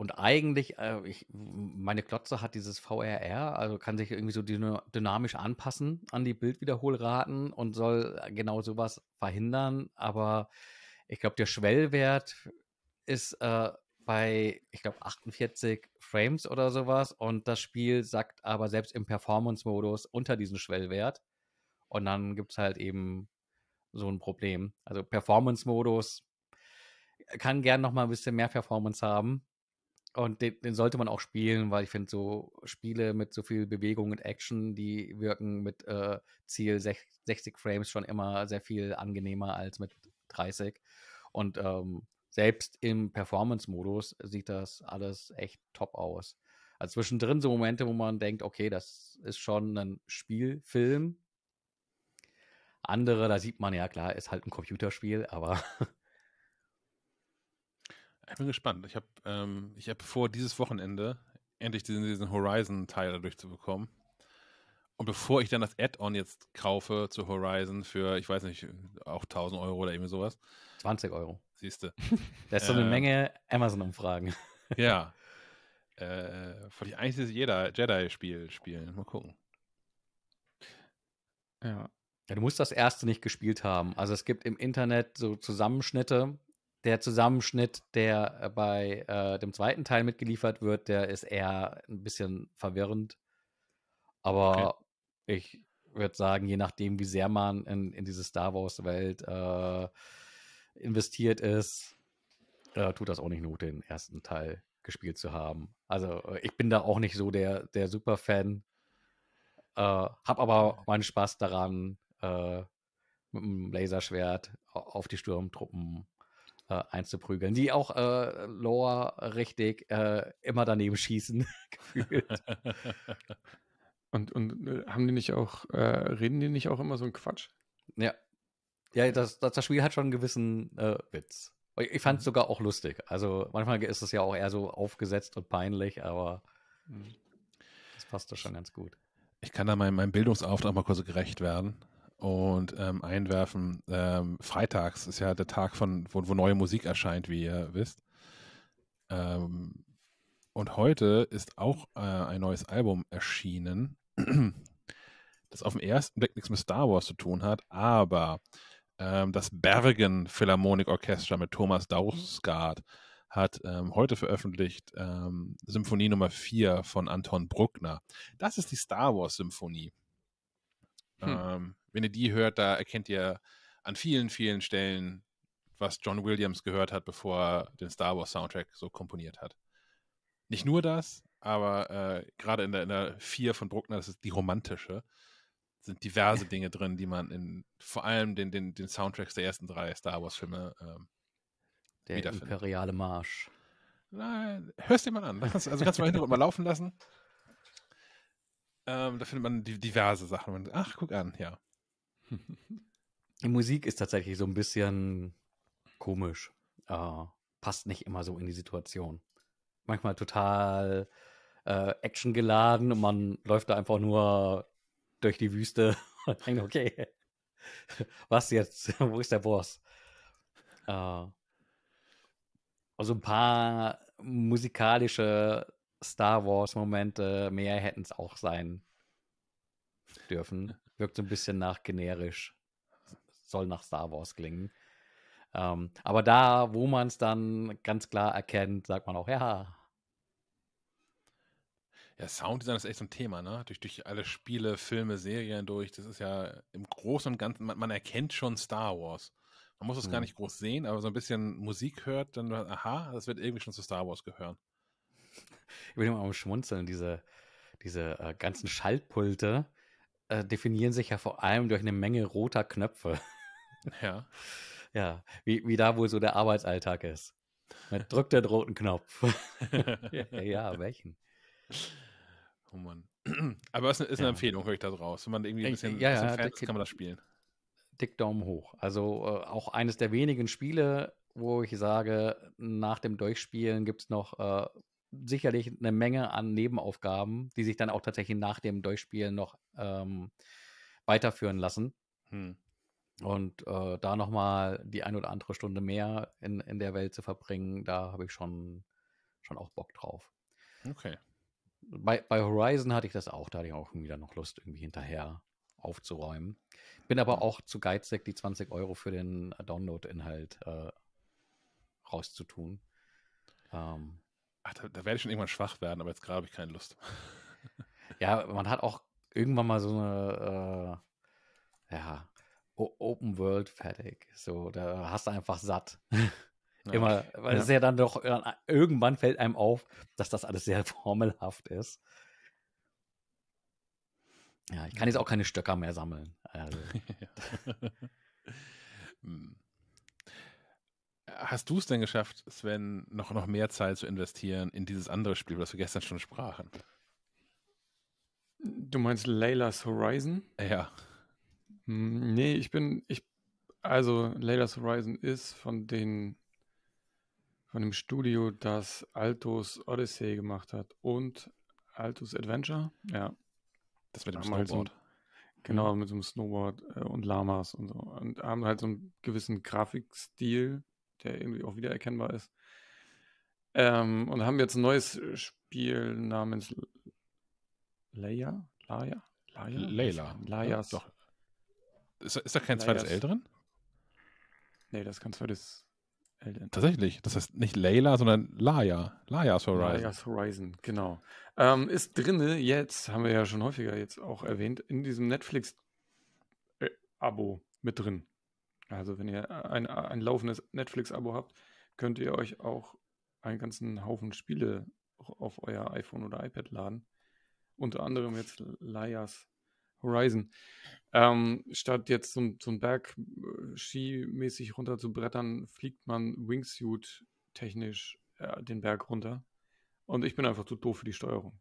und eigentlich, äh, ich, meine Klotze hat dieses VRR, also kann sich irgendwie so dynamisch anpassen an die Bildwiederholraten und soll äh, genau sowas verhindern. Aber ich glaube, der Schwellwert ist äh, bei, ich glaube, 48 Frames oder sowas. Und das Spiel sagt aber selbst im Performance-Modus unter diesen Schwellwert. Und dann gibt es halt eben so ein Problem. Also Performance-Modus äh, kann gern noch mal ein bisschen mehr Performance haben und den, den, sollte man auch spielen, weil ich finde, so Spiele mit so viel Bewegung und Action, die wirken mit äh, Ziel 60 Frames schon immer sehr viel angenehmer als mit 30. Und ähm, selbst im Performance-Modus sieht das alles echt top aus. Also zwischendrin so Momente, wo man denkt, okay, das ist schon ein Spielfilm. Andere, da sieht man ja, klar, ist halt ein Computerspiel, aber Ich bin gespannt. Ich habe ähm, hab vor, dieses Wochenende endlich diesen, diesen Horizon-Teil dadurch zu bekommen. Und bevor ich dann das Add-on jetzt kaufe zu Horizon für, ich weiß nicht, auch 1000 Euro oder irgendwie sowas. 20 Euro. Siehste. das ist so eine äh, Menge Amazon-Umfragen. ja. Äh, wollte ich eigentlich dieses Jedi-Spiel spielen. Mal gucken. Ja. ja. Du musst das erste nicht gespielt haben. Also es gibt im Internet so Zusammenschnitte der Zusammenschnitt, der äh, bei äh, dem zweiten Teil mitgeliefert wird, der ist eher ein bisschen verwirrend. Aber okay. ich würde sagen, je nachdem, wie sehr man in, in diese Star Wars-Welt äh, investiert ist, äh, tut das auch nicht Not, den ersten Teil gespielt zu haben. Also äh, ich bin da auch nicht so der, der Superfan. Äh, hab aber meinen Spaß daran, äh, mit dem Laserschwert auf die Sturmtruppen äh, einzuprügeln, die auch äh, Loa richtig äh, immer daneben schießen, gefühlt. Und, und äh, haben die nicht auch, äh, reden die nicht auch immer so einen Quatsch? Ja. Ja, das, das, das Spiel hat schon einen gewissen äh, Witz. Ich fand es mhm. sogar auch lustig. Also manchmal ist es ja auch eher so aufgesetzt und peinlich, aber mhm. das doch schon ganz gut. Ich kann da meinem, meinem Bildungsauftrag mal kurz gerecht werden und ähm, einwerfen. Ähm, freitags ist ja der Tag von, wo, wo neue Musik erscheint, wie ihr wisst. Ähm, und heute ist auch äh, ein neues Album erschienen, das auf den ersten Blick nichts mit Star Wars zu tun hat, aber ähm, das Bergen Philharmonic Orchestra mit Thomas Dausgaard hat ähm, heute veröffentlicht ähm, Symphonie Nummer 4 von Anton Bruckner. Das ist die Star Wars Symphonie. Hm. Ähm, wenn ihr die hört, da erkennt ihr an vielen, vielen Stellen, was John Williams gehört hat, bevor er den Star Wars Soundtrack so komponiert hat. Nicht nur das, aber äh, gerade in der, in der 4 von Bruckner, das ist die romantische, sind diverse Dinge drin, die man in vor allem den, den, den Soundtracks der ersten drei Star Wars-Filme ähm, Der imperiale Marsch. Na, hörst dir mal an. Also kannst du mal hinterher mal laufen lassen. Ähm, da findet man die, diverse Sachen. Und, ach, guck an, ja. Die Musik ist tatsächlich so ein bisschen komisch. Äh, passt nicht immer so in die Situation. Manchmal total äh, actiongeladen und man läuft da einfach nur durch die Wüste und denkt, okay, was jetzt? Wo ist der Boss? Äh, also ein paar musikalische Star Wars-Momente mehr hätten es auch sein dürfen. Wirkt so ein bisschen nach generisch. Soll nach Star Wars klingen. Ähm, aber da, wo man es dann ganz klar erkennt, sagt man auch, ja. Ja, Sounddesign ist echt so ein Thema, ne? Durch, durch alle Spiele, Filme, Serien durch. Das ist ja im Großen und Ganzen, man, man erkennt schon Star Wars. Man muss es hm. gar nicht groß sehen, aber so ein bisschen Musik hört, dann, aha, das wird irgendwie schon zu Star Wars gehören ich will immer am Schmunzeln, diese, diese äh, ganzen Schaltpulte äh, definieren sich ja vor allem durch eine Menge roter Knöpfe. Ja. Ja, wie, wie da wohl so der Arbeitsalltag ist. Man drückt den roten Knopf. ja, welchen? Oh Mann. Aber es ist eine, ist eine ja. Empfehlung, höre ich da draus. Wenn man irgendwie ein äh, bisschen, ja, ja, bisschen Fan ist, kann man das spielen. Dick Daumen hoch. Also äh, auch eines der wenigen Spiele, wo ich sage, nach dem Durchspielen gibt es noch äh, sicherlich eine Menge an Nebenaufgaben, die sich dann auch tatsächlich nach dem Durchspielen noch ähm, weiterführen lassen. Hm. Und äh, da nochmal die ein oder andere Stunde mehr in, in der Welt zu verbringen, da habe ich schon, schon auch Bock drauf. Okay. Bei, bei Horizon hatte ich das auch, da hatte ich auch wieder noch Lust, irgendwie hinterher aufzuräumen. Bin aber hm. auch zu geizig, die 20 Euro für den Download-Inhalt äh, rauszutun. Ähm, Ach, da, da werde ich schon irgendwann schwach werden, aber jetzt gerade habe ich keine Lust. ja, man hat auch irgendwann mal so eine, äh, ja, Open World fertig. So, da hast du einfach satt. Immer, weil ja. es ja dann doch, äh, irgendwann fällt einem auf, dass das alles sehr formelhaft ist. Ja, ich kann jetzt hm. auch keine Stöcker mehr sammeln. Also. ja. Hm. Hast du es denn geschafft, Sven, noch, noch mehr Zeit zu investieren in dieses andere Spiel, was wir gestern schon sprachen? Du meinst Layla's Horizon? Ja. Hm, nee, ich bin, ich, also Layla's Horizon ist von den, von dem Studio, das Altos Odyssey gemacht hat und Altos Adventure, ja. Das mit dem haben Snowboard. Halt so, genau, mhm. mit so einem Snowboard äh, und Lamas und so. Und haben halt so einen gewissen Grafikstil der irgendwie auch wiedererkennbar ist. Ähm, und haben jetzt ein neues Spiel namens Leia? Laia? Laia? Leila. Laias. Ja, doch. Ist, ist da kein Leias. zweites L drin? Nee, das ist kein zweites L drin. Tatsächlich. Das heißt nicht Leila, sondern Laia. Laias Horizon. Laias Horizon, genau. Ähm, ist drinne jetzt, haben wir ja schon häufiger jetzt auch erwähnt, in diesem Netflix-Abo mit drin. Also wenn ihr ein, ein laufendes Netflix-Abo habt, könnt ihr euch auch einen ganzen Haufen Spiele auf euer iPhone oder iPad laden. Unter anderem jetzt Laias Horizon. Ähm, statt jetzt so, so einen Berg äh, skimäßig runter zu brettern, fliegt man Wingsuit technisch äh, den Berg runter. Und ich bin einfach zu doof für die Steuerung.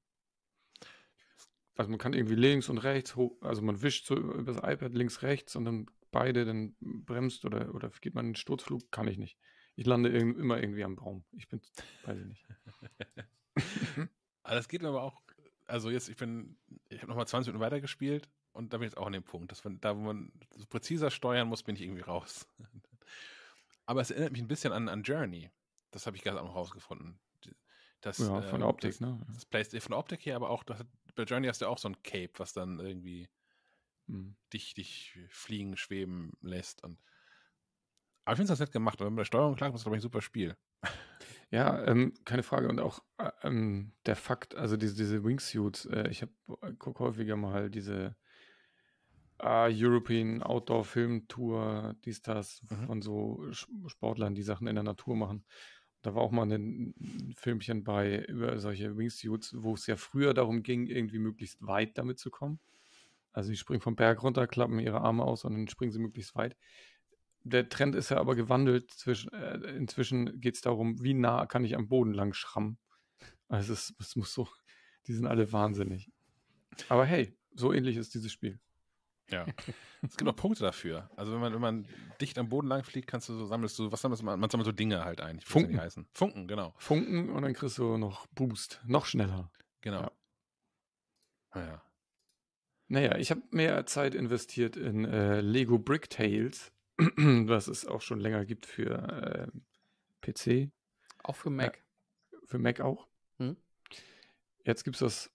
Also man kann irgendwie links und rechts hoch, also man wischt so über das iPad links, rechts und dann beide, dann bremst oder, oder geht man in den Sturzflug, kann ich nicht. Ich lande irg immer irgendwie am Baum. Ich bin, weiß ich nicht. Ah, das geht mir aber auch, also jetzt, ich bin, ich habe nochmal 20 Minuten weitergespielt und da bin ich jetzt auch an dem Punkt, dass man, da wo man so präziser steuern muss, bin ich irgendwie raus. aber es erinnert mich ein bisschen an, an Journey. Das habe ich gerade auch noch rausgefunden. Das, ja, von der ähm, Optik, das, ne? Das Playstation von der Optik her, aber auch, das, bei Journey hast du auch so ein Cape, was dann irgendwie Mhm. dich, dich fliegen, schweben lässt. Und aber ich finde es nett gemacht. Und mit der Steuerung klar, das ist, glaube ich, ein super Spiel. Ja, ähm, keine Frage. Und auch äh, ähm, der Fakt, also diese, diese Wingsuits, äh, ich äh, gucke häufiger mal diese äh, European Outdoor Film Tour, dies, das, mhm. von so Sportlern, die Sachen in der Natur machen. Da war auch mal ein Filmchen bei über solche Wingsuits, wo es ja früher darum ging, irgendwie möglichst weit damit zu kommen. Also die springen vom Berg runter, klappen ihre Arme aus und dann springen sie möglichst weit. Der Trend ist ja aber gewandelt. Zwischen, äh, inzwischen geht es darum, wie nah kann ich am Boden lang schrammen. Also es, es muss so, die sind alle wahnsinnig. Aber hey, so ähnlich ist dieses Spiel. Ja. Es gibt auch Punkte dafür. Also wenn man, wenn man dicht am Boden lang fliegt, kannst du so sammelst du, was sammelst du? Man sammelt so Dinge halt eigentlich. Funken. Ja heißen. Funken, genau. Funken und dann kriegst du noch Boost. Noch schneller. Genau. Ja. Naja. Ah, naja, ich habe mehr Zeit investiert in äh, Lego Brick Tales, was es auch schon länger gibt für äh, PC. Auch für Mac. Ja, für Mac auch. Hm? Jetzt gibt es das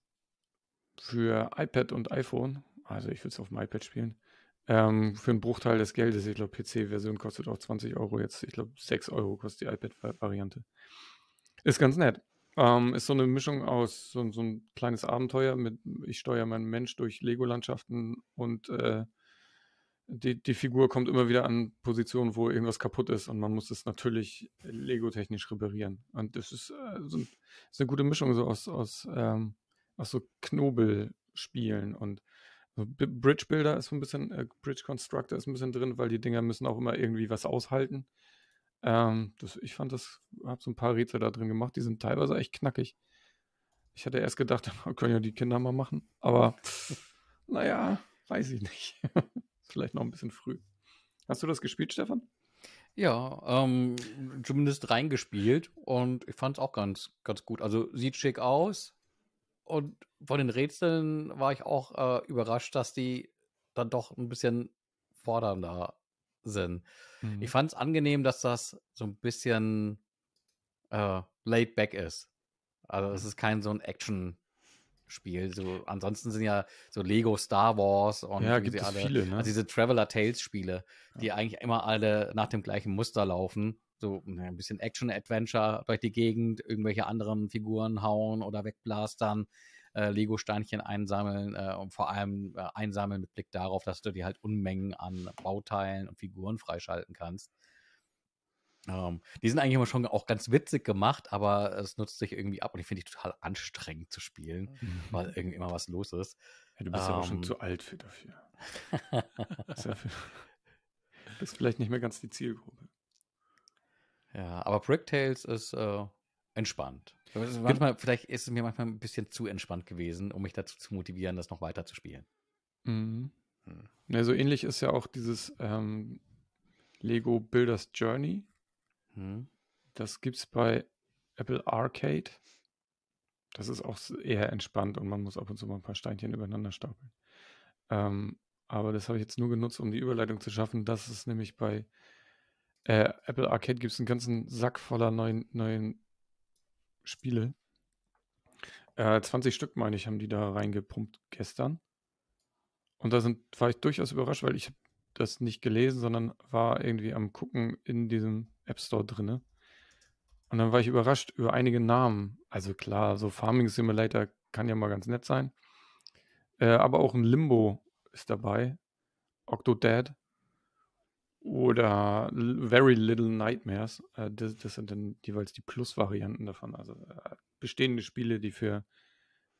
für iPad und iPhone. Also ich würde es auf dem iPad spielen. Ähm, für einen Bruchteil des Geldes. Ich glaube, PC-Version kostet auch 20 Euro jetzt. Ich glaube, 6 Euro kostet die iPad-Variante. Ist ganz nett. Ähm, ist so eine Mischung aus so, so, ein kleines Abenteuer mit ich steuere meinen Mensch durch Lego-Landschaften und äh, die, die Figur kommt immer wieder an Positionen, wo irgendwas kaputt ist und man muss es natürlich Lego-technisch reparieren. Und das ist, äh, so ein, ist eine gute Mischung so aus, aus, ähm, aus so Knobelspielen und Bridge Builder ist so ein bisschen, äh, Bridge Constructor ist ein bisschen drin, weil die Dinger müssen auch immer irgendwie was aushalten. Ähm, das, ich fand das, habe so ein paar Rätsel da drin gemacht, die sind teilweise echt knackig. Ich hatte erst gedacht, können ja die Kinder mal machen, aber naja, weiß ich nicht. Vielleicht noch ein bisschen früh. Hast du das gespielt, Stefan? Ja, ähm, zumindest reingespielt und ich fand es auch ganz, ganz gut. Also sieht schick aus und von den Rätseln war ich auch äh, überrascht, dass die dann doch ein bisschen fordernder sind. Mhm. Ich fand es angenehm, dass das so ein bisschen äh, laid back ist. Also mhm. es ist kein so ein Action Spiel. So, ansonsten sind ja so Lego Star Wars und ja, gibt es alle, viele, ne? also diese Traveler Tales Spiele, die ja. eigentlich immer alle nach dem gleichen Muster laufen. So ne, ein bisschen Action Adventure durch die Gegend, irgendwelche anderen Figuren hauen oder wegblastern äh, Lego-Steinchen einsammeln äh, und vor allem äh, einsammeln mit Blick darauf, dass du dir halt Unmengen an Bauteilen und Figuren freischalten kannst. Ähm, die sind eigentlich immer schon auch ganz witzig gemacht, aber es nutzt sich irgendwie ab und ich finde die total anstrengend zu spielen, mhm. weil irgendwie immer was los ist. Ja, du bist ähm, ja auch schon ähm. zu alt für dafür. das ist vielleicht nicht mehr ganz die Zielgruppe. Ja, aber Bricktails ist äh, entspannt manchmal, vielleicht ist es mir manchmal ein bisschen zu entspannt gewesen, um mich dazu zu motivieren, das noch weiter zu spielen. Mhm. Hm. Ja, so ähnlich ist ja auch dieses ähm, Lego Builders Journey. Hm. Das gibt es bei Apple Arcade. Das ist auch eher entspannt und man muss ab und zu mal ein paar Steinchen übereinander stapeln. Ähm, aber das habe ich jetzt nur genutzt, um die Überleitung zu schaffen. Das ist nämlich bei äh, Apple Arcade gibt es einen ganzen Sack voller neuen, neuen Spiele. Äh, 20 Stück, meine ich, haben die da reingepumpt gestern. Und da sind, war ich durchaus überrascht, weil ich das nicht gelesen, sondern war irgendwie am Gucken in diesem App Store drinne. Und dann war ich überrascht über einige Namen. Also klar, so Farming Simulator kann ja mal ganz nett sein. Äh, aber auch ein Limbo ist dabei. Octodad oder Very Little Nightmares. Äh, das, das, sind dann jeweils die Plus-Varianten davon. Also äh, bestehende Spiele, die für,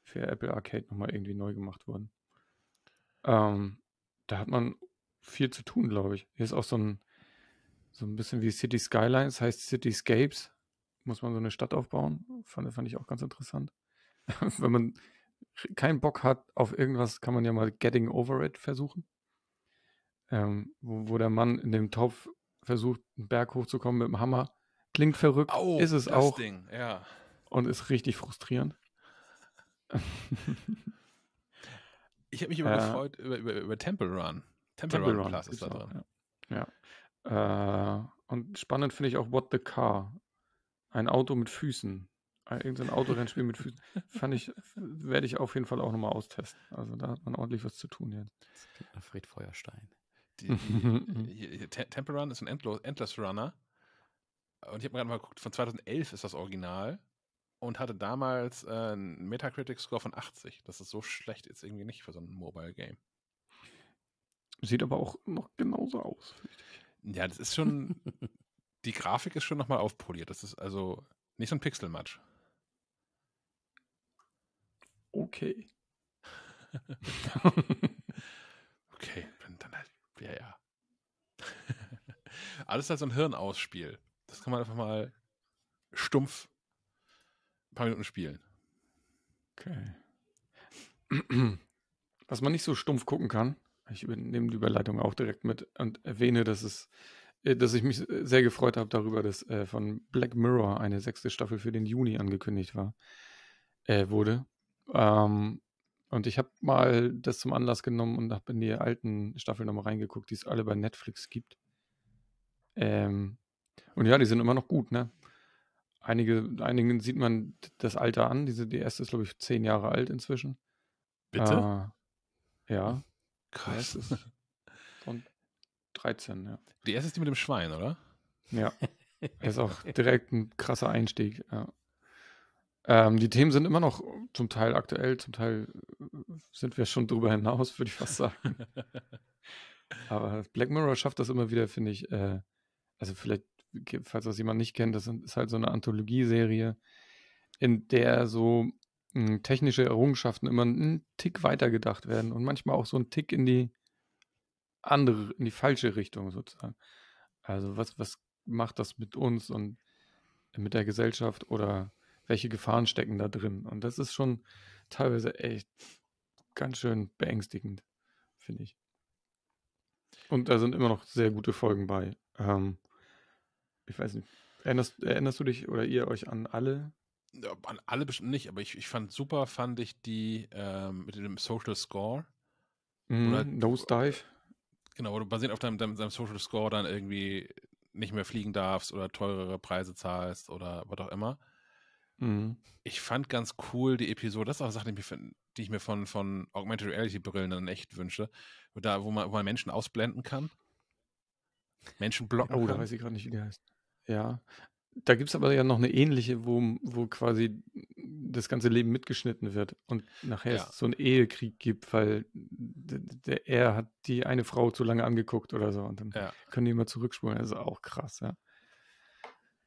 für Apple Arcade nochmal irgendwie neu gemacht wurden. Ähm, da hat man viel zu tun, glaube ich. Hier ist auch so ein, so ein bisschen wie City Skylines, heißt Cityscapes. Muss man so eine Stadt aufbauen. Fand, fand ich auch ganz interessant. Wenn man keinen Bock hat auf irgendwas, kann man ja mal Getting Over It versuchen ähm, wo, wo der Mann in dem Topf versucht, einen Berg hochzukommen mit dem Hammer. Klingt verrückt, oh, ist es auch. Ding, ja. Und ist richtig frustrierend. ich habe mich immer äh, gefreut über, über, über Temple Run. Temple, Temple Run, Run Class ist da genau. drin. Ja. ja. Äh, und spannend finde ich auch What the Car. Ein Auto mit Füßen. Irgendein Autorennspiel mit Füßen. Fand ich, werde ich auf jeden Fall auch nochmal austesten. Also da hat man ordentlich was zu tun jetzt. Fred Feuerstein. Die, mhm. hier, Temple Run ist ein Endlo Endless Runner. Und ich habe gerade mal geguckt, von 2011 ist das Original und hatte damals äh, einen Metacritic-Score von 80. Das ist so schlecht jetzt irgendwie nicht für so ein Mobile-Game. Sieht aber auch noch genauso aus. Ja, das ist schon. die Grafik ist schon nochmal aufpoliert. Das ist also nicht so ein pixel Pixelmatsch. Okay. okay. Ja, ja. Alles halt so ein Hirnausspiel. Das kann man einfach mal stumpf ein paar Minuten spielen. Okay. Was man nicht so stumpf gucken kann, ich nehme die Überleitung auch direkt mit und erwähne, dass es, äh, dass ich mich sehr gefreut habe darüber, dass äh, von Black Mirror eine sechste Staffel für den Juni angekündigt war, äh, wurde. Ähm, und ich habe mal das zum Anlass genommen und habe in die alten Staffeln nochmal reingeguckt, die es alle bei Netflix gibt. Ähm, und ja, die sind immer noch gut, ne? Einige, einigen sieht man das Alter an. Diese, die erste ist, glaube ich, zehn Jahre alt inzwischen. Bitte? Äh, ja. Krass. von 13, ja. Die erste ist die mit dem Schwein, oder? Ja. ist auch direkt ein krasser Einstieg. Ja. Ähm, die Themen sind immer noch zum Teil aktuell, zum Teil äh, sind wir schon drüber hinaus, würde ich fast sagen. Aber Black Mirror schafft das immer wieder, finde ich. Äh, also vielleicht, falls das jemand nicht kennt, das ist halt so eine Anthologieserie, in der so mh, hm, technische Errungenschaften immer einen Tick weitergedacht werden und manchmal auch so einen Tick in die andere, in die falsche Richtung sozusagen. Also was, was macht das mit uns und äh, mit der Gesellschaft oder welche Gefahren stecken da drin. Und das ist schon teilweise echt ganz schön beängstigend, finde ich. Und da sind immer noch sehr gute Folgen bei. Ähm, ich weiß nicht, erinnerst, erinnerst du dich oder ihr euch an alle ja, an alle bestimmt nicht, aber ich, ich fand super, fand ich die ähm, mit dem Social Score. Mm, oder, Nose Dive. Genau, wo du basierend auf deinem, deinem, deinem, Social Score dann irgendwie nicht mehr fliegen darfst oder teurere Preise zahlst oder was auch immer. Mhm. Ich fand ganz cool die Episode, das ist auch eine Sache, die, ich mir von, von Augmented Reality Brillen dann echt wünsche, da, wo, man, wo man Menschen ausblenden kann. Menschen blocken. Oh, da weiß ich gerade nicht, wie die heißt. Ja. Da gibt es aber ja noch eine ähnliche, wo, wo quasi das ganze Leben mitgeschnitten wird und nachher ja. so einen Ehekrieg gibt, weil der, der, er hat die eine Frau zu lange angeguckt oder so und dann ja. können die immer zurückspulen. Das ist auch krass, ja.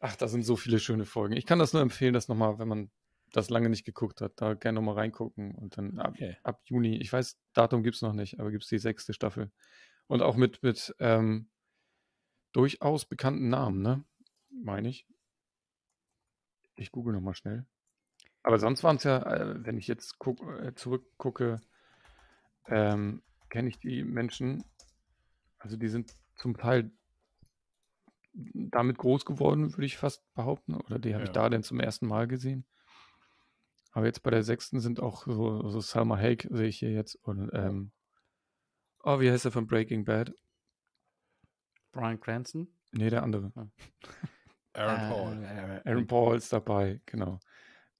Ach, da sind so viele schöne Folgen. Ich kann das nur empfehlen, das nochmal, wenn man das lange nicht geguckt hat, da gerne nochmal reingucken. Und dann ab, okay. ab Juni, ich weiß, Datum gibt es noch nicht, aber gibt es die sechste Staffel. Und auch mit, mit ähm, durchaus bekannten Namen, ne? Meine ich. Ich google nochmal schnell. Aber sonst waren es ja, äh, wenn ich jetzt guck, äh, zurückgucke, ähm, kenne ich die Menschen. Also die sind zum Teil damit groß geworden, würde ich fast behaupten. Oder die habe ja. ich da denn zum ersten Mal gesehen. Aber jetzt bei der sechsten sind auch so, so Salma Hayek sehe ich hier jetzt. Und, ähm, oh, wie heißt er von Breaking Bad? Brian Cranston? Nee, der andere. Ja. Ah. Aaron ah, Paul. Äh, Aaron Paul ist dabei, genau.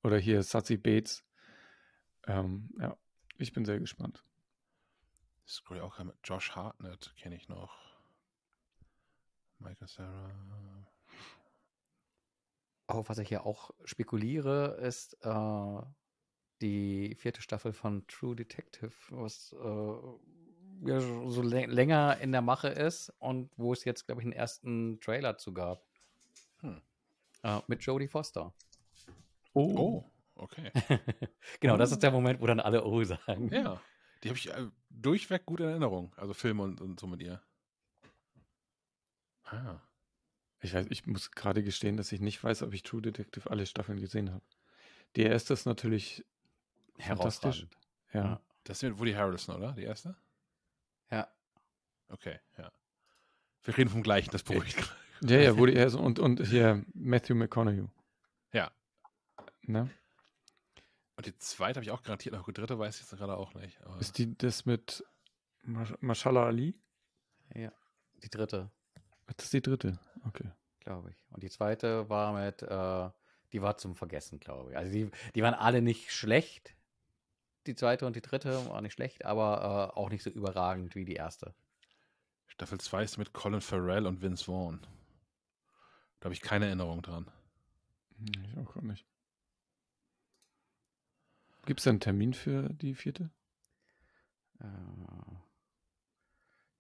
Oder hier Sassy Bates. Ähm, ja, ich bin sehr gespannt. Das ist cool, auch mit Josh Hartnett kenne ich noch. Michael Sarah. Auf oh, was ich ja auch spekuliere, ist äh, die vierte Staffel von True Detective, was äh, ja so länger in der Mache ist und wo es jetzt, glaube ich, einen ersten Trailer zu gab. Hm. Äh, mit Jodie Foster. Oh. oh okay. genau, das ist der Moment, wo dann alle Oh sagen. Ja, die habe ich äh, durchweg gut in Erinnerung. Also Filme und, und so mit ihr. Ah. Ich weiß, ich muss gerade gestehen, dass ich nicht weiß, ob ich True Detective alle Staffeln gesehen habe. Die erste ist natürlich herausragend. Ja. Das sind Woody Harrelson, oder? Die erste? Ja. Okay, ja. Wir reden vom gleichen, das beruhigt gerade. Ja, ja, Woody Harrelson und, und hier Matthew McConaughey. Ja. Ne? Und die zweite habe ich auch garantiert noch. Die dritte weiß ich jetzt gerade auch nicht. Ist die das mit Mashallah Ali? Ja, die dritte. Das ist die dritte, okay. Glaube ich. Und die zweite war mit, äh, die war zum Vergessen, glaube ich. Also die, die waren alle nicht schlecht. Die zweite und die dritte waren nicht schlecht, aber äh, auch nicht so überragend wie die erste. Staffel 2 ist mit Colin Farrell und Vince Vaughn. Da habe ich keine Erinnerung dran. Hm, ich auch gar nicht. Gibt es einen Termin für die vierte? Äh,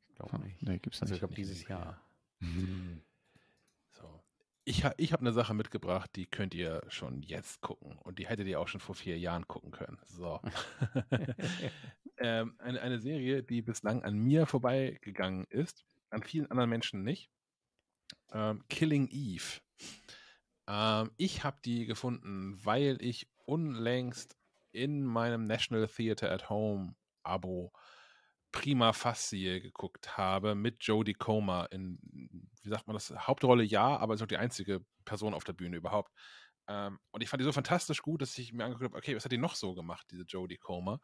ich glaube hm, nicht. Nee, gibt's also nicht. Ich glaube, dieses Jahr. Ja. So. Ich, ha ich habe eine Sache mitgebracht, die könnt ihr schon jetzt gucken. Und die hättet ihr auch schon vor vier Jahren gucken können. So. ähm, eine, eine Serie, die bislang an mir vorbeigegangen ist, an vielen anderen Menschen nicht. Ähm, Killing Eve. Ähm, ich habe die gefunden, weil ich unlängst in meinem National Theater at Home Abo Prima Facie geguckt habe mit Jodie Comer in, wie sagt man das, Hauptrolle ja, aber ist auch die einzige Person auf der Bühne überhaupt. Ähm, und ich fand die so fantastisch gut, dass ich mir angeguckt habe, okay, was hat die noch so gemacht, diese Jodie Comer?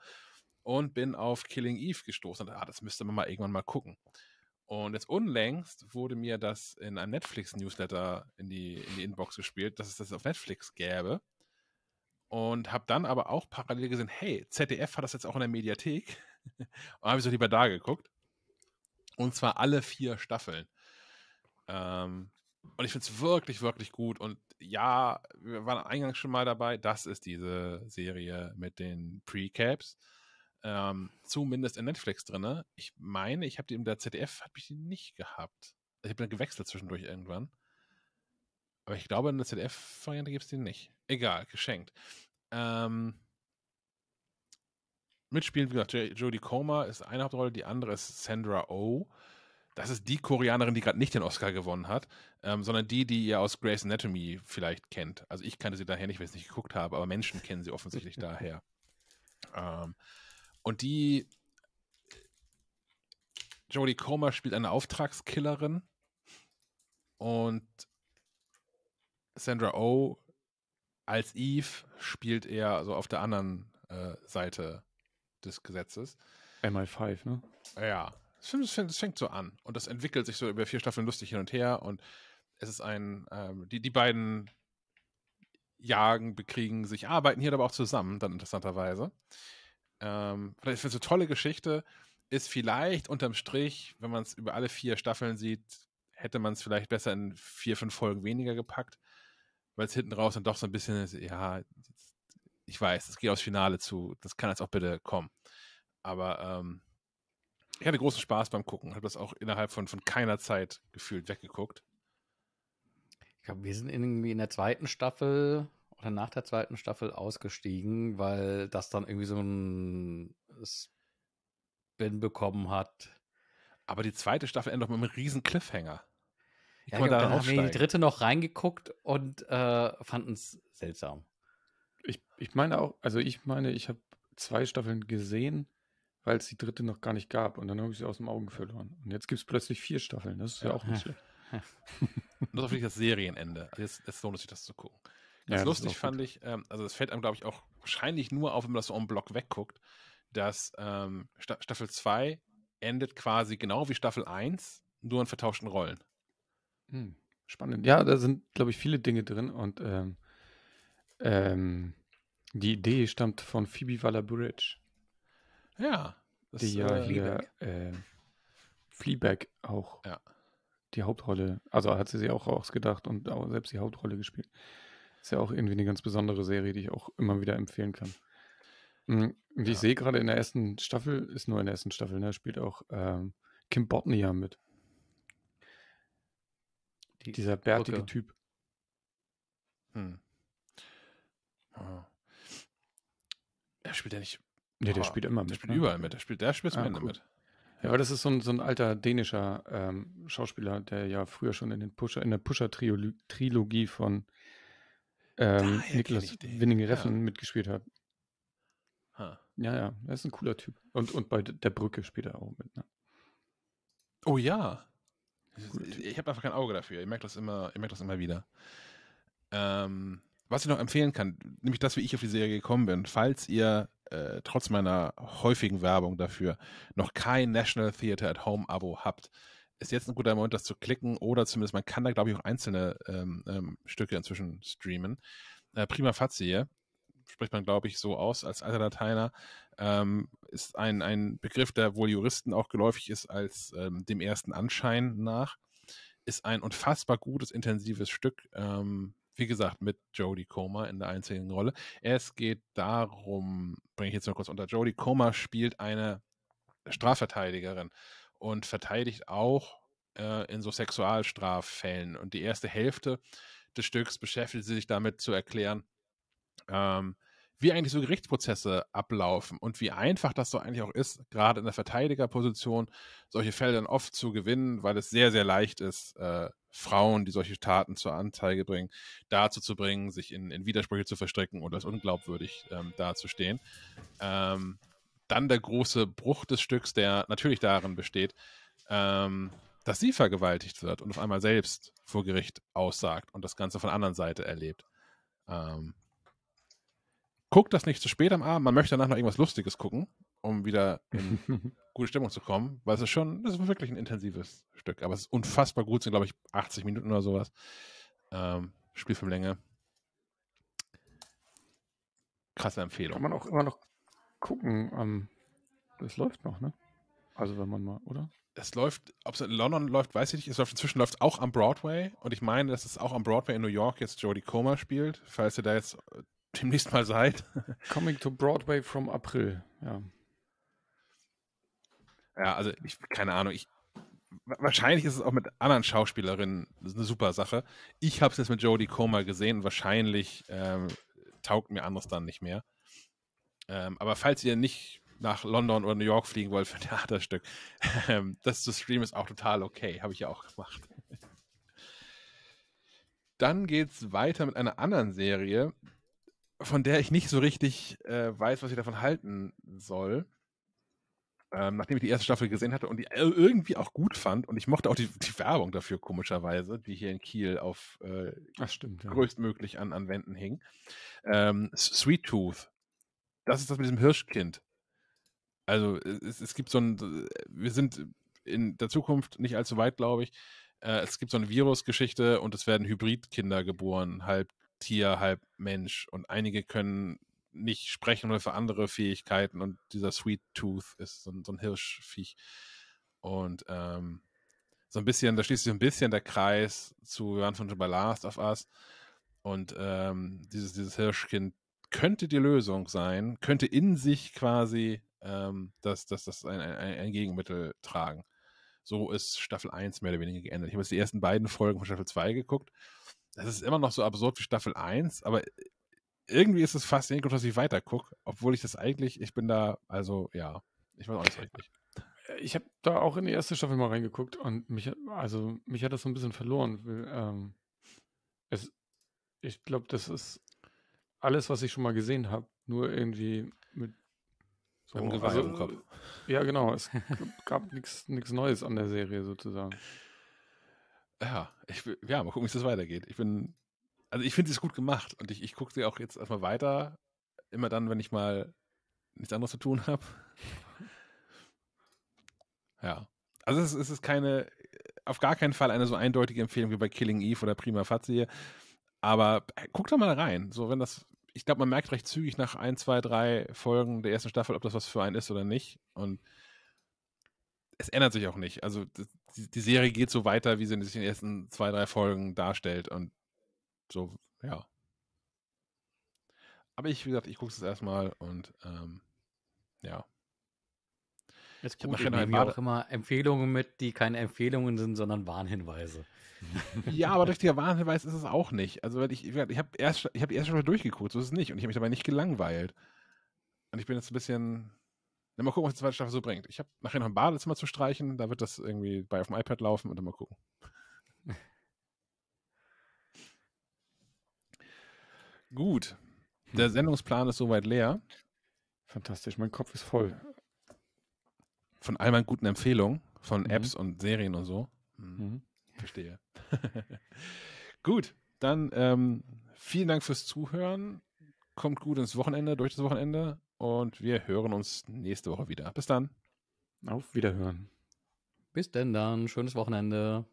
Und bin auf Killing Eve gestoßen und ah, das müsste man mal irgendwann mal gucken. Und jetzt unlängst wurde mir das in einem Netflix-Newsletter in die, in die Inbox gespielt, dass es das auf Netflix gäbe. Und habe dann aber auch parallel gesehen, hey, ZDF hat das jetzt auch in der Mediathek und habe ich so lieber da geguckt. Und zwar alle vier Staffeln. Ähm, und ich finde es wirklich, wirklich gut. Und ja, wir waren eingangs schon mal dabei. Das ist diese Serie mit den Pre-Caps. Ähm, zumindest in Netflix drin. Ich meine, ich habe die in der ZDF, habe ich die nicht gehabt. Ich habe dann gewechselt zwischendurch irgendwann. Aber ich glaube, in der ZDF-Variante gibt es die nicht. Egal, geschenkt. Ähm, mitspielen. Wie gesagt, Jodie Comer ist eine Hauptrolle, die andere ist Sandra Oh. Das ist die Koreanerin, die gerade nicht den Oscar gewonnen hat, ähm, sondern die, die ihr aus Grey's Anatomy vielleicht kennt. Also ich kannte sie daher nicht, weil ich es nicht geguckt habe, aber Menschen kennen sie offensichtlich daher. Ähm, und die Jodie Comer spielt eine Auftragskillerin und Sandra Oh als Eve spielt er so auf der anderen äh, Seite des Gesetzes. MI5, ne? Ja. Es fängt, so an. Und das entwickelt sich so über vier Staffeln lustig hin und her. Und es ist ein, ähm, die, die beiden jagen, bekriegen sich, arbeiten hier aber auch zusammen, dann interessanterweise. Ähm, vielleicht ist eine tolle Geschichte, ist vielleicht unterm Strich, wenn man es über alle vier Staffeln sieht, hätte man es vielleicht besser in vier, fünf Folgen weniger gepackt, weil es hinten raus dann doch so ein bisschen ist, ja, ich weiß, es geht aufs Finale zu. Das kann jetzt auch bitte kommen. Aber ähm, ich hatte großen Spaß beim Gucken. Habe das auch innerhalb von, von keiner Zeit gefühlt weggeguckt. Ich glaube, wir sind irgendwie in der zweiten Staffel oder nach der zweiten Staffel ausgestiegen, weil das dann irgendwie so ein Spin bekommen hat. Aber die zweite Staffel endet doch mit einem riesen Cliffhanger. ja, ich glaub, dann haben wir die dritte noch reingeguckt und äh, fanden es seltsam. Ich, ich meine auch, also ich meine, ich habe zwei Staffeln gesehen, weil es die dritte noch gar nicht gab und dann habe ich sie aus dem Augen verloren. Und jetzt gibt es plötzlich vier Staffeln, das ist ja, ja auch nicht schlecht. das ist natürlich das Serienende. Also jetzt, jetzt lohnt es sich, das zu gucken. Ganz ja, lustig fand gut. ich, ähm, also es fällt einem, glaube ich, auch wahrscheinlich nur auf, wenn man das so am Block wegguckt, dass ähm, Sta Staffel 2 endet quasi genau wie Staffel 1, nur in vertauschten Rollen. Hm, spannend. Ja, da sind, glaube ich, viele Dinge drin und ähm, ähm, die Idee stammt von Phoebe Waller-Bridge. Ja. Das, die ja äh, hier äh, Fleabag auch ja. die Hauptrolle, also hat sie sie auch ausgedacht und auch selbst die Hauptrolle gespielt. Ist ja auch irgendwie eine ganz besondere Serie, die ich auch immer wieder empfehlen kann. Hm, und ich ja. sehe gerade in der ersten Staffel, ist nur in der ersten Staffel, ne, spielt auch ähm, Kim Botnia mit. Die Dieser bärtige Brücke. Typ. Hm. Er spielt ja nicht. Nee, der oh, spielt immer mit. Der spielt ne? überall mit. Der spielt, der spielt ah, cool. mit. Ja, aber das ist so ein, so ein alter dänischer ähm, Schauspieler, der ja früher schon in, den Pusher, in der Pusher-Trilogie von ähm, Niklas ah, Winning-Reffen ja. mitgespielt hat. Ha. Ja, ja, er ist ein cooler Typ. Und, und bei der Brücke spielt er auch mit. Ne? Oh ja. Gut. Ich habe einfach kein Auge dafür. Ich merke das, merk das immer wieder. Ähm, was ich noch empfehlen kann, nämlich das, wie ich auf die Serie gekommen bin, falls ihr äh, trotz meiner häufigen Werbung dafür noch kein National Theater at Home Abo habt, ist jetzt ein guter Moment, das zu klicken oder zumindest man kann da, glaube ich, auch einzelne ähm, ähm, Stücke inzwischen streamen. Äh, Prima Fazie, spricht man, glaube ich, so aus als alter Lateiner, ähm, ist ein, ein Begriff, der wohl Juristen auch geläufig ist, als ähm, dem ersten Anschein nach. Ist ein unfassbar gutes, intensives Stück, ähm, wie gesagt, mit Jodie Comer in der einzigen Rolle. Es geht darum, bringe ich jetzt noch kurz unter, Jodie Comer spielt eine Strafverteidigerin und verteidigt auch äh, in so Sexualstraffällen. Und die erste Hälfte des Stücks beschäftigt sie sich damit zu erklären, ähm, wie eigentlich so Gerichtsprozesse ablaufen und wie einfach das so eigentlich auch ist, gerade in der Verteidigerposition solche Fälle dann oft zu gewinnen, weil es sehr, sehr leicht ist, äh, Frauen, die solche Taten zur Anzeige bringen, dazu zu bringen, sich in, in Widersprüche zu verstricken oder als unglaubwürdig ähm, dazustehen. Ähm, dann der große Bruch des Stücks, der natürlich darin besteht, ähm, dass sie vergewaltigt wird und auf einmal selbst vor Gericht aussagt und das Ganze von der anderen Seite erlebt. Ähm, guckt das nicht zu spät am Abend, man möchte danach noch irgendwas Lustiges gucken um wieder in gute Stimmung zu kommen, weil es ist schon, das ist wirklich ein intensives Stück, aber es ist unfassbar gut, es sind glaube ich 80 Minuten oder sowas. Ähm, Spielfilmlänge. Krasse Empfehlung. Kann man auch immer noch gucken, ähm, es läuft noch, ne? Also wenn man mal, oder? Es läuft, ob es in London läuft, weiß ich nicht. Es läuft inzwischen läuft es auch am Broadway und ich meine, dass es auch am Broadway in New York jetzt Jodie Comer spielt, falls ihr da jetzt äh, demnächst mal seid. Coming to Broadway from April, ja. Ja, also ich, keine Ahnung, ich, wahrscheinlich ist es auch mit anderen Schauspielerinnen eine super Sache. Ich habe es jetzt mit Jodie Comer gesehen, wahrscheinlich ähm, taugt mir anderes dann nicht mehr. Ähm, aber falls ihr nicht nach London oder New York fliegen wollt für ein Theaterstück, ähm, das zu streamen ist auch total okay, habe ich ja auch gemacht. Dann geht es weiter mit einer anderen Serie, von der ich nicht so richtig äh, weiß, was ich davon halten soll ähm, nachdem ich die erste Staffel gesehen hatte und die äh, irgendwie auch gut fand und ich mochte auch die, die Werbung dafür komischerweise, die hier in Kiel auf äh, Ach, stimmt, ja. größtmöglich an, an Wänden hing. Ähm, Sweet Tooth. Das ist das mit diesem Hirschkind. Also äh, es, es gibt so ein, äh, wir sind in der Zukunft nicht allzu weit, glaube ich. Äh, es gibt so eine Virusgeschichte und es werden Hybridkinder geboren, halb Tier, halb Mensch. Und einige können nicht sprechen oder für andere Fähigkeiten. Und dieser Sweet Tooth ist so, so ein Hirschviech. Und ähm, so ein bisschen, da schließt sich ein bisschen der Kreis zu, wir waren von schon bei Last of Us. Und ähm, dieses, dieses Hirschkind könnte die Lösung sein, könnte in sich quasi ähm, das, das, das ein, ein, ein Gegenmittel tragen. So ist Staffel 1 mehr oder weniger geändert. Ich habe jetzt die ersten beiden Folgen von Staffel 2 geguckt. Das ist immer noch so absurd wie Staffel 1, aber irgendwie ist es faszinierend, dass ich weiter gucke, obwohl ich das eigentlich, ich bin da, also ja, ich weiß auch nicht richtig. Äh, ich habe da auch in die erste Staffel mal reingeguckt und mich, also mich hat das so ein bisschen verloren. Weil, äh, ähm, es, ich glaube, das ist alles, was ich schon mal gesehen habe, nur irgendwie mit so einem also, im Kopf. Äh, ja, genau. Es gab nichts Neues an der Serie sozusagen. Ja, ich, ja, mal gucken, wie es weitergeht. Ich bin also ich finde sie ist gut gemacht und ich, ich gucke sie auch jetzt erstmal weiter, immer dann, wenn ich mal nichts anderes zu tun habe. ja. Also es, es ist keine, auf gar keinen Fall eine so eindeutige Empfehlung wie bei Killing Eve oder Prima Fazie. Aber hey, äh, guck da mal rein. So, wenn das, ich glaube, man merkt recht zügig nach ein, zwei, drei Folgen der ersten Staffel, ob das was für einen ist oder nicht. Und es ändert sich auch nicht. Also die, die Serie geht so weiter, wie sie in den ersten zwei, drei Folgen darstellt. Und so, ja. Aber ich, wie gesagt, ich gucke es erstmal und ähm, ja. Ist gut, ich nehme auch immer Empfehlungen mit, die keine Empfehlungen sind, sondern Warnhinweise. Ja, aber durch die Warnhinweis ist es auch nicht. Also, weil ich, ich habe erst, ich hab die erste Staffel durchgeguckt, so ist es nicht. Und ich habe mich dabei nicht gelangweilt. Und ich bin jetzt ein bisschen. Na, mal gucken, was die zweite Staffel so bringt. Ich habe nachher noch ein Badezimmer zu streichen, da wird das irgendwie bei auf dem iPad laufen und dann mal gucken. Gut. Der hm. Sendungsplan ist soweit leer. Fantastisch, mein Kopf ist voll. Von all meinen guten Empfehlungen, von mhm. Apps und Serien und so. Hm, mhm. Verstehe. gut, dann ähm, vielen Dank fürs Zuhören. Kommt gut ins Wochenende, durch das Wochenende. Und wir hören uns nächste Woche wieder. Bis dann. Auf Wiederhören. Bis denn dann. Schönes Wochenende.